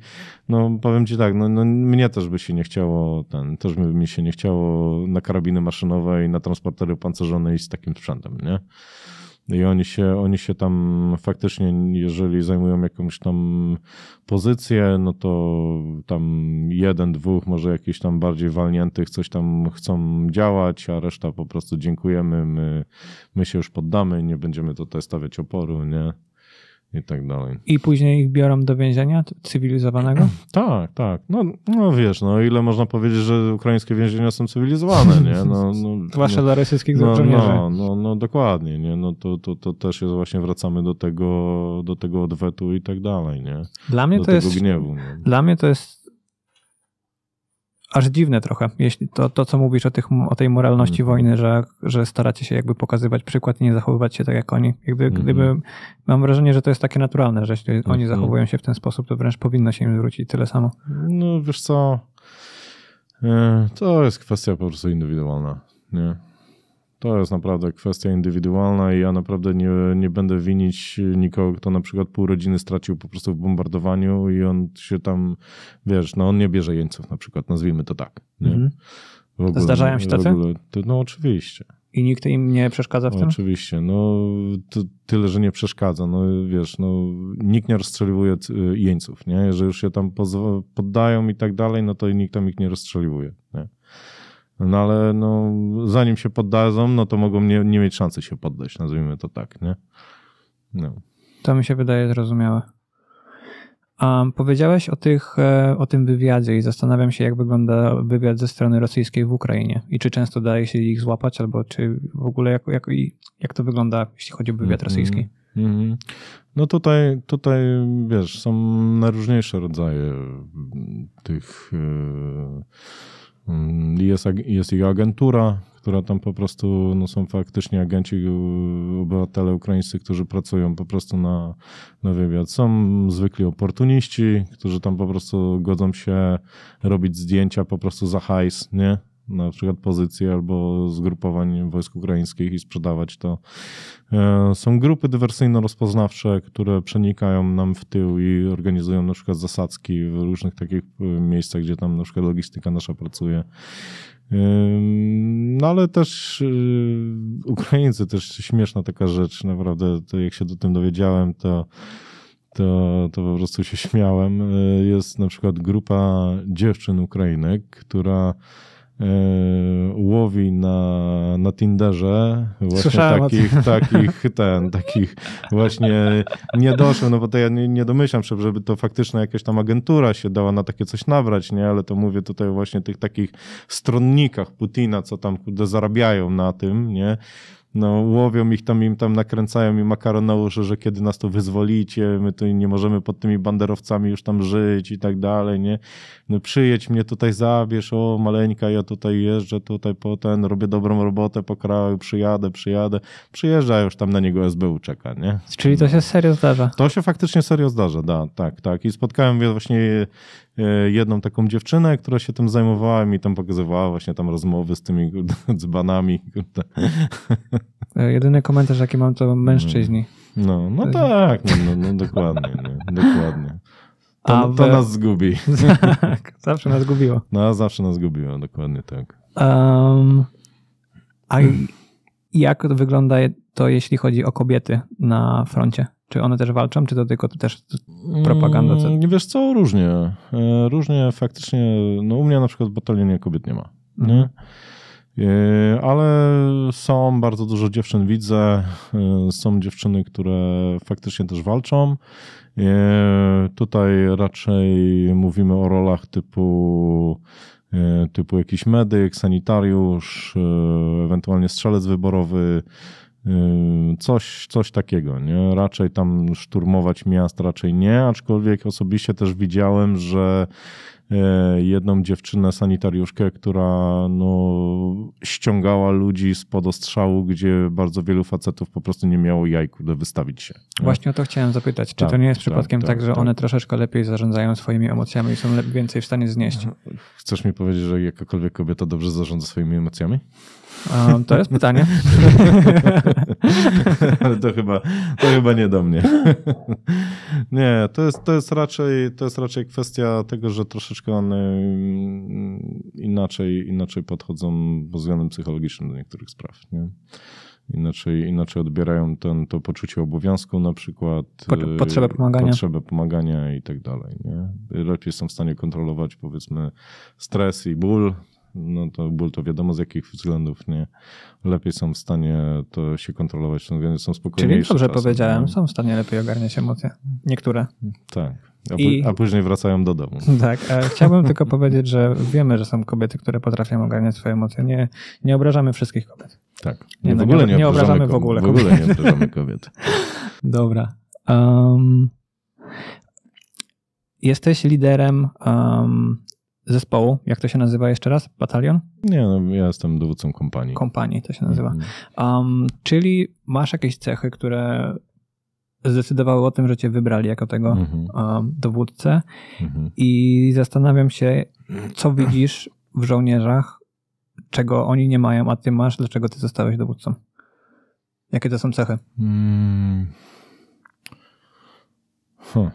no, powiem ci tak, no, no, mnie też by się nie chciało, ten, też by mi się nie chciało na karabiny maszynowe i na transportery pancerzone iść z takim sprzętem, nie? i oni się, oni się tam faktycznie, jeżeli zajmują jakąś tam pozycję, no to tam jeden, dwóch, może jakiś tam bardziej walniętych coś tam chcą działać, a reszta po prostu dziękujemy, my, my się już poddamy, nie będziemy tutaj stawiać oporu, nie? i tak dalej. I później ich biorą do więzienia cywilizowanego? tak, tak. No, no wiesz, no ile można powiedzieć, że ukraińskie więzienia są cywilizowane, nie? No, no, Zwłaszcza no, dla rosyjskich no, No, no, no, dokładnie, nie? No to, to, to też jest właśnie, wracamy do tego, do tego odwetu i tak dalej, nie? Dla mnie do to jest... Gniewu, nie? No. Dla mnie to jest aż dziwne trochę, jeśli to, to co mówisz o, tych, o tej moralności mm. wojny, że, że staracie się jakby pokazywać przykład i nie zachowywać się tak jak oni. Jakby, mm. Gdyby, mam wrażenie, że to jest takie naturalne, że jeśli oni mhm. zachowują się w ten sposób, to wręcz powinno się im zwrócić tyle samo. No wiesz co, e, to jest kwestia po prostu indywidualna. Nie? To jest naprawdę kwestia indywidualna i ja naprawdę nie, nie będę winić nikogo, kto na przykład pół rodziny stracił po prostu w bombardowaniu i on się tam, wiesz, no on nie bierze jeńców na przykład, nazwijmy to tak. Mhm. Ogóle, Zdarzają się tacy? Ogóle, no oczywiście. I nikt im nie przeszkadza w tym? Oczywiście, no tyle, że nie przeszkadza. No wiesz, no, nikt nie rozstrzeliwuje y, jeńców, nie? Jeżeli już się tam poddają i tak dalej, no to nikt tam ich nie rozstrzeliwuje, nie? No ale no, zanim się poddadzą, no to mogą nie, nie mieć szansy się poddać, nazwijmy to tak, nie? No. To mi się wydaje zrozumiałe. Um, powiedziałeś o, tych, e, o tym wywiadzie i zastanawiam się, jak wygląda wywiad ze strony rosyjskiej w Ukrainie i czy często daje się ich złapać, albo czy w ogóle jak, jak, jak to wygląda, jeśli chodzi o wywiad mm-hmm. rosyjski. Mm-hmm. No tutaj, tutaj, wiesz, są najróżniejsze rodzaje tych... Yy Mm, jest, jest jego agentura, która tam po prostu no, są faktycznie agenci, obywatele ukraińscy, którzy pracują po prostu na, na wywiad. Są zwykli oportuniści, którzy tam po prostu godzą się robić zdjęcia po prostu za hajs, nie? na przykład pozycji albo zgrupowań wojsk ukraińskich i sprzedawać to. E, są grupy dywersyjno-rozpoznawcze, które przenikają nam w tył i organizują na przykład zasadzki w różnych takich e, miejscach, gdzie tam na przykład logistyka nasza pracuje. E, no ale też Ukraińcy, też śmieszna taka rzecz, naprawdę, to jak się do tym dowiedziałem, to to, to po prostu się śmiałem. Jest na przykład grupa dziewczyn Ukrainek, która E, łowi na, na Tinderze właśnie Słyszałem takich, takich ten, takich właśnie nie doszło, no bo to ja nie, nie domyślam się, żeby to faktycznie jakaś tam agentura się dała na takie coś nabrać, nie, ale to mówię tutaj właśnie tych takich stronnikach Putina, co tam kurde zarabiają na tym, nie, no, łowią ich tam, im tam nakręcają i makaron na uszy, że kiedy nas to wyzwolicie, my tu nie możemy pod tymi banderowcami już tam żyć i tak dalej, nie? No przyjedź mnie tutaj, zabierz, o maleńka, ja tutaj jeżdżę, tutaj potem robię dobrą robotę po kraju, przyjadę, przyjadę. Przyjeżdża już tam na niego SBU czeka, nie? Czyli to no. się serio zdarza? To się faktycznie serio zdarza, da, tak, tak. I spotkałem właśnie E, jedną taką dziewczynę, która się tym zajmowała i mi tam pokazywała właśnie tam rozmowy z tymi dzbanami. E, jedyny komentarz, jaki mam, to mężczyźni. Mm. No, no tak, no, no, no dokładnie, nie, no, dokładnie. To, to nas zgubi. Tak, zawsze nas gubiło. No, zawsze nas gubiło, dokładnie tak. Um, a jak wygląda to, jeśli chodzi o kobiety na froncie? Czy one też walczą, czy to tylko też propaganda? nie Mm, wiesz co, różnie. E, różnie faktycznie, no u mnie na przykład w batalionie kobiet nie ma. Mhm. Nie? Ale są bardzo dużo dziewczyn, widzę. E, są dziewczyny, które faktycznie też walczą. E, tutaj raczej mówimy o rolach typu, typu jakiś medyk, sanitariusz, ewentualnie strzelec wyborowy. Yy, coś, coś takiego, nie? Raczej tam szturmować miast, raczej nie, aczkolwiek osobiście też widziałem, że yy, jedną dziewczynę sanitariuszkę, która no, ściągała ludzi spod ostrzału, gdzie bardzo wielu facetów po prostu nie miało jajku do wystawić się. Nie? Właśnie o to chciałem zapytać. Czy tak, to nie jest tak, przypadkiem tak, tak, tak że one troszeczkę lepiej zarządzają swoimi emocjami i są więcej w stanie znieść? Chcesz mi powiedzieć, że jakakolwiek kobieta dobrze zarządza swoimi emocjami? to jest pytanie. Ale to chyba, to chyba nie do mnie. nie, to jest, to, jest raczej, to jest raczej kwestia tego, że troszeczkę one mm, inaczej, inaczej podchodzą pod względem psychologicznym do niektórych spraw. Nie? inaczej, inaczej odbierają ten, to poczucie obowiązku na przykład. Y, potrzebę pomagania. Potrzebę pomagania i tak dalej. Nie? Lepiej są w stanie kontrolować powiedzmy stres i ból no to ból to wiadomo z jakich względów, nie? Lepiej są w stanie to się kontrolować, są spokojniejsze. Czyli dobrze czasem, powiedziałem, no. są w stanie lepiej ogarniać emocje. Niektóre. Tak. A, I... a później wracają do domu. Tak, e, chciałbym tylko powiedzieć, że wiemy, że są kobiety, które potrafią ogarniać swoje emocje. Nie, nie obrażamy wszystkich kobiet. Tak. Nie, nie, w no, ogóle nie, nie obrażamy, w ogóle kobiet. W ogóle nie obrażamy kobiet. Dobra. Um, jesteś liderem um, zespołu, jak to się nazywa jeszcze raz? Batalion? Nie, no, ja jestem dowódcą kompanii. Kompanii to się nazywa. Mhm. Um, czyli masz jakieś cechy, które zdecydowały o tym, że cię wybrali jako tego mhm. um, dowódcę mhm. i zastanawiam się, co widzisz w żołnierzach, czego oni nie mają, a ty masz, dlaczego ty zostałeś dowódcą? Jakie to są cechy? Hmm. Huh.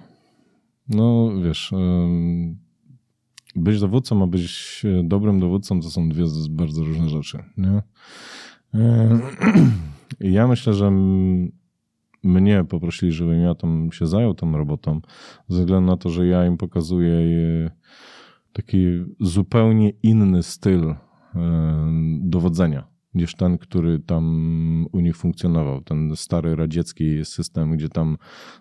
No wiesz... Um być dowódcą, a być e, dobrym dowódcą to są dwie bardzo różne rzeczy. Nie? E, ja myślę, że mnie poprosili, żebym ja tam się zajął tą robotą, ze względu na to, że ja im pokazuję e, taki zupełnie inny styl dowodzenia niż ten, który tam u nich funkcjonował. Ten stary radziecki system, gdzie tam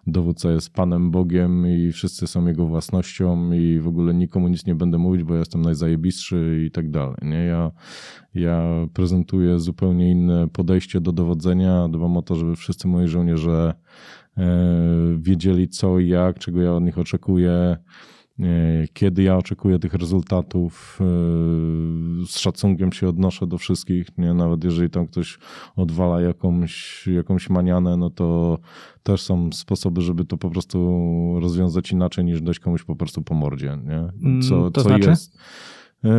dowódca jest Panem Bogiem i wszyscy są jego własnością i w ogóle nikomu nic nie będę mówić, bo ja jestem najzajebistszy i tak dalej. Nie? Ja, ja prezentuję zupełnie inne podejście do dowodzenia. Dbam o to, żeby wszyscy moi żołnierze e, wiedzieli co i jak, czego ja od nich oczekuję E, kiedy ja oczekuję tych rezultatów, e, z szacunkiem się odnoszę do wszystkich, nie? nawet jeżeli tam ktoś odwala jakąś, jakąś manianę, no to też są sposoby, żeby to po prostu rozwiązać inaczej niż dać komuś po prostu po mordzie. Nie? Mm, co, to co znaczy? jest to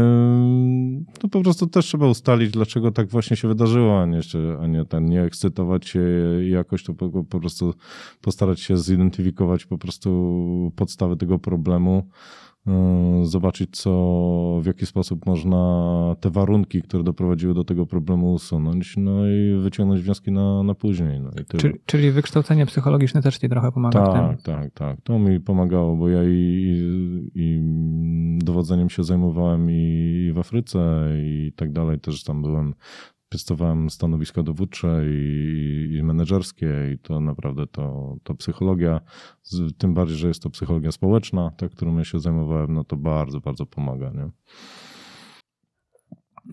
no po prostu też trzeba ustalić, dlaczego tak właśnie się wydarzyło, a nie, jeszcze, a nie, ten, nie ekscytować się jakoś, to po, po prostu postarać się zidentyfikować po prostu podstawy tego problemu E, zobaczyć, co, w jaki sposób można te warunki, które doprowadziły do tego problemu, usunąć, no i wyciągnąć wnioski na, na później. No czyli, czyli wykształcenie psychologiczne też ci trochę pomaga tak, w tym? Tak, tak, tak, To mi pomagało, bo ja i, i, i dowodzeniem się zajmowałem i w Afryce i tak dalej. Też tam byłem piastowałem stanowisko dowódcze i, i menedżerskie i to naprawdę to, to psychologia, tym bardziej, że jest to psychologia społeczna, ta, którą ja się zajmowałem, no to bardzo, bardzo pomaga. Nie?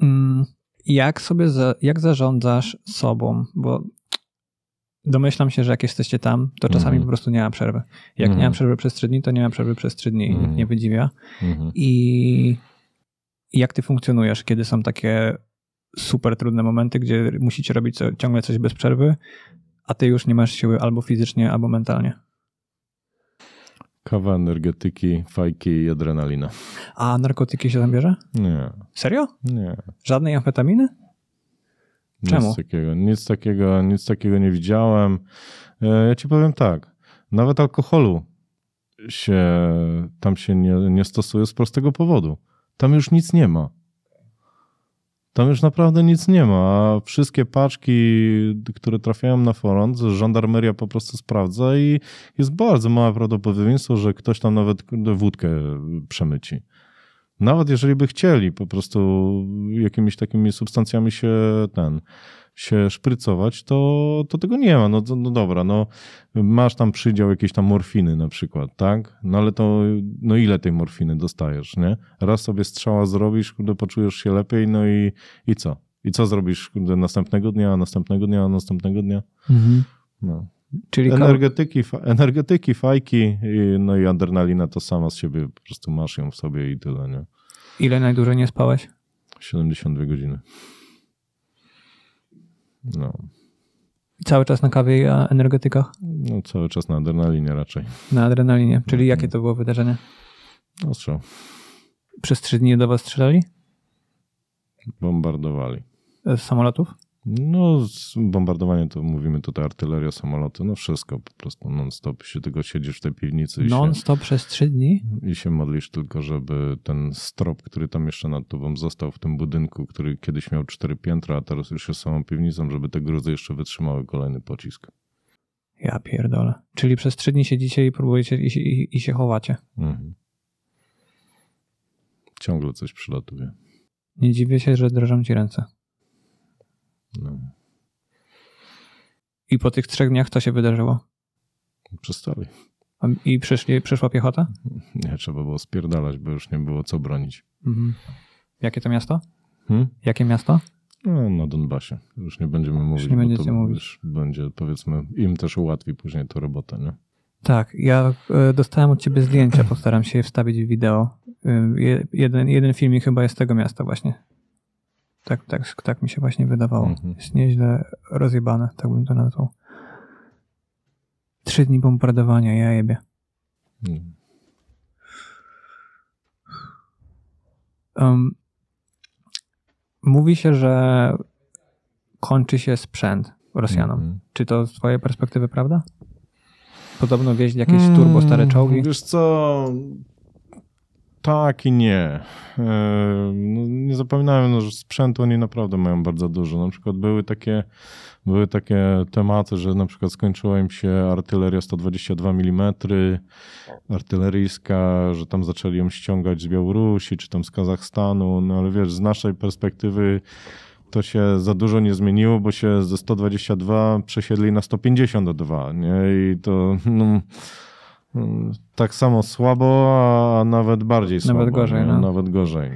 Mm, jak sobie, za, jak zarządzasz sobą? Bo domyślam się, że jak jesteście tam, to czasami mhm. po prostu nie ma przerwy. Jak nie ma mhm. przerwy przez trzy dni, to nie ma przerwy przez trzy dni. Nikt mhm. nie wydziwia. I jak ty funkcjonujesz, kiedy są takie super trudne momenty, gdzie musicie robić co, ciągle coś bez przerwy, a ty już nie masz siły albo fizycznie, albo mentalnie. Kawa, energetyki, fajki i adrenalina. A narkotyki się tam bierze? Nie. Serio? Nie. Żadnej amfetaminy? Czemu? Nic takiego, nic takiego, nic takiego nie widziałem. E, ja ci powiem tak, nawet alkoholu się, tam się nie, nie stosuje z prostego powodu. Tam już nic nie ma. Tam już naprawdę nic nie ma. Wszystkie paczki, które trafiają na forum, żandarmeria po prostu sprawdza i jest bardzo małe prawdopodobieństwo, że ktoś tam nawet wódkę przemyci. Nawet jeżeli by chcieli po prostu jakimiś takimi substancjami się ten się szprycować, to, to tego nie ma. No, no dobra, no masz tam przydział jakiejś tam morfiny na przykład, tak? No ale to, no ile tej morfiny dostajesz, nie? Raz sobie strzała zrobisz, kurde, poczujesz się lepiej, no i, i co? I co zrobisz kurde, następnego dnia, następnego dnia, następnego dnia? Mhm. No. Czyli energetyki, fa energetyki, fajki, i, no i adrenalina to sama z siebie, po prostu masz ją w sobie i tyle, nie? Ile najdłużej nie spałeś? 72 godziny. No. Cały czas na kawie i e, energetykach? No, cały czas na adrenalinie raczej. Na adrenalinie. Czyli mhm. jakie to było wydarzenie? Ostrzał. No, Przez trzy dni do was strzelali? Bombardowali. E, z samolotów? No, bombardowanie to mówimy tutaj artyleria, samoloty, no wszystko po prostu non-stop się tylko siedzisz w tej piwnicy. Non-stop przez trzy dni? I się modlisz tylko, żeby ten strop, który tam jeszcze nad tobą został w tym budynku, który kiedyś miał cztery piętra, a teraz już jest samą piwnicą, żeby te gruzy jeszcze wytrzymały kolejny pocisk. Ja pierdolę. Czyli przez trzy dni siedzicie i próbujecie i, i, i się chowacie. Mhm. Ciągle coś przylatuje. Nie dziwię się, że drżą ci ręce. No. I po tych trzech dniach co się wydarzyło? Przestali. I przyszli, przyszła piechota? Nie, trzeba było spierdalać, bo już nie było co bronić. Mhm. Jakie to miasto? Hmm? Jakie miasto? No, na Donbasie. Już nie będziemy mówić. Już nie będziecie mówić. Będzie, powiedzmy, im też ułatwi później to robotę, nie? Tak, ja e, dostałem od ciebie zdjęcia, postaram się je wstawić w wideo. E, jeden, jeden filmik chyba jest z tego miasta właśnie. Tak, tak, tak mi się właśnie wydawało. Mhm. Jest nieźle rozjebane, tak bym to nazwał. Trzy dni bombardowania, ja jebie. Mhm. Um, mówi się, że kończy się sprzęt Rosjanom. Mhm. Czy to z twojej perspektywy prawda? Podobno wieźli jakieś hmm, turbo stare czołgi. Wiesz co, tak i nie. E, no, nie zapominajmy, no, że sprzętu oni naprawdę mają bardzo dużo. Na przykład były takie, były takie tematy, że na przykład skończyła im się artyleria 122 mm artyleryjska, że tam zaczęli ją ściągać z Białorusi czy tam z Kazachstanu, no ale wiesz, z naszej perspektywy to się za dużo nie zmieniło, bo się ze 122 przesiedli na 152, nie? I to... No, tak samo słabo, a nawet bardziej słabo. Nawet gorzej. No. Nawet gorzej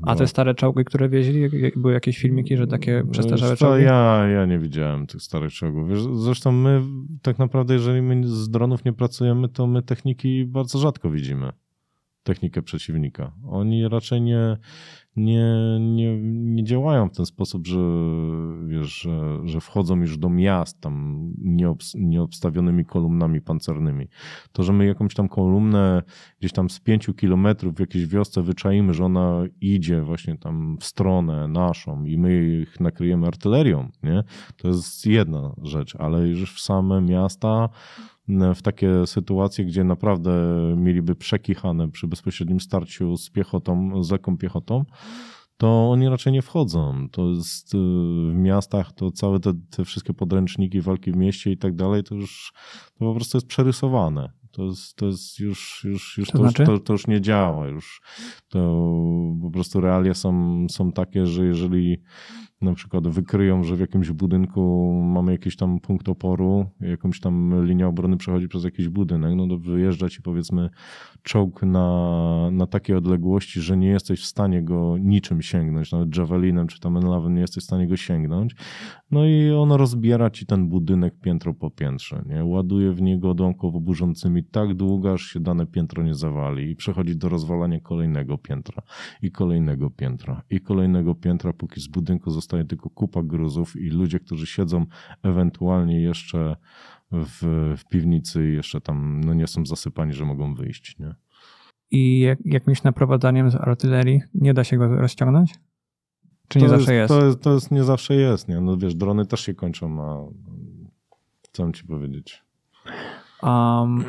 Bo... A te no. stare czołgi, które wieźli, były jakieś filmiki, że takie no, przestarzałe czołgi? Ja, ja nie widziałem tych starych czołgów. Wiesz, zresztą my tak naprawdę, jeżeli my z dronów nie pracujemy, to my techniki bardzo rzadko widzimy. Technikę przeciwnika. Oni raczej nie, nie, nie, nie działają w ten sposób, że, wiesz, że, że wchodzą już do miast tam nieobs, nieobstawionymi kolumnami pancernymi. To, że my jakąś tam kolumnę gdzieś tam z pięciu kilometrów w jakiejś wiosce wyczaimy, że ona idzie właśnie tam w stronę naszą i my ich nakryjemy artylerią, nie? To jest jedna rzecz, ale już w same miasta w takie sytuacje, gdzie naprawdę mieliby przekichane przy bezpośrednim starciu z piechotą, z jaką piechotą, to oni raczej nie wchodzą. To jest y, w miastach, to całe te, te wszystkie podręczniki walki w mieście i tak dalej, to już to po prostu jest przerysowane. To jest, to jest już, już, już to, znaczy? to, to już nie działa. Już to po prostu realia są, są takie, że jeżeli na przykład wykryją, że w jakimś budynku mamy jakiś tam punkt oporu, jakąś tam linia obrony przechodzi przez jakiś budynek, no to wyjeżdża ci powiedzmy czołg na, na takiej odległości, że nie jesteś w stanie go niczym sięgnąć, nawet javelinem czy tam enlawem nie jesteś w stanie go sięgnąć. No i ono rozbiera ci ten budynek piętro po piętrze, nie? Ładuje w niego odłamkowo burzącymi tak długo, aż się dane piętro nie zawali i przechodzi do rozwalania kolejnego piętra i kolejnego piętra i kolejnego piętra, póki z budynku zostaje powstaje tylko kupa gruzów i ludzie, którzy siedzą ewentualnie jeszcze w, w piwnicy jeszcze tam no nie są zasypani, że mogą wyjść. Nie? I jak, jakimś naprowadzaniem z artylerii nie da się go rozciągnąć? Czy to nie zawsze jest, jest? To, jest? to jest nie zawsze jest, nie? No wiesz, drony też się kończą, a co mam ci powiedzieć? Um,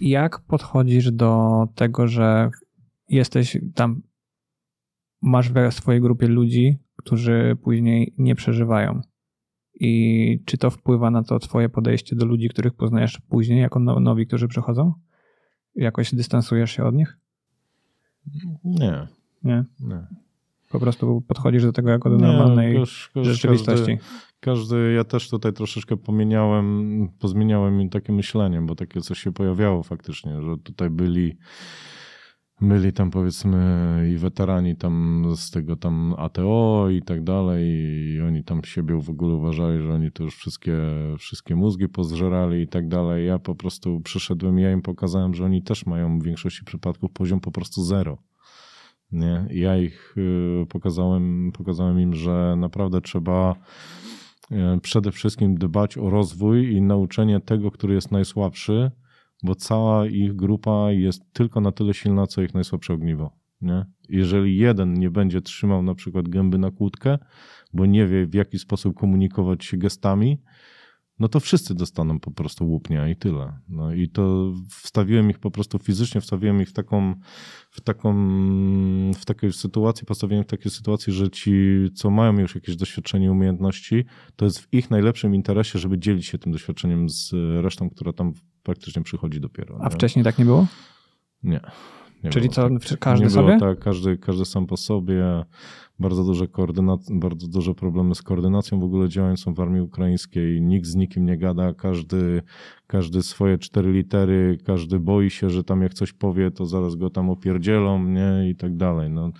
jak podchodzisz do tego, że jesteś tam, masz w swojej grupie ludzi, którzy później nie przeżywają. I czy to wpływa na to twoje podejście do ludzi, których poznajesz później, jako no-, nowi, którzy przychodzą? Jakoś dystansujesz się od nich? Nie. Nie? Nie. Po prostu podchodzisz do tego jako do normalnej Nie, rzeczywistości. Każdy, każdy, ja też tutaj troszeczkę pomieniałem, pozmieniałem takie myślenie, bo takie coś się pojawiało faktycznie, że tutaj byli byli tam powiedzmy i weterani tam z tego tam ATO i tak dalej i oni tam siebie w ogóle uważali, że oni to już wszystkie, wszystkie mózgi pozżerali i tak dalej. Ja po prostu przyszedłem ja im pokazałem, że oni też mają w większości przypadków poziom po prostu zero. Nie? Ja ich y, pokazałem, pokazałem im, że naprawdę trzeba y, przede wszystkim dbać o rozwój i nauczenie tego, który jest najsłabszy, bo cała ich grupa jest tylko na tyle silna, co ich najsłabsze ogniwo. Nie? Jeżeli jeden nie będzie trzymał na przykład gęby na kłódkę, bo nie wie w jaki sposób komunikować się gestami, no to wszyscy dostaną po prostu łupnia i tyle. No i to wstawiłem ich po prostu fizycznie, wstawiłem ich w taką, w taką, w takiej sytuacji, postawiłem w takiej sytuacji, że ci, co mają już jakieś doświadczenie, umiejętności, to jest w ich najlepszym interesie, żeby dzielić się tym doświadczeniem z resztą, która tam praktycznie przychodzi dopiero. A nie? wcześniej tak nie było? Nie. Nie Czyli było, co, tak, każdy nie sobie? Było, tak, każdy, każdy sam po sobie. Bardzo duże, bardzo duże problemy z koordynacją w ogóle są w armii ukraińskiej. Nikt z nikim nie gada, każdy, każdy swoje cztery litery, każdy boi się, że tam jak coś powie, to zaraz go tam opierdzielą nie? i tak dalej. No.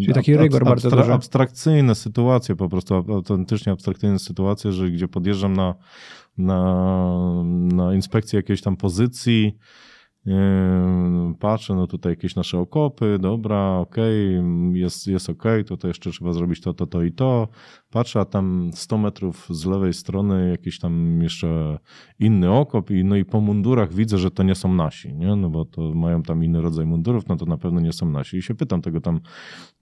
Czyli taki ab, rygor abstra- bardzo duży. Abstrakcyjne sytuacje po prostu, autentycznie abstrakcyjne sytuacje, że gdzie podjeżdżam na, na, na inspekcję jakiejś tam pozycji, Yy, patrzę, no tutaj jakieś nasze okopy, dobra, okej, okay, jest, jest okej, okay, tutaj jeszcze trzeba zrobić to, to, to i to. Patrzę, a tam 100 metrów z lewej strony jakiś tam jeszcze inny okop i no i po mundurach widzę, że to nie są nasi, nie? No bo to mają tam inny rodzaj mundurów, no to na pewno nie są nasi. I się pytam tego tam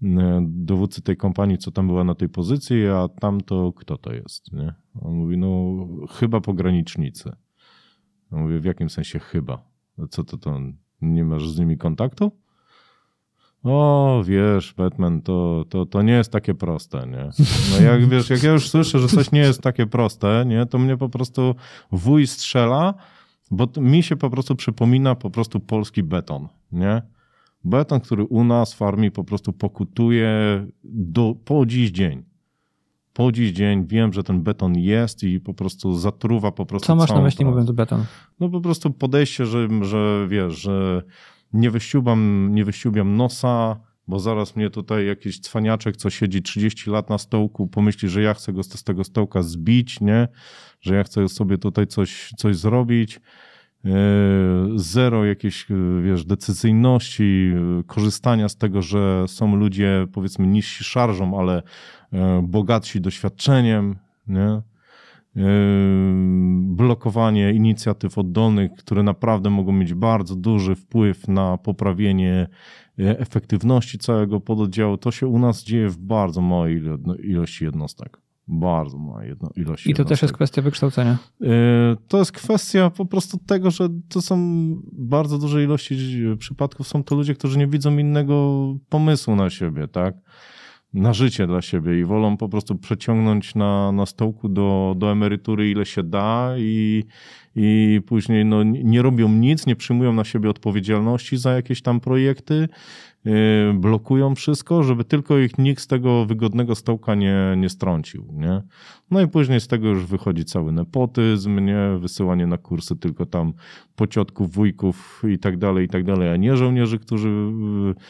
yy, dowódcy tej kompanii, co tam była na tej pozycji, a tam to kto to jest, nie? On mówi, no chyba pogranicznicy. Ja mówię, w jakim sensie chyba? No co to to? Nie masz z nimi kontaktu? O, wiesz, Batman, to, to, to nie jest takie proste, nie? No jak wiesz, jak ja już słyszę, że coś nie jest takie proste, nie, to mnie po prostu wuj strzela, bo mi się po prostu przypomina po prostu polski beton, nie? Beton, który u nas w farmie po prostu pokutuje do, po dziś dzień po dziś dzień wiem, że ten beton jest i po prostu zatruwa po prostu. Co masz na myśli mówiąc mówiąc beton? No po prostu podejście, że, że wiesz, że nie wyściubam, nie wyściubiam nosa, bo zaraz mnie tutaj jakiś cwaniaczek, co siedzi 30 lat na stołku, pomyśli, że ja chcę go z tego stołka zbić, nie? Że ja chcę sobie tutaj coś, coś zrobić. E, zero jakiejś, e, wiesz, decyzyjności, e, korzystania z tego, że są ludzie, powiedzmy, niżsi szarżą, ale bogatsi doświadczeniem, nie? blokowanie inicjatyw oddolnych, które naprawdę mogą mieć bardzo duży wpływ na poprawienie efektywności całego pododdziału. To się u nas dzieje w bardzo małej ilości jednostek bardzo mała jedno, ilość. I to też jest kwestia wykształcenia. Y, to jest kwestia po prostu tego, że to są bardzo duże ilości przypadków. Są to ludzie, którzy nie widzą innego pomysłu na siebie, tak? Na życie dla siebie i wolą po prostu przeciągnąć na, na stołku do, do emerytury ile się da i, i później no, nie robią nic, nie przyjmują na siebie odpowiedzialności za jakieś tam projekty Y, blokują wszystko, żeby tylko ich nikt z tego wygodnego stołka nie, nie strącił. Nie? No i później z tego już wychodzi cały nepotyzm, nie? wysyłanie na kursy tylko tam pociotków, wujków i tak dalej, i tak dalej, a nie żołnierzy, którzy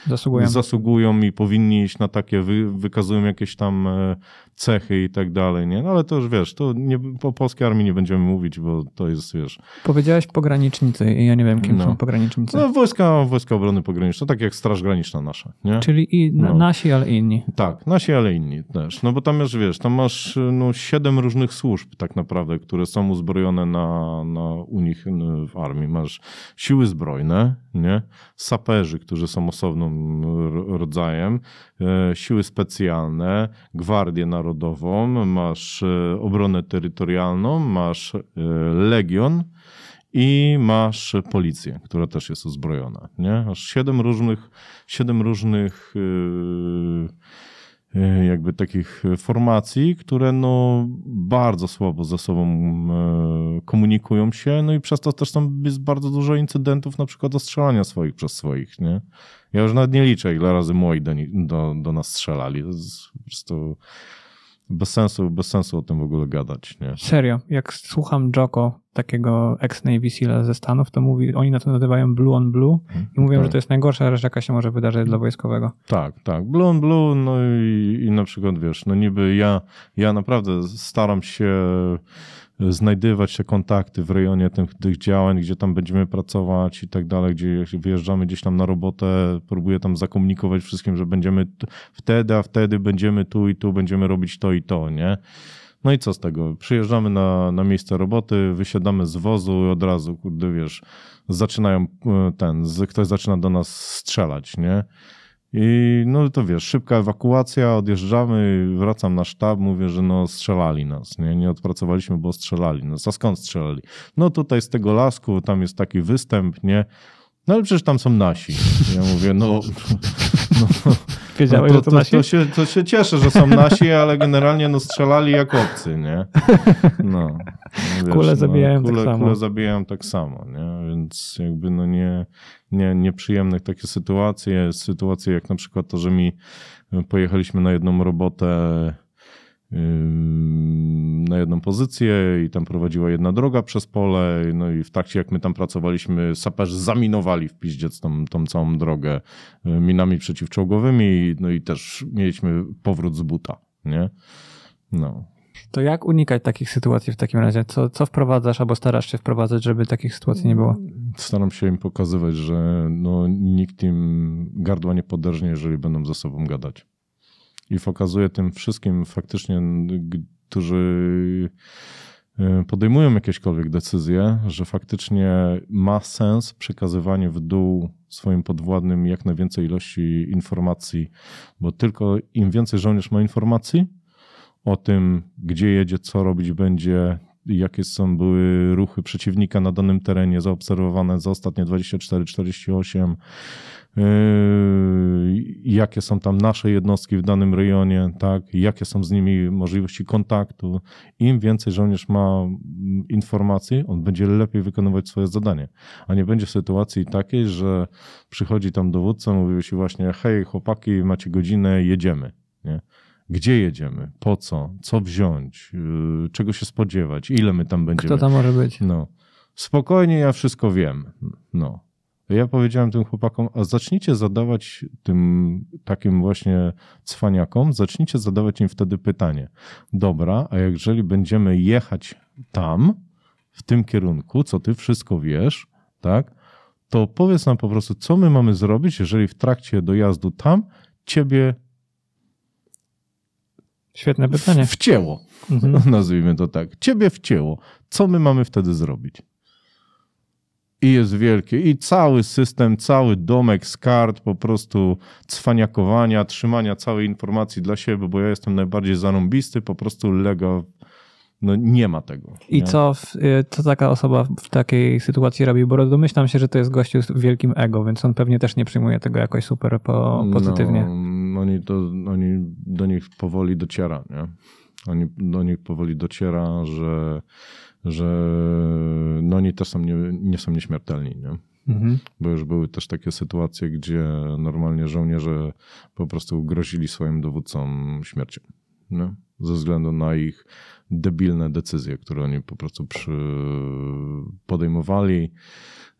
y, zasługują, zasługują i powinni iść na takie, wy, wykazują jakieś tam e, cechy i tak dalej. Nie? No ale to już wiesz, to nie, po polskiej armii nie będziemy mówić, bo to jest, wiesz... Powiedziałeś pogranicznicy i ja nie wiem, kim no. są pogranicznicy. No, wojska, wojska obrony pogranicznej, tak jak Straż Graniczna nasze. Nie? Czyli i no. nasi, ale inni. Tak, nasi, ale inni też. No bo tam już wiesz, tam masz no, siedem różnych służb tak naprawdę, które są uzbrojone na, na u nich w armii. Masz siły zbrojne, nie? saperzy, którzy są osobnym rodzajem, e, siły specjalne, gwardię narodową, masz e, obronę terytorialną, masz e, legion, i masz policję, która też jest uzbrojona. Nie? aż siedem różnych, siedem różnych yy, yy, jakby takich formacji, które no bardzo słabo ze sobą e, komunikują się, no i przez to też tam jest bardzo dużo incydentów na przykład ostrzelania swoich przez swoich, nie? Ja już nawet nie liczę, ile razy moi do, do, do nas strzelali. To jest po prostu bez sensu, bez sensu o tym w ogóle gadać. Nie? Serio, jak słucham Joko, takiego ex-Navy Seal ze Stanów, to mówi, oni na to nazywają Blue on Blue mhm, i mówią, tak. że to jest najgorsza rzecz, jaka się może wydarzyć dla wojskowego. Tak, tak. Blue on Blue, no i, i na przykład wiesz, no niby ja, ja naprawdę staram się znajdywać się kontakty w rejonie tych, tych działań, gdzie tam będziemy pracować i tak dalej, gdzie wyjeżdżamy gdzieś tam na robotę, próbuję tam zakomunikować wszystkim, że będziemy wtedy, a wtedy będziemy tu i tu, będziemy robić to i to, nie? No i co z tego? Przyjeżdżamy na, na miejsce roboty, wysiadamy z wozu i od razu, kurde, wiesz, zaczynają e, ten, ktoś zaczyna do nas strzelać, nie? I no to wiesz, szybka ewakuacja, odjeżdżamy, wracam na sztab, mówię, że no strzelali nas, nie, nie odpracowaliśmy, bo strzelali nas. A skąd strzelali? No tutaj z tego lasku, tam jest taki występ, nie? No ale przecież tam są nasi. Ja mówię, no no, Wiedziałeś, no to, to, to, to, się, to się cieszę, że są nasi, ale generalnie no, strzelali jak obcy, nie? No, wiesz, kule no, zabijają no, kule, tak samo. Kule zabijają tak samo, nie? Więc jakby no nie, nie, nieprzyjemnych takie sytuacje, sytuacje jak na przykład to, że mi pojechaliśmy na jedną robotę na jedną pozycję i tam prowadziła jedna droga przez pole. No i w trakcie jak my tam pracowaliśmy, saperzy zaminowali w piździec tą, tą całą drogę y, minami przeciwczołgowymi, no i też mieliśmy powrót z buta, nie? No. To jak unikać takich sytuacji w takim razie? Co, co wprowadzasz albo starasz się wprowadzać, żeby takich sytuacji nie było? Staram się im pokazywać, że no, nikt im gardła nie poderżnie, jeżeli będą ze sobą gadać i pokazuje tym wszystkim faktycznie, którzy e, podejmują jakiekolwiek decyzje, że faktycznie ma sens przekazywanie w dół swoim podwładnym jak najwięcej ilości informacji, bo tylko im więcej żołnierz ma informacji o tym, gdzie jedzie, co robić będzie, jakie są były ruchy przeciwnika na danym terenie zaobserwowane za ostatnie 24-48, yy, jakie są tam nasze jednostki w danym rejonie, tak, jakie są z nimi możliwości kontaktu. Im więcej żołnierz ma mm, informacji, on będzie lepiej wykonywać swoje zadanie, a nie będzie sytuacji takiej, że przychodzi tam dowódca, mówi się właśnie hej chłopaki, macie godzinę, jedziemy. Nie? gdzie jedziemy, po co, co wziąć, y, czego się spodziewać, ile my tam będziemy. Kto tam może być? No. Spokojnie, ja wszystko wiem. No. Ja powiedziałem tym chłopakom, a zacznijcie zadawać tym takim właśnie cwaniakom, zacznijcie zadawać im wtedy pytanie. Dobra, a jeżeli będziemy jechać tam, w tym kierunku, co ty wszystko wiesz, tak, to powiedz nam po prostu, co my mamy zrobić, jeżeli w trakcie dojazdu tam ciebie Świetne pytanie. Wcięło. Mhm. Nazwijmy to tak. Ciebie wcięło. Co my mamy wtedy zrobić? i jest wielkie. I cały system, cały domek z kart, po prostu cwaniakowania, trzymania całej informacji dla siebie, bo ja jestem najbardziej zarąbisty, po prostu lega. No nie ma tego. I nie? co, to y, taka osoba w takiej sytuacji robi? Bo domyślam się, że to jest gościu z wielkim ego, więc on pewnie też nie przyjmuje tego jakoś super po, no, pozytywnie. No oni, to, oni do nich powoli dociera, nie? Oni, do nich powoli dociera, że, że no oni też są nie, nie są nieśmiertelni, nie? Mhm. Bo już były też takie sytuacje, gdzie normalnie żołnierze po prostu grozili swoim dowódcom śmiercią. nie? ze względu na ich debilne decyzje, które oni po prostu przy podejmowali.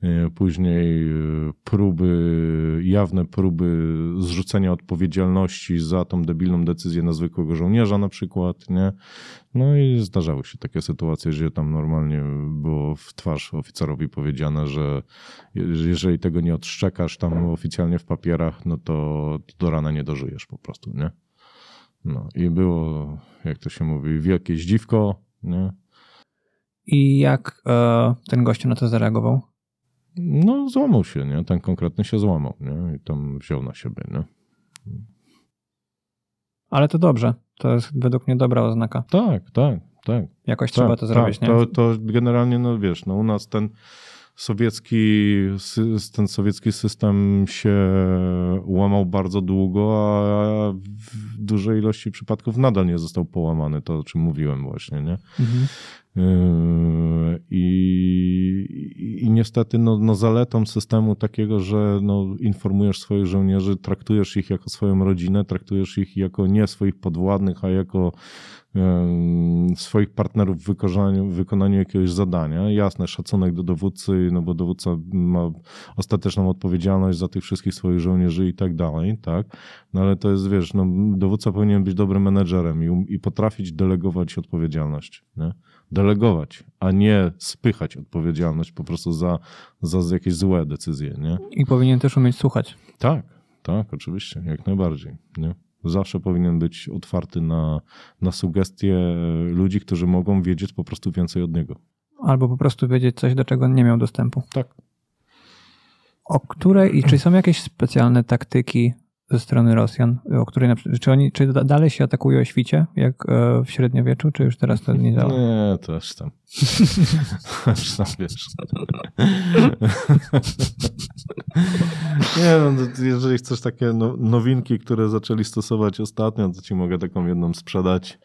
E, później e, próby, jawne próby zrzucenia odpowiedzialności za tą debilną decyzję na zwykłego żołnierza na przykład, nie? No i zdarzały się takie sytuacje, że tam normalnie było w twarz oficerowi powiedziane, że jeżeli tego nie odszczekasz tam oficjalnie w papierach, no to do rana nie dożyjesz po prostu, nie? No i było, jak to się mówi, wielkie zdziwko, nie? I jak e, ten gościu na to zareagował? no złamał się, nie? Ten konkretny się złamał, nie? I tam wziął na siebie, nie? Ale to dobrze. To jest według mnie dobra oznaka. Tak, tak, tak. Jakoś tak, trzeba to tak, zrobić, tak. nie? To, to generalnie, no wiesz, no u nas ten sowiecki, ten sowiecki system się łamał bardzo długo, a w dużej ilości przypadków nadal nie został połamany, to o czym mówiłem właśnie, nie? Mhm. Yy, I, I, niestety no, no zaletą systemu takiego, że no, informujesz swoich żołnierzy, traktujesz ich jako swoją rodzinę, traktujesz ich jako nie swoich podwładnych, a jako yy, swoich partnerów w wykonaniu, wykonaniu jakiegoś zadania. Jasne, szacunek do dowódcy, no bo dowódca ma ostateczną odpowiedzialność za tych wszystkich swoich żołnierzy i tak dalej, tak? No ale to jest, wiesz, no, dowódca powinien być dobrym menedżerem i, i potrafić delegować odpowiedzialność, nie? delegować, a nie spychać odpowiedzialność po prostu za, za jakieś złe decyzje. Nie? I powinien też umieć słuchać. Tak, tak, oczywiście, jak najbardziej. Nie? Zawsze powinien być otwarty na, na sugestie ludzi, którzy mogą wiedzieć po prostu więcej od niego. Albo po prostu wiedzieć coś, do czego nie miał dostępu. Tak. O której i czy są jakieś specjalne taktyki ze strony Rosjan, o której czy oni, czy dalej się atakuje o świcie, jak e, w średniowieczu, czy już teraz to nie działa? Nie, to już tam. aż tam wiesz. nie, no, jeżeli chcesz takie no, nowinki, które zaczęli stosować ostatnio, to ci mogę taką jedną sprzedać.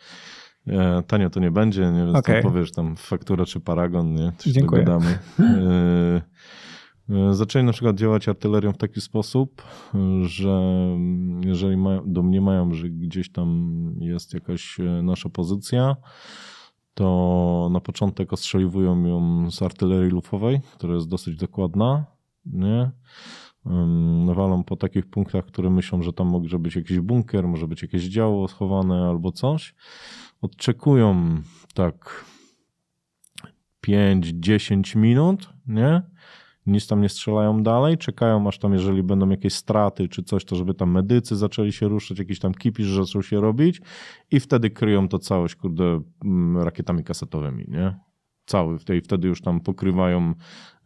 E, tanio to nie będzie, nie? wiem, okay. tam powiesz tam faktura czy paragon, nie? Coś Dziękuję. E, zaczęli na przykład działać artylerią w taki sposób, e, że jeżeli mnie domniemają, że gdzieś tam jest jakaś e, nasza pozycja, to na początek ostrzeliwują ją z artylerii lufowej, która jest dosyć dokładna, nie? Walą po takich punktach, które myślą, że tam może być jakiś bunkier, może być jakieś działo schowane albo coś. Odczekują tak 5-10 minut, nie? nic tam nie strzelają dalej, czekają aż tam, jeżeli będą jakieś straty czy coś, to żeby tam medycy zaczęli się ruszać, jakiś tam kipisz zaczął się robić i wtedy kryją to całość, kurde, mm, rakietami kasetowymi, nie? Cały, i wtedy już tam pokrywają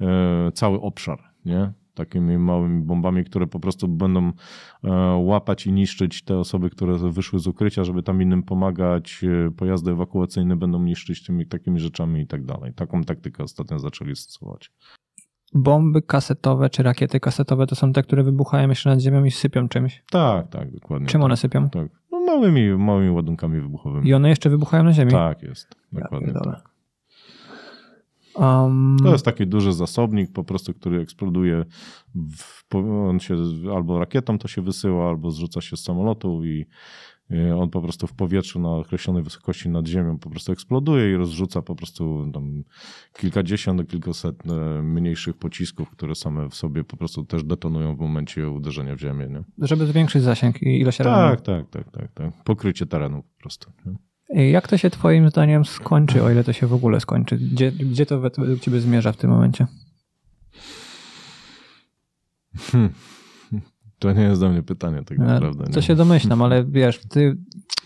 e, cały obszar, nie? Takimi małymi bombami, które po prostu będą e, łapać i niszczyć te osoby, które wyszły z ukrycia, żeby tam innym pomagać. E, pojazdy ewakuacyjne będą niszczyć tymi takimi rzeczami i tak dalej. Taką taktykę ostatnio zaczęli stosować bomby kasetowe czy rakiety kasetowe to są te, które wybuchają jeszcze nad ziemią i sypią czymś. Tak, tak, dokładnie. Czym tak, one sypią? Tak. No małymi, małymi ładunkami wybuchowymi. I one jeszcze wybuchają na ziemi? Tak, jest. Dokładnie. Ja tak. Um... To jest taki duży zasobnik po prostu, który eksploduje. W, on się albo rakietą to się wysyła, albo zrzuca się z samolotu i Y, on po prostu w powietrzu na określonej wysokości nad ziemią po prostu eksploduje i rozrzuca po prostu tam kilkadziesiąt kilkaset y, mniejszych pocisków, które same w sobie po prostu też detonują w momencie uderzenia w ziemię. Nie? Żeby zwiększyć zasięg i ilość tak, Tak, tak, tak, tak. Pokrycie terenu po prostu. Jak to się Twoim zdaniem skończy, o ile to się w ogóle skończy? Gdzie, gdzie to według Ciebie zmierza w tym momencie? Hmm. To nie jest do mnie pytanie tak no, naprawdę. Co To się domyślam, ale wiesz, ty,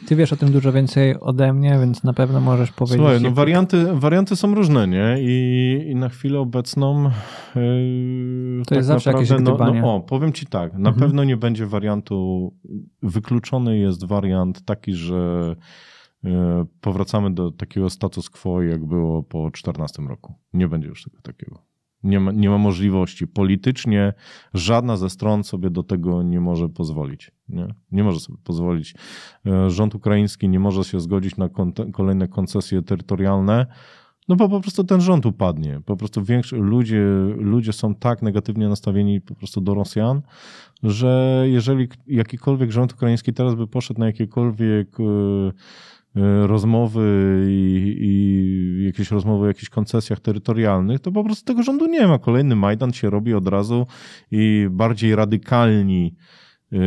ty wiesz o tym dużo więcej ode mnie, więc na pewno możesz powiedzieć. Słuchaj, no warianty, warianty są różne, nie? I, i na chwilę obecną yy, to tak jest zawsze naprawdę, jakieś gdybanie. no, no O, powiem ci tak, na mhm. pewno nie będzie wariantu, wykluczony jest wariant taki, że yy, powracamy do takiego status quo, jak było po 2014 roku. Nie będzie już tego takiego. Nie ma, nie ma możliwości. Politycznie żadna ze stron sobie do tego nie może pozwolić. Nie, nie może sobie pozwolić. E, rząd ukraiński nie może się zgodzić na kolejne koncesje terytorialne. No bo po prostu ten rząd upadnie. Po prostu ludzie, ludzie są tak negatywnie nastawieni po prostu do Rosjan, że jeżeli jakikolwiek rząd ukraiński teraz by poszedł na jakiekolwiek e, Y, rozmowy i, i, jakieś rozmowy o jakichś koncesjach terytorialnych, to po prostu tego rządu nie ma. Kolejny Majdan się robi od razu i bardziej radykalni, yy,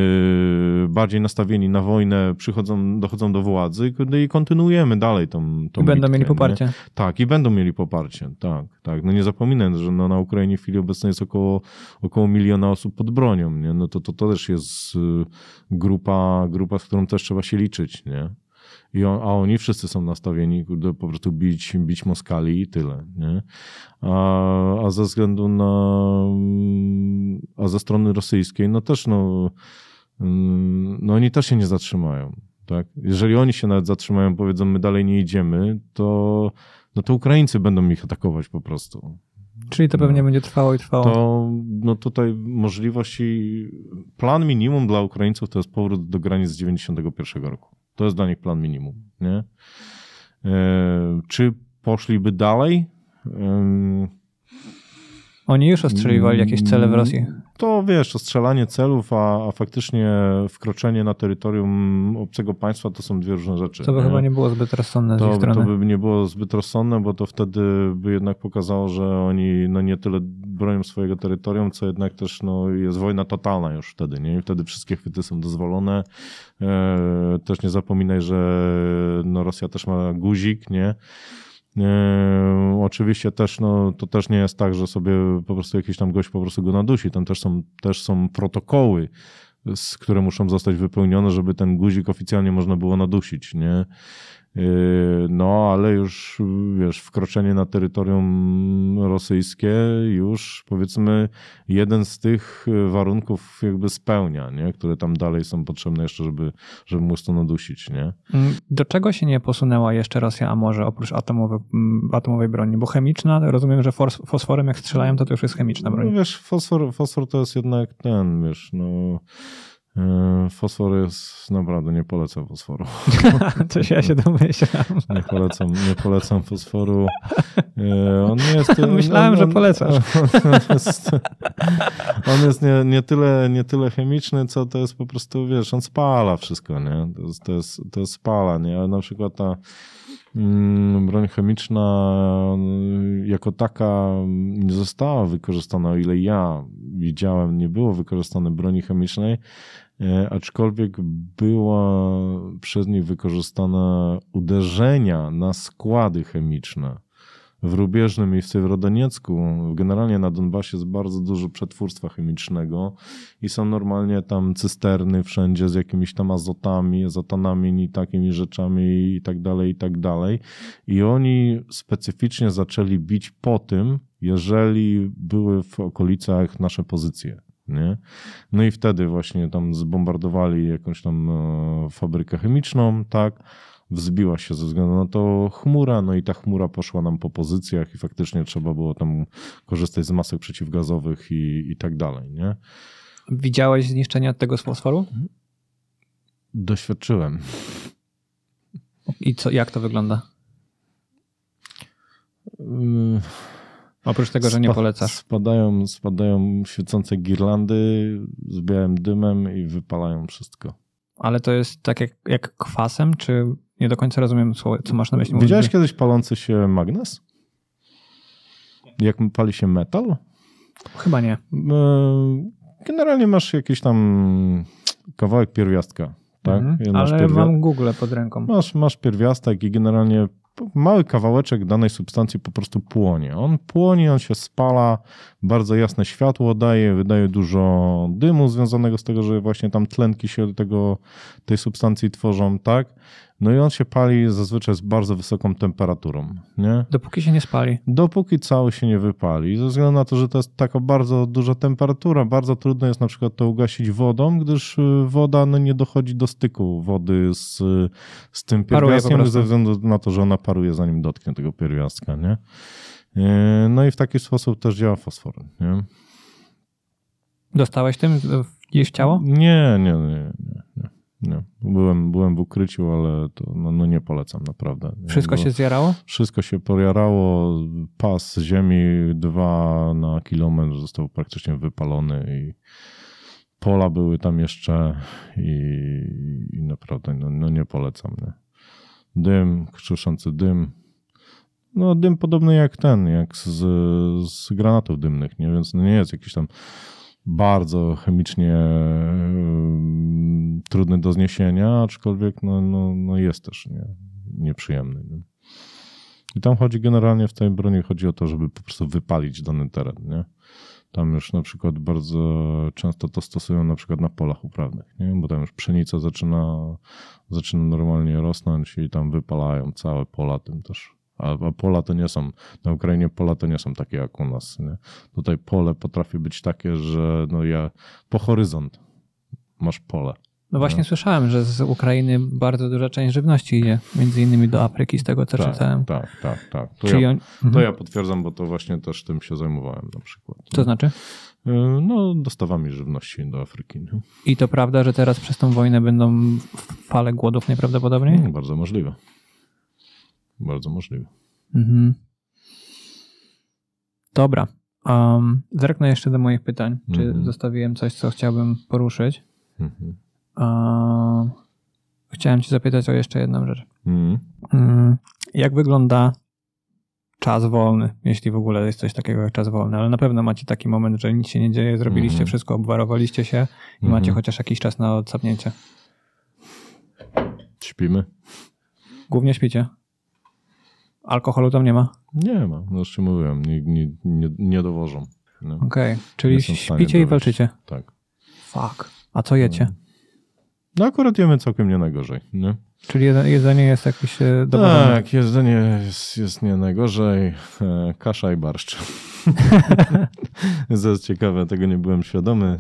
bardziej nastawieni na wojnę przychodzą, dochodzą do władzy i kontynuujemy dalej tą, tą I będą bitkę, mieli poparcie. Nie? Tak, i będą mieli poparcie, tak. tak. No nie zapominaj, że no na Ukrainie w chwili obecnej jest około, około miliona osób pod bronią, nie? No to, to, to też jest y, grupa, grupa, z którą też trzeba się liczyć, nie? I on, a oni wszyscy są nastawieni do po prostu bić, bić Moskali i tyle. Nie? A, a ze względu na. A ze strony rosyjskiej, no też no. Mm, no oni też się nie zatrzymają. Tak? Jeżeli oni się nawet zatrzymają, powiedzą, my dalej nie idziemy, to, no to Ukraińcy będą ich atakować po prostu. Czyli to pewnie no, będzie trwało i trwało. To no tutaj możliwości, plan minimum dla Ukraińców to jest powrót do granic z 1991 roku. To jest dla nich plan minimum. Nie? E, czy poszliby dalej? Oni już ostrzeliwali jakieś cele w Rosji. To wiesz, ostrzelanie celów, a, a faktycznie wkroczenie na terytorium obcego państwa to są dwie różne rzeczy. To by nie? chyba nie było zbyt rozsądne to, z ich strony. To by nie było zbyt rozsądne, bo to wtedy by jednak pokazało, że oni no nie tyle bronią swojego terytorium, co jednak też no, jest wojna totalna już wtedy. Nie? I wtedy wszystkie chwyty są dozwolone. E, też nie zapominaj, że no, Rosja też ma guzik, nie? Oczywiście też, no, to też nie jest tak, że sobie po prostu jakiś tam gość po prostu go nadusi. Tam też są, też są protokoły, które muszą zostać wypełnione, żeby ten guzik oficjalnie można było nadusić, nie? Yy, no, ale już wiesz, wkroczenie na terytorium rosyjskie już powiedzmy jeden z tych y, warunków jakby spełnia, nie? które tam dalej są potrzebne jeszcze, żeby, żeby móc to nadusić. Nie? Mm, do czego się nie posunęła jeszcze Rosja, a może oprócz atomowej, mm, atomowej broni? Bo chemiczna, rozumiem, że fosforem jak strzelają, to to już jest chemiczna broń. No, wiesz, fosfor, fosfor to jest jednak ten, wiesz, no E, fosfor jest naprawdę, nie polecam fosforu. Coś ja się domyślam. Nie polecam, nie polecam fosforu. E, on jest. Myślałem, on, że polecasz. On jest, on jest nie, nie, tyle, nie tyle chemiczny, co to jest po prostu, wiesz, on spala wszystko, nie? To jest, to jest, to jest spala, nie? Ale na przykład ta mm, broń chemiczna jako taka nie została wykorzystana, o ile ja widziałem, nie było wykorzystane broni chemicznej E, aczkolwiek była przez nich wykorzystana uderzenia na składy chemiczne w Rubieżnym i w Sywrodoniecku. Generalnie na Donbasie jest bardzo dużo przetwórstwa chemicznego i są normalnie tam cysterny wszędzie z jakimiś tam azotami, azotanami i takimi rzeczami i tak dalej, i tak dalej. I oni specyficznie zaczęli bić po tym, jeżeli były w okolicach nasze pozycje. Nie? No i wtedy właśnie tam zbombardowali jakąś tam e, fabrykę chemiczną, tak. Wzbiła się ze względu na to chmura, no i ta chmura poszła nam po pozycjach i faktycznie trzeba było tam korzystać z masek przeciwgazowych i, i tak dalej. Nie? Widziałeś zniszczenia tego z fosforu? Doświadczyłem. I co, jak to wygląda? Y Oprócz tego, że nie polecasz. Spadają, spadają świecące girlandy z białym dymem i wypalają wszystko. Ale to jest tak jak, jak kwasem, czy nie do końca rozumiem, co masz na myśli? Widziałeś kiedyś palący się magnes? Jak pali się metal? Chyba nie. E, generalnie masz jakiś tam kawałek pierwiastka. Tak? Mm, ale mam Google pod ręką. Masz, masz pierwiastek i generalnie mały kawałeczek danej substancji po prostu płonie. On płonie, on się spala, bardzo jasne światło daje, wydaje dużo dymu związanego z tego, że właśnie tam tlenki się tego, tej substancji tworzą, tak? No i on się pali zazwyczaj z bardzo wysoką temperaturą. Nie? Dopóki się nie spali. Dopóki cały się nie wypali. Ze względu na to, że to jest taka bardzo duża temperatura, bardzo trudno jest na przykład to ugasić wodą, gdyż y, woda no, nie dochodzi do styku wody z, z tym pierwiastkiem, ze względu na to, że ona paruje zanim dotknie tego pierwiastka. Nie? Y, no i w taki sposób też działa fosfor. Nie? Dostałeś tym gdzieś w ciało? Nie, nie, nie. nie, nie. Nie. Byłem, byłem w ukryciu, ale to, no, no nie polecam naprawdę. Wszystko się zjarało? Wszystko się pojarało. Pas ziemi 2 na kilometr został praktycznie wypalony i pola były tam jeszcze i, i naprawdę no, no, nie polecam. Nie? Dym, krzyszący dym. No dym podobny jak ten, jak z, z granatów dymnych, nie? więc no nie jest jakiś tam bardzo chemicznie trudny do zniesienia, aczkolwiek no, no, no jest też nie, nieprzyjemny. Nie? I tam chodzi generalnie w tej broni, chodzi o to, żeby po prostu wypalić dany teren. Nie? Tam już na przykład bardzo często to stosują na przykład na polach uprawnych, nie? bo tam już pszenica zaczyna, zaczyna normalnie rosnąć i tam wypalają całe pola tym też. A pola to nie są, na Ukrainie pola to nie są takie jak u nas. Nie? Tutaj pole potrafi być takie, że no ja, po horyzont masz pole. No właśnie słyszałem, że z Ukrainy bardzo duża część żywności idzie, między innymi do Afryki, z tego co tak, czytałem. Tak, tak, tak. To, Czyli ja, on... to mhm. ja potwierdzam, bo to właśnie też tym się zajmowałem na przykład. Co znaczy? E, no, dostawami żywności do Afryki. Nie? I to prawda, że teraz przez tą wojnę będą fale głodów najprawdopodobniej? No, bardzo możliwe. Bardzo możliwe. Mhm. Dobra. Um, zerknę jeszcze do moich pytań. Czy mhm. zostawiłem coś, co chciałbym poruszyć? Mhm. Um, chciałem Ci zapytać o jeszcze jedną rzecz. Mhm. Um, jak wygląda czas wolny, jeśli w ogóle jest coś takiego jak czas wolny, ale na pewno macie taki moment, że nic się nie dzieje, zrobiliście mhm. wszystko, obwarowaliście się i mhm. macie chociaż jakiś czas na odsapnięcie. Śpimy. Głównie śpicie? Alkoholu tam nie ma? Nie ma, no już ci mówiłem, nie, nie, nie, nie dowożą. Okej, okay, czyli śpicie i walczycie. Tak. Fuck. A co jecie? No akurat jemy całkiem nie najgorzej. Nie? Czyli jedzenie jest jakieś e, dobre? Tak, jedzenie jest, jest nie najgorzej. E, kasza i barszcz. to jest ciekawe, tego nie byłem świadomy.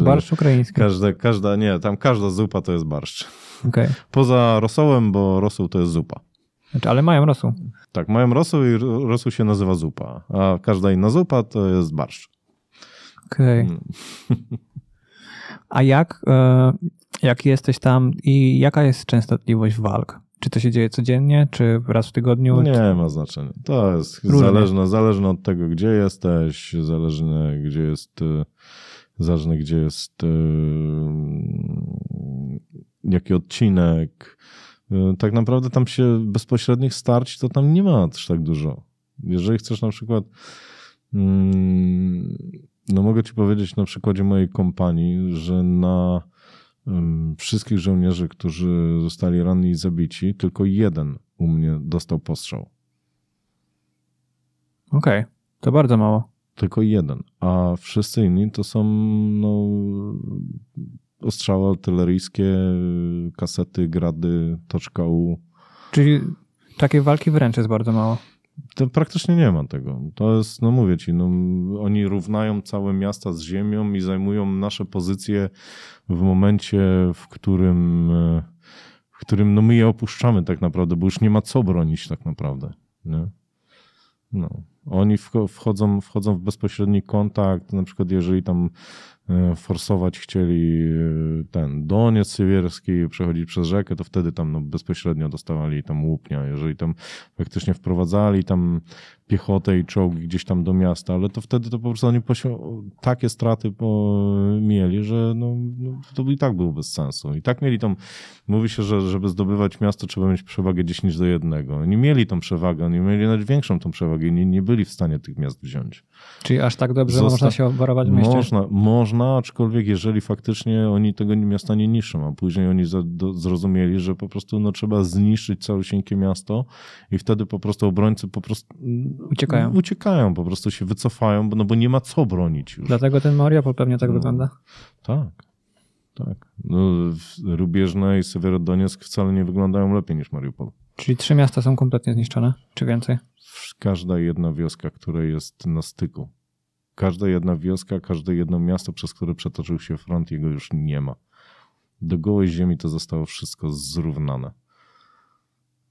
E, barszcz ukraiński. Każda, każda, nie, tam każda zupa to jest barszcz. Okay. Poza rosołem, bo rosół to jest zupa. Znaczy, ale mają rosół. Tak, mają rosół i rosół się nazywa zupa, a każda inna zupa to jest barszcz. Okej. Okay. Mm. A jak, e, jak jesteś tam i jaka jest częstotliwość walk? Czy to się dzieje codziennie, czy raz w tygodniu? Nie czy... ma znaczenia. To jest zależne, zależne od tego, gdzie jesteś, zależne, gdzie jest, e, zależne, gdzie jest e, mm, jaki odcinek, Y, tak naprawdę tam się bezpośrednich starć to tam nie ma aż tak dużo. Jeżeli chcesz na przykład, mm, no mogę ci powiedzieć na przykładzie mojej kompanii, że na wszystkich żołnierzy, którzy zostali ranni i zabici, tylko jeden u mnie dostał postrzał. Okej, okay. to bardzo mało. Tylko jeden, a wszyscy inni to są no, ostrzały artyleryjskie, kasety, grady, toczka U. Czyli takiej walki wręcz jest bardzo mało. To praktycznie nie ma tego. To jest, no mówię ci, no, oni równają całe miasta z ziemią i zajmują nasze pozycje w momencie, w którym, w którym no, my je opuszczamy tak naprawdę, bo już nie ma co bronić tak naprawdę. Nie? No. Oni wchodzą, wchodzą w bezpośredni kontakt, na przykład jeżeli tam E, forsować chcieli e, ten Doniec Siewierski, przechodzić przez rzekę, to wtedy tam no, bezpośrednio dostawali tam łupnia. Jeżeli tam faktycznie wprowadzali tam piechotę i czołgi gdzieś tam do miasta, ale to wtedy to po prostu oni takie straty po mieli, że no, no, to i tak było bez sensu. I tak mieli tam, mówi się, że żeby zdobywać miasto trzeba mieć przewagę 10 do 1. Oni mieli tą przewagę, oni mieli nawet większą tą przewagę i nie, nie byli w stanie tych miast wziąć. Czyli aż tak dobrze Zosta można się obwarować w mieście? Można, można ma, no, aczkolwiek jeżeli faktycznie oni tego miasta nie niszczą, a później oni zrozumieli, że po prostu no, trzeba zniszczyć całe całusieńkie miasto i wtedy po prostu obrońcy po prostu uciekają, uciekają po prostu się wycofają, bo, no bo nie ma co bronić już. Dlatego ten Mariupol pewnie tak no, wygląda. Tak. Tak. No, Rubieżna i Sewierodonieck wcale nie wyglądają lepiej niż Mariupol. Czyli trzy miasta są kompletnie zniszczone, czy więcej? Każda jedna wioska, która jest na styku. Każda jedna wioska, każde jedno miasto, przez które przetoczył się front, jego już nie ma. Do gołej ziemi to zostało wszystko zrównane.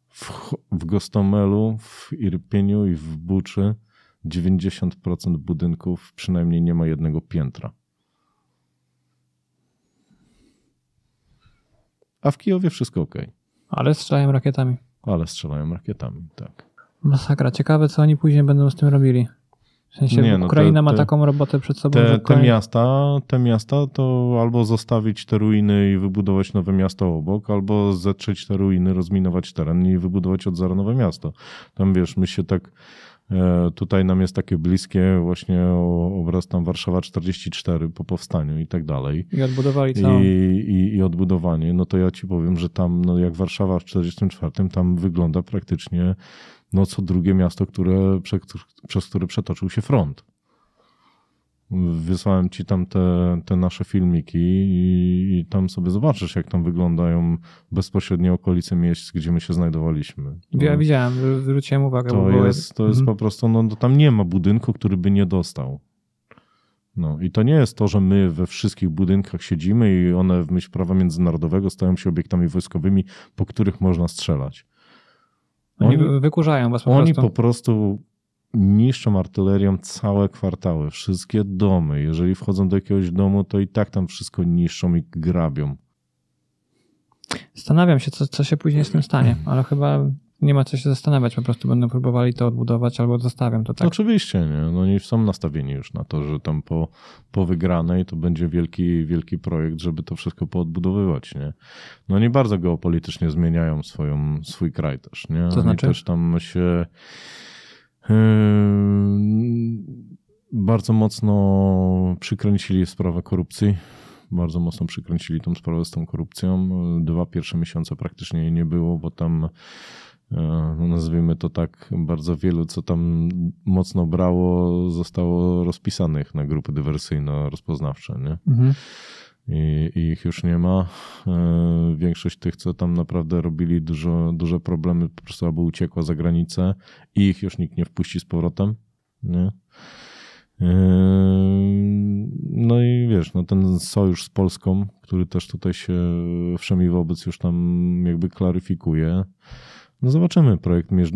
W, w Gostomelu, w Irpieniu i w Buczy 90% budynków przynajmniej nie ma jednego piętra. A w Kijowie wszystko ok. Ale strzelają rakietami. Ale strzelają rakietami, tak. Masakra. Ciekawe, co oni później będą z tym robili. W sensie nie, no Ukraina te, ma taką robotę przed sobą. Te, Ukraina... te, miasta, te miasta to albo zostawić te ruiny i wybudować nowe miasto obok, albo zetrzeć te ruiny, rozminować teren i wybudować od zera nowe miasto. Tam wiesz, my się tak. E, tutaj nam jest takie bliskie właśnie obraz tam Warszawa 44 po powstaniu i tak dalej. I odbudowali całą. I, i, i odbudowanie. No to ja ci powiem, że tam no jak Warszawa w 44 tam wygląda praktycznie no co drugie miasto, które, przez które przetoczył się front. Wysłałem ci tam te, te nasze filmiki i, i tam sobie zobaczysz, jak tam wyglądają bezpośrednie okolice miejsc, gdzie my się znajdowaliśmy. To, ja no. widziałem, zwróciłem uwagę. To jest, to jest mhm. po prostu, no, no tam nie ma budynku, który by nie dostał. No i to nie jest to, że my we wszystkich budynkach siedzimy i one w myśl prawa międzynarodowego stają się obiektami wojskowymi, po których można strzelać. Oni oni, wykurzają was po oni prostu. Oni po prostu niszczą artylerią całe kwartały, wszystkie domy. Jeżeli wchodzą do jakiegoś domu, to i tak tam wszystko niszczą i grabią. Zastanawiam się, co, co się później z tym stanie, ale chyba nie ma co się zastanawiać, po prostu będą próbowali to odbudować albo zostawiam to tak. Oczywiście, nie. No oni są nastawieni już na to, że tam po, po wygranej to będzie wielki, wielki projekt, żeby to wszystko poodbudowywać, nie. No oni bardzo geopolitycznie zmieniają swoją, swój kraj też, nie. To znaczy? Oni też tam się... Yy, bardzo mocno przykręcili sprawę korupcji bardzo mocno przykręcili tą sprawę z tą korupcją. Dwa pierwsze miesiące praktycznie jej nie było, bo tam E, no, nazwijmy to tak, bardzo wielu, co tam mocno brało, zostało rozpisanych na grupy dywersyjno-rozpoznawcze. Nie? Mhm. I, I, ich już nie ma. E, większość tych, co tam naprawdę robili dużo, duże problemy, po prostu albo uciekła za granicę i ich już nikt nie wpuści z powrotem. Nie? E, no i wiesz, no ten sojusz z Polską, który też tutaj się wszemi wobec już tam jakby klaryfikuje. No zobaczymy. Projekt Mierz,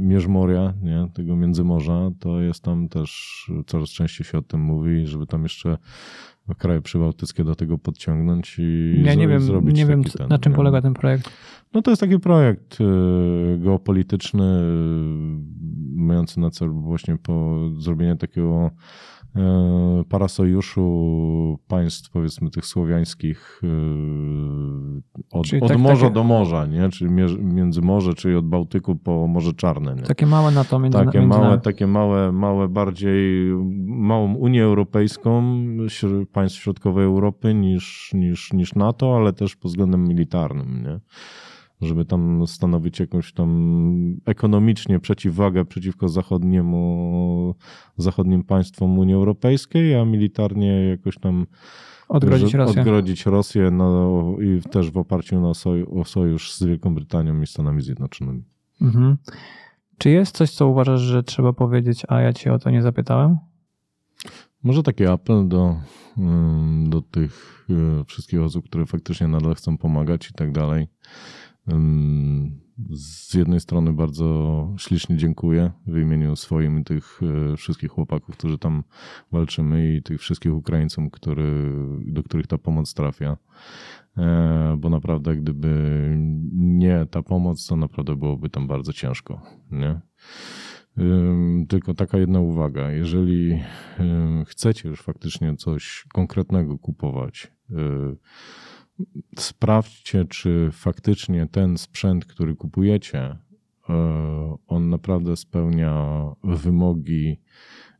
Mierzmoria, nie? tego Międzymorza, to jest tam też, coraz częściej się o tym mówi, żeby tam jeszcze kraje przybałtyckie do tego podciągnąć i ja nie wiem, zrobić nie wiem, ten, na czym nie? polega ten projekt. No to jest taki projekt y, geopolityczny, y, mający na celu właśnie po zrobienie takiego E, parasojuszu państw, powiedzmy, tych słowiańskich e, od, od tak, morza takie... do morza, nie? czyli między morze, czyli od Bałtyku po Morze Czarne. Nie? Takie małe natomiast. Takie, między... małe, takie małe, małe, bardziej małą Unię Europejską państw środkowej Europy niż, niż, niż NATO, ale też pod względem militarnym. Nie? żeby tam stanowić jakąś tam ekonomicznie przeciwwagę przeciwko zachodniemu, zachodnim państwom Unii Europejskiej, a militarnie jakoś tam odgrodzić Rosję, odgrodzić Rosję no, i też w oparciu na soj, o sojusz z Wielką Brytanią i Stanami Zjednoczonymi. Mhm. Czy jest coś, co uważasz, że trzeba powiedzieć, a ja cię o to nie zapytałem? Może taki apel do, mm, do tych e, wszystkich osób, które faktycznie nadal chcą pomagać i tak dalej. Z jednej strony bardzo ślicznie dziękuję w imieniu swoim tych e, wszystkich chłopaków, którzy tam walczymy i tych wszystkich Ukraińcom, który, do których ta pomoc trafia. E, bo naprawdę, gdyby nie ta pomoc, to naprawdę byłoby tam bardzo ciężko. Nie? Tylko taka jedna uwaga: jeżeli chcecie już faktycznie coś konkretnego kupować, e, sprawdźcie, czy faktycznie ten sprzęt, który kupujecie, e, on naprawdę spełnia wymogi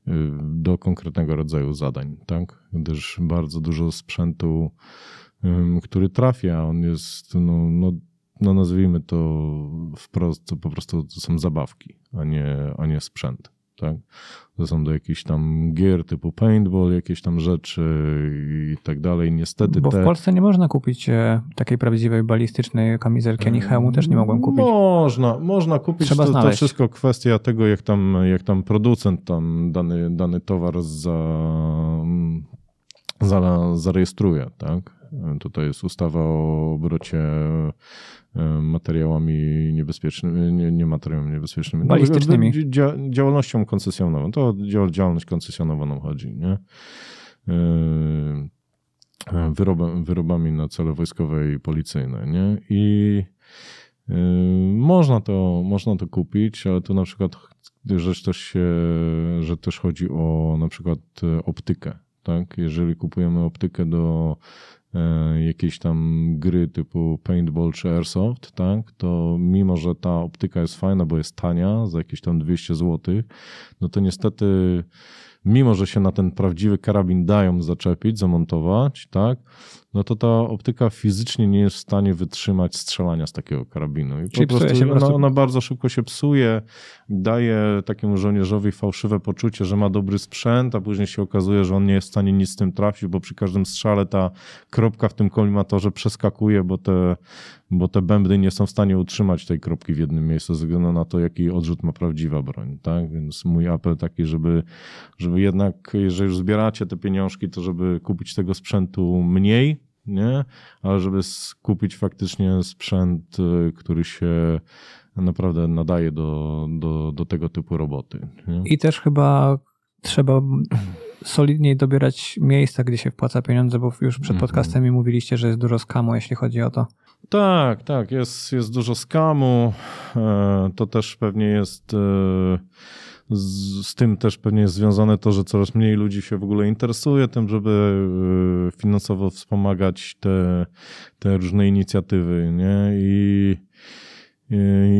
e, do konkretnego rodzaju zadań, tak? Gdyż bardzo dużo sprzętu, który trafia, on jest, no, no, no nazwijmy to wprost, to po prostu to są zabawki, a nie, a nie sprzęt tak? To są do jakichś tam gier typu paintball, jakieś tam rzeczy i tak dalej. Niestety Bo te... w Polsce nie można kupić e, takiej prawdziwej balistycznej kamizelki, ani mm, hełmu też nie mogłem kupić. Można, można kupić. Trzeba to, to wszystko kwestia tego, jak tam, jak tam producent tam dany, dany towar za, mm, za, zarejestruje, tak? Tutaj jest ustawa o obrocie e, materiałami niebezpiecznymi, nie, nie materiałami niebezpiecznymi, no, balistycznymi. No, dzia, działalnością koncesjonową. To o działalność koncesjonową nam chodzi, nie? E, e, wyrobami, wyrobami na cele wojskowe i policyjne, nie? I można to, można to kupić, ale tu na przykład rzecz też się, że też chodzi o na przykład optykę. Tak? Jeżeli kupujemy optykę do E, jakieś tam gry typu paintball czy airsoft, tak, to mimo, że ta optyka jest fajna, bo jest tania, za jakieś tam 200 zł, no to niestety mimo, że się na ten prawdziwy karabin dają zaczepić, zamontować, tak, no to ta optyka fizycznie nie jest w stanie wytrzymać strzelania z takiego karabinu. I Czyli po prostu, ona, bardzo... ona bardzo szybko się psuje, daje takiemu żołnierzowi fałszywe poczucie, że ma dobry sprzęt, a później się okazuje, że on nie jest w stanie nic z tym trafić, bo przy każdym strzale ta kropka w tym kolimatorze przeskakuje, bo te, bo te bębny nie są w stanie utrzymać tej kropki w jednym miejscu, ze względu na to, jaki odrzut ma prawdziwa broń. Tak? Więc mój apel taki, żeby, żeby jednak, jeżeli już zbieracie te pieniążki, to żeby kupić tego sprzętu mniej, nie? Ale żeby skupić faktycznie sprzęt, y, który się naprawdę nadaje do, do, do tego typu roboty. Nie? I też chyba trzeba solidniej dobierać miejsca, gdzie się wpłaca pieniądze, bo już przed mhm. podcastem mi mówiliście, że jest dużo skamu, jeśli chodzi o to. Tak, tak, jest, jest dużo skamu. E, to też pewnie jest e, z, z, tym też pewnie jest związane to, że coraz mniej ludzi się w ogóle interesuje tym, żeby y, finansowo wspomagać te, te różne inicjatywy. Nie? I,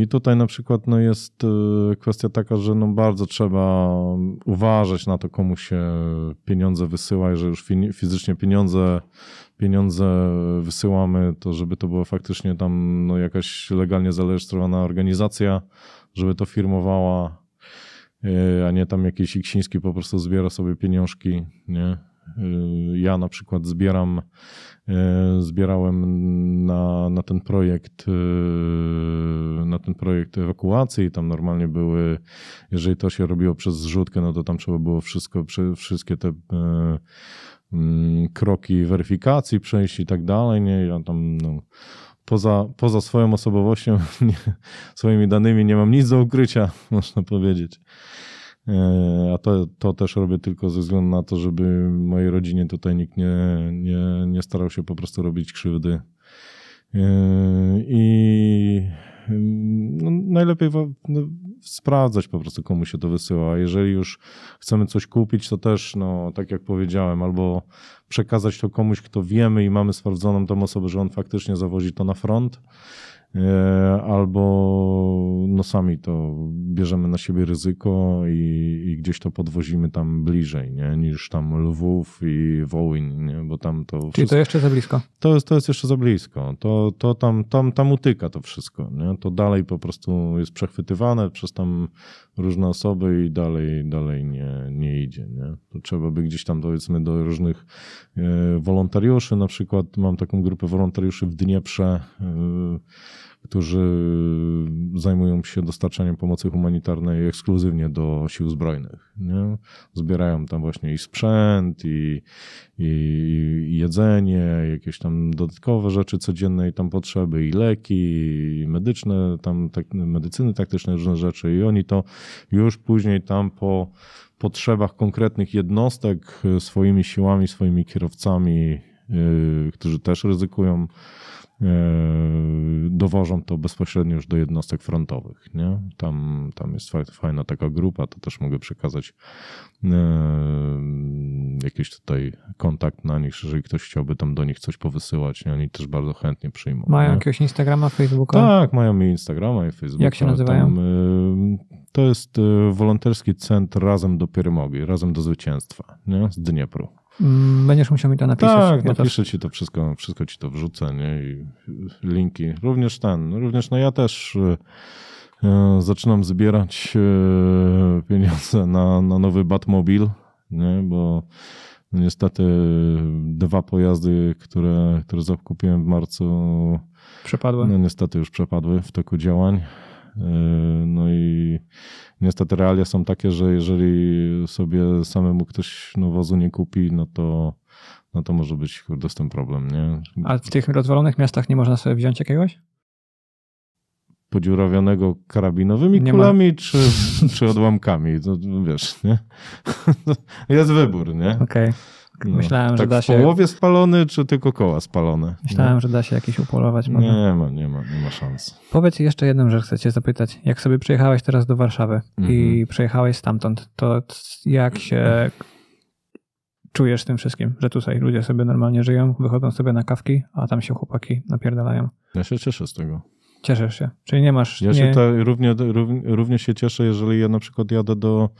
i tutaj na przykład no jest y, kwestia taka, że no bardzo trzeba uważać na to, komu się pieniądze wysyła że już fizycznie pieniądze, pieniądze wysyłamy, to żeby to była faktycznie tam no jakaś legalnie zarejestrowana organizacja, żeby to firmowała Yy, a nie tam jakiś Iksiński po prostu zbiera sobie pieniążki, nie? Yy, ja na przykład zbieram, yy, zbierałem na, na ten projekt, na ten projekt ewakuacji. Tam normalnie były, jeżeli to się robiło przez zrzutkę, no to tam trzeba było wszystko, wszystkie te mm, kroki weryfikacji przejść i tak dalej. Nie? Ja tam no, poza, poza swoją osobowością, nie, swoimi danymi nie mam nic do ukrycia, można powiedzieć. E, a to, to też robię tylko ze względu na to, żeby mojej rodzinie tutaj nikt nie, nie, nie starał się po prostu robić krzywdy. E, I no, najlepiej no, sprawdzać po prostu, komu się to wysyła. Jeżeli już chcemy coś kupić, to też, no, tak jak powiedziałem, albo przekazać to komuś, kto wiemy i mamy sprawdzoną tą osobę, że on faktycznie zawozi to na front E, albo no sami to bierzemy na siebie ryzyko i, i, gdzieś to podwozimy tam bliżej, nie? niż tam Lwów i Wołyń, nie? bo tam to... Czyli wszystko, to jeszcze za blisko? To jest, to jest jeszcze za blisko. To, to tam, tam, tam utyka to wszystko. Nie? To dalej po prostu jest przechwytywane przez tam różne osoby i dalej, dalej nie, nie idzie. Nie? To trzeba by gdzieś tam powiedzmy do różnych e, wolontariuszy, na przykład mam taką grupę wolontariuszy w Dnieprze, e, którzy zajmują się dostarczaniem pomocy humanitarnej ekskluzywnie do sił zbrojnych. Nie? Zbierają tam właśnie i sprzęt, i, i, i jedzenie, jakieś tam dodatkowe rzeczy codzienne i tam potrzeby, i leki, i medyczne, tam tak, medycyny taktyczne, różne rzeczy. I oni to już później tam po potrzebach konkretnych jednostek swoimi siłami, swoimi kierowcami, yy, którzy też ryzykują E, dowożą to bezpośrednio już do jednostek frontowych. Nie? Tam, tam jest fajna taka grupa, to też mogę przekazać e, jakiś tutaj kontakt na nich, jeżeli ktoś chciałby tam do nich coś powysyłać. Nie? Oni też bardzo chętnie przyjmą. Mają nie? jakiegoś Instagrama, Facebooka? Tak, mają i Instagrama, i Facebooka. Jak się nazywają? Tam, e, to jest Wolonterski centrum Razem do Piermogi, Razem do Zwycięstwa nie? z Dniepru. Będziesz musiał mi to napisać. Tak, napiszę ci to wszystko, wszystko ci to wrzucę, nie? I linki. Również ten, również no ja też e, e, zaczynam zbierać e, pieniądze na, na nowy Batmobil, nie? Bo niestety dwa pojazdy, które, które zakupiłem w marcu Przepadły. No, niestety już przepadły w toku działań. Y, no i niestety realia są takie, że jeżeli sobie samemu ktoś no, wozu nie kupi, no to, no to może być kurde, z tym problem. Nie? A w tych rozwalonych miastach nie można sobie wziąć jakiegoś? podziurawionego karabinowymi nie kulami czy, czy odłamkami. No, wiesz, nie? Jest wybór, nie? Okej. Okay. No, Myślałem, tak że da się. Połowie spalony, czy tylko koła spalone? Myślałem, no. że da się jakieś upolować. Może. Nie ma, nie ma, nie ma szans. Powiedz jeszcze jedną rzecz, chcę cię zapytać. Jak sobie przyjechałeś teraz do Warszawy i mhm. przejechałeś stamtąd, to jak się czujesz tym wszystkim, że tutaj ludzie sobie normalnie żyją, wychodzą sobie na kawki, a tam się chłopaki napierdalają? Ja się cieszę z tego. Cieszysz się, czyli nie masz... Ja nie... się ta, równie, równie, równie się cieszę, jeżeli ja na przykład jadę do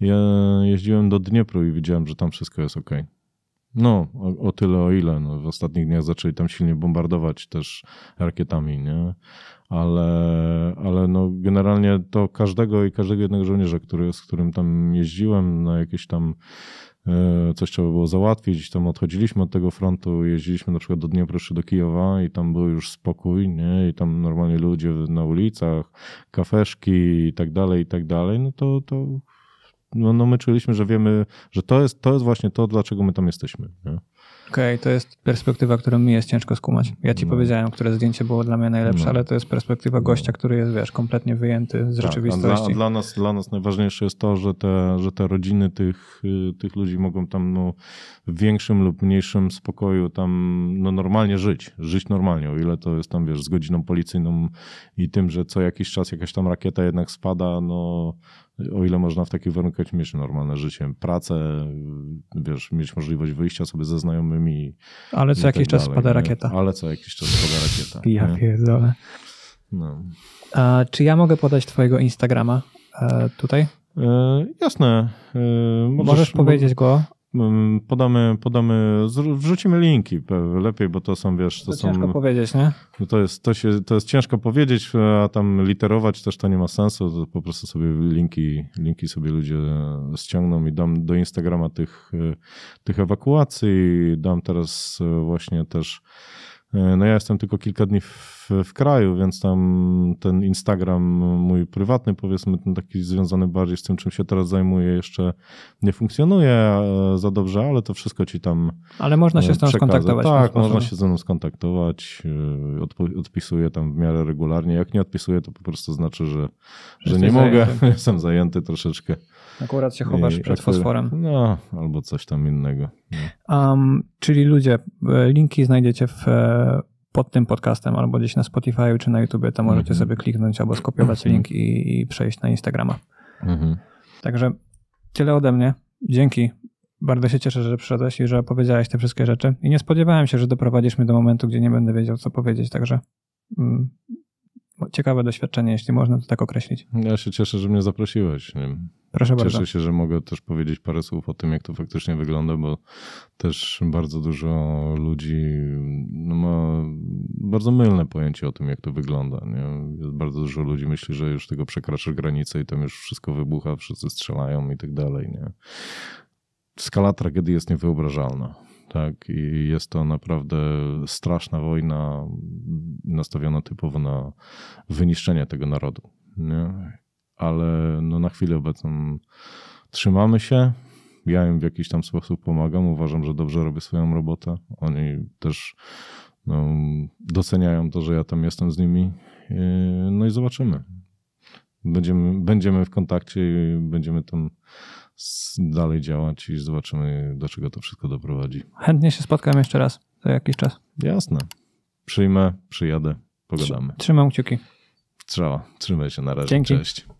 ja jeździłem do Dniepru i widziałem, że tam wszystko jest ok. No, o, o, tyle o ile. No, w ostatnich dniach zaczęli tam silnie bombardować też rakietami, nie? Ale, ale no, generalnie to każdego i każdego jednego żołnierza, który, z którym tam jeździłem na jakieś tam e, coś trzeba było załatwić. Tam odchodziliśmy od tego frontu, jeździliśmy na przykład do Dnieproprzy, do Kijowa i tam był już spokój, nie? I tam normalnie ludzie na ulicach, kafeszki i tak dalej, i tak dalej. No to, to no, no my czuliśmy, że wiemy, że to jest, to jest właśnie to, dlaczego my tam jesteśmy. Okej, okay, to jest perspektywa, którą mi jest ciężko skumać. Ja ci no. powiedziałem, które zdjęcie było dla mnie najlepsze, no. ale to jest perspektywa no. gościa, który jest, wiesz, kompletnie wyjęty z tak, rzeczywistości. A dla, dla, nas, dla nas najważniejsze jest to, że te, że te rodziny tych, y, tych ludzi mogą tam no, w większym lub mniejszym spokoju tam no, normalnie żyć, żyć normalnie, o ile to jest tam, wiesz, z godziną policyjną i tym, że co jakiś czas jakaś tam rakieta jednak spada, no o ile można w takich warunkach mieć normalne życie, pracę, wiesz, mieć możliwość wyjścia sobie ze znajomymi. Ale co jakiś tak czas dalej, spada nie? rakieta. Ale co jakiś czas spada rakieta. Ja pierdolę. No. A, czy ja mogę podać twojego Instagrama e, tutaj? E, jasne. E, możesz, możesz powiedzieć go. Mm, podamy, podamy, wrzucimy linki lepiej, bo to są, wiesz, to, to ciężko są, powiedzieć, nie? No to jest, to, się, to jest ciężko powiedzieć, e, a tam literować też to nie ma sensu, to po prostu sobie linki, linki sobie ludzie ściągną i dam do Instagrama tych, e, tych ewakuacji, dam teraz e, właśnie też E, no ja jestem tylko kilka dni w, w, kraju, więc tam ten Instagram mój prywatny, powiedzmy, ten taki związany bardziej z tym, czym się teraz zajmuję, jeszcze nie funkcjonuje e, za dobrze, ale to wszystko ci tam. Ale można się z e, tobą skontaktować. Tak, można się ze mną skontaktować. Odpisuję tam w miarę regularnie. Jak nie odpisuję, to po prostu znaczy, że, że, nie mogę. Jestem zajęty troszeczkę. Akurat się chowasz przed akurat, fosforem. No, albo coś tam innego. No. Um, czyli ludzie, e, linki znajdziecie w, e, pod tym podcastem albo gdzieś na Spotify czy na YouTube, to możecie mhm. sobie kliknąć albo skopiować mhm. link i, i, przejść na Instagrama. Mhm. Także tyle ode mnie. Dzięki. Bardzo się cieszę, że przyszedłeś i że opowiedziałeś te wszystkie rzeczy. I nie spodziewałem się, że doprowadzisz mnie do momentu, gdzie nie będę wiedział, co powiedzieć, także mm, ciekawe doświadczenie, jeśli można to tak określić. Ja się cieszę, że mnie zaprosiłeś. Proszę cieszę bardzo. się, że mogę też powiedzieć parę słów o tym, jak to faktycznie wygląda, bo też bardzo dużo ludzi no, ma bardzo mylne pojęcie o tym, jak to wygląda. Nie? Bardzo dużo ludzi myśli, że już tego przekraczasz granicę i tam już wszystko wybucha, wszyscy strzelają i tak dalej. Nie? Skala tragedii jest niewyobrażalna. Tak, i jest to naprawdę straszna wojna nastawiona typowo na wyniszczenie tego narodu. Nie? Ale no na chwilę obecną trzymamy się. Ja im w jakiś tam sposób pomagam. Uważam, że dobrze robię swoją robotę. Oni też no, doceniają to, że ja tam jestem z nimi. Yy, no i zobaczymy. Będziemy, będziemy w kontakcie i będziemy tam dalej działać i zobaczymy, do czego to wszystko doprowadzi. Chętnie się spotkam jeszcze raz za jakiś czas. Jasne. Przyjmę, przyjadę, pogadamy. Trzymam kciuki. Trzeba, trzymaj się na razie. Dzięki. Cześć.